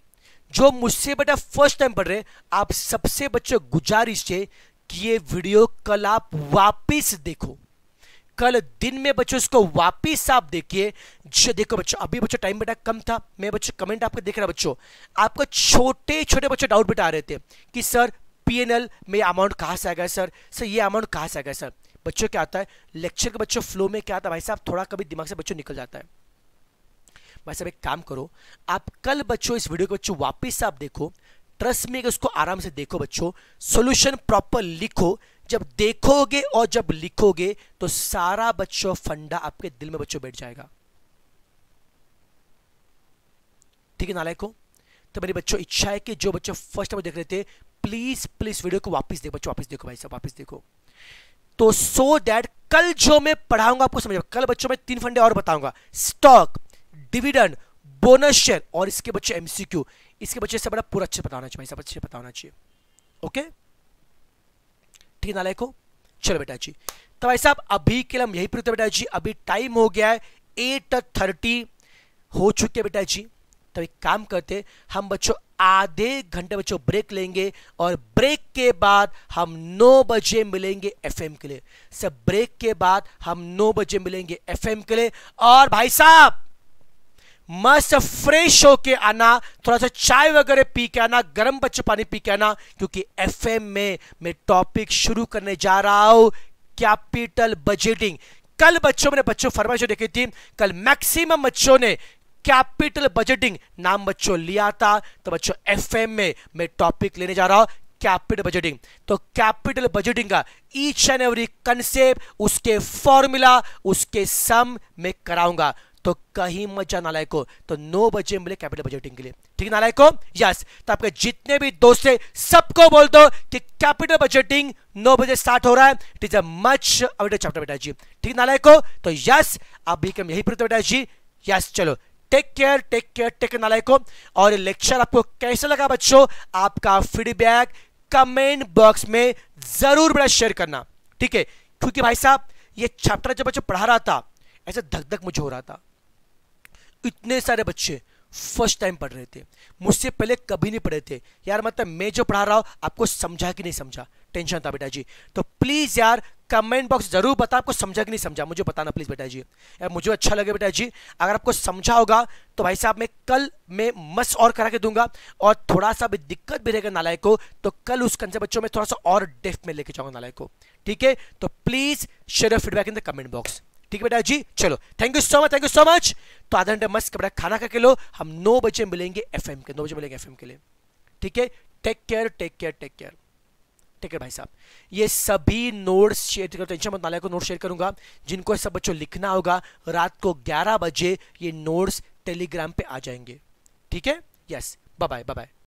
जो मुझसे बेटा फर्स्ट टाइम पढ़ रहे आप सबसे बच्चों गुजारिश है कि ये वीडियो कल आप वापिस देखो कल दिन में बच्चों इसको वापिस आप देखिए देखो बच्चों अभी बच्चों टाइम बेटा कम था मैं बच्चों कमेंट आपके देख रहा बच्चों आपको छोटे छोटे बच्चे डाउट बेटा आ रहे थे कि सर पीएनएल में अमाउंट कहाँ से आ गया सर सर ये अमाउंट कहाँ से आ गया सर बच्चों क्या आता है लेक्चर के बच्चों फ्लो में क्या आता है भाई साहब थोड़ा कभी दिमाग से बच्चों निकल जाता है भाई साहब एक काम करो आप कल बच्चों इस वीडियो को बच्चों वापिस आप देखो ट्रस्ट में उसको आराम से देखो बच्चों सोल्यूशन प्रॉपर लिखो जब देखोगे और जब लिखोगे तो सारा बच्चों फंडा आपके दिल में बच्चों बैठ जाएगा ठीक है नालायको तो मेरे बच्चों इच्छा है कि जो बच्चों फर्स्ट टाइम देख रहे थे प्लीज प्लीज वीडियो को वापस देखो बच्चों वापस देखो भाई साहब वापस देखो तो सो so दैट कल जो मैं पढ़ाऊंगा आपको समझ कल बच्चों में तीन फंडे और बताऊंगा स्टॉक डिविडेंड बोनस शेयर और इसके बच्चे एमसीक्यू इसके बच्चे से बड़ा पूरा अच्छा अच्छे बताना चाहिए भाई अच्छे बताना चाहिए ओके ठीक है नाले को चलो बेटा जी तो भाई साहब अभी के लिए हम यही पर बेटा जी अभी टाइम हो गया है एट थर्टी हो चुके बेटा जी तो एक काम करते हम बच्चों आधे घंटे बच्चों ब्रेक लेंगे और ब्रेक के बाद हम 9 बजे मिलेंगे एफएम के लिए सर ब्रेक के बाद हम 9 बजे मिलेंगे एफएम के लिए और भाई साहब मस्त फ्रेश होके आना थोड़ा सा चाय वगैरह पी के आना गर्म बच्चे पानी पी के आना क्योंकि एफएम में मैं टॉपिक शुरू करने जा रहा हूं कैपिटल बजटिंग कल बच्चों मैंने बच्चों फरमाइश देखी थी कल मैक्सिमम बच्चों ने कैपिटल बजटिंग नाम बच्चों लिया था तो बच्चों एफएम में मैं टॉपिक लेने जा रहा हूं कैपिटल बजटिंग तो कैपिटल बजटिंग का ईच एंड एवरी कंसेप्ट उसके फॉर्मूला उसके सम में कराऊंगा तो कहीं मत जा नालायक को तो नौ बजे मिले कैपिटल बजटिंग के लिए ठीक नालायक को यस तो आपके जितने भी दोस्त है सबको बोल दो कि कैपिटल बजटिंग नौ बजे स्टार्ट हो रहा है it is a much awaited chapter बेटा जी ठीक नालायक को तो यस अभी यही पर बेटा जी यस चलो take care take care take और ये लेक्चर आपको कैसा लगा बच्चों आपका फीडबैक कमेंट बॉक्स में जरूर बड़ा शेयर करना ठीक है क्योंकि भाई साहब ये चैप्टर जब बच्चों पढ़ा रहा था ऐसे धक धक मुझे हो रहा था इतने सारे बच्चे फर्स्ट टाइम पढ़ रहे थे मुझसे पहले कभी नहीं पढ़े थे यार मतलब मैं जो पढ़ा रहा हूं आपको समझा कि नहीं समझा टेंशन था बेटा जी तो प्लीज़ यार कमेंट बॉक्स जरूर बता आपको समझा कि नहीं समझा मुझे बताना प्लीज़ बेटा जी यार मुझे अच्छा लगे बेटा जी अगर आपको समझा होगा तो भाई साहब मैं कल मैं मस्त और करा के दूंगा और थोड़ा सा भी दिक्कत भी रहेगा नालायक को तो कल उस कंसेप्ट बच्चों में थोड़ा सा और डेफ में लेके जाऊंगा नालायक को ठीक है तो please share feedback in the comment box ठीक है बेटा जी चलो thank you so much thank you so much तो आधा घंटे मस्त बेटा खाना खा के लो हम नौ बजे मिलेंगे एफ के नौ बजे मिलेंगे एफ के लिए ठीक है take care take care take care ठीक है भाई साहब ये सभी नोट्स शेयर कर टेंशन मत नाले को नोट शेयर करूंगा जिनको सब बच्चों लिखना होगा रात को ग्यारह बजे ये नोट्स टेलीग्राम पे आ जाएंगे ठीक है यस बाय बाय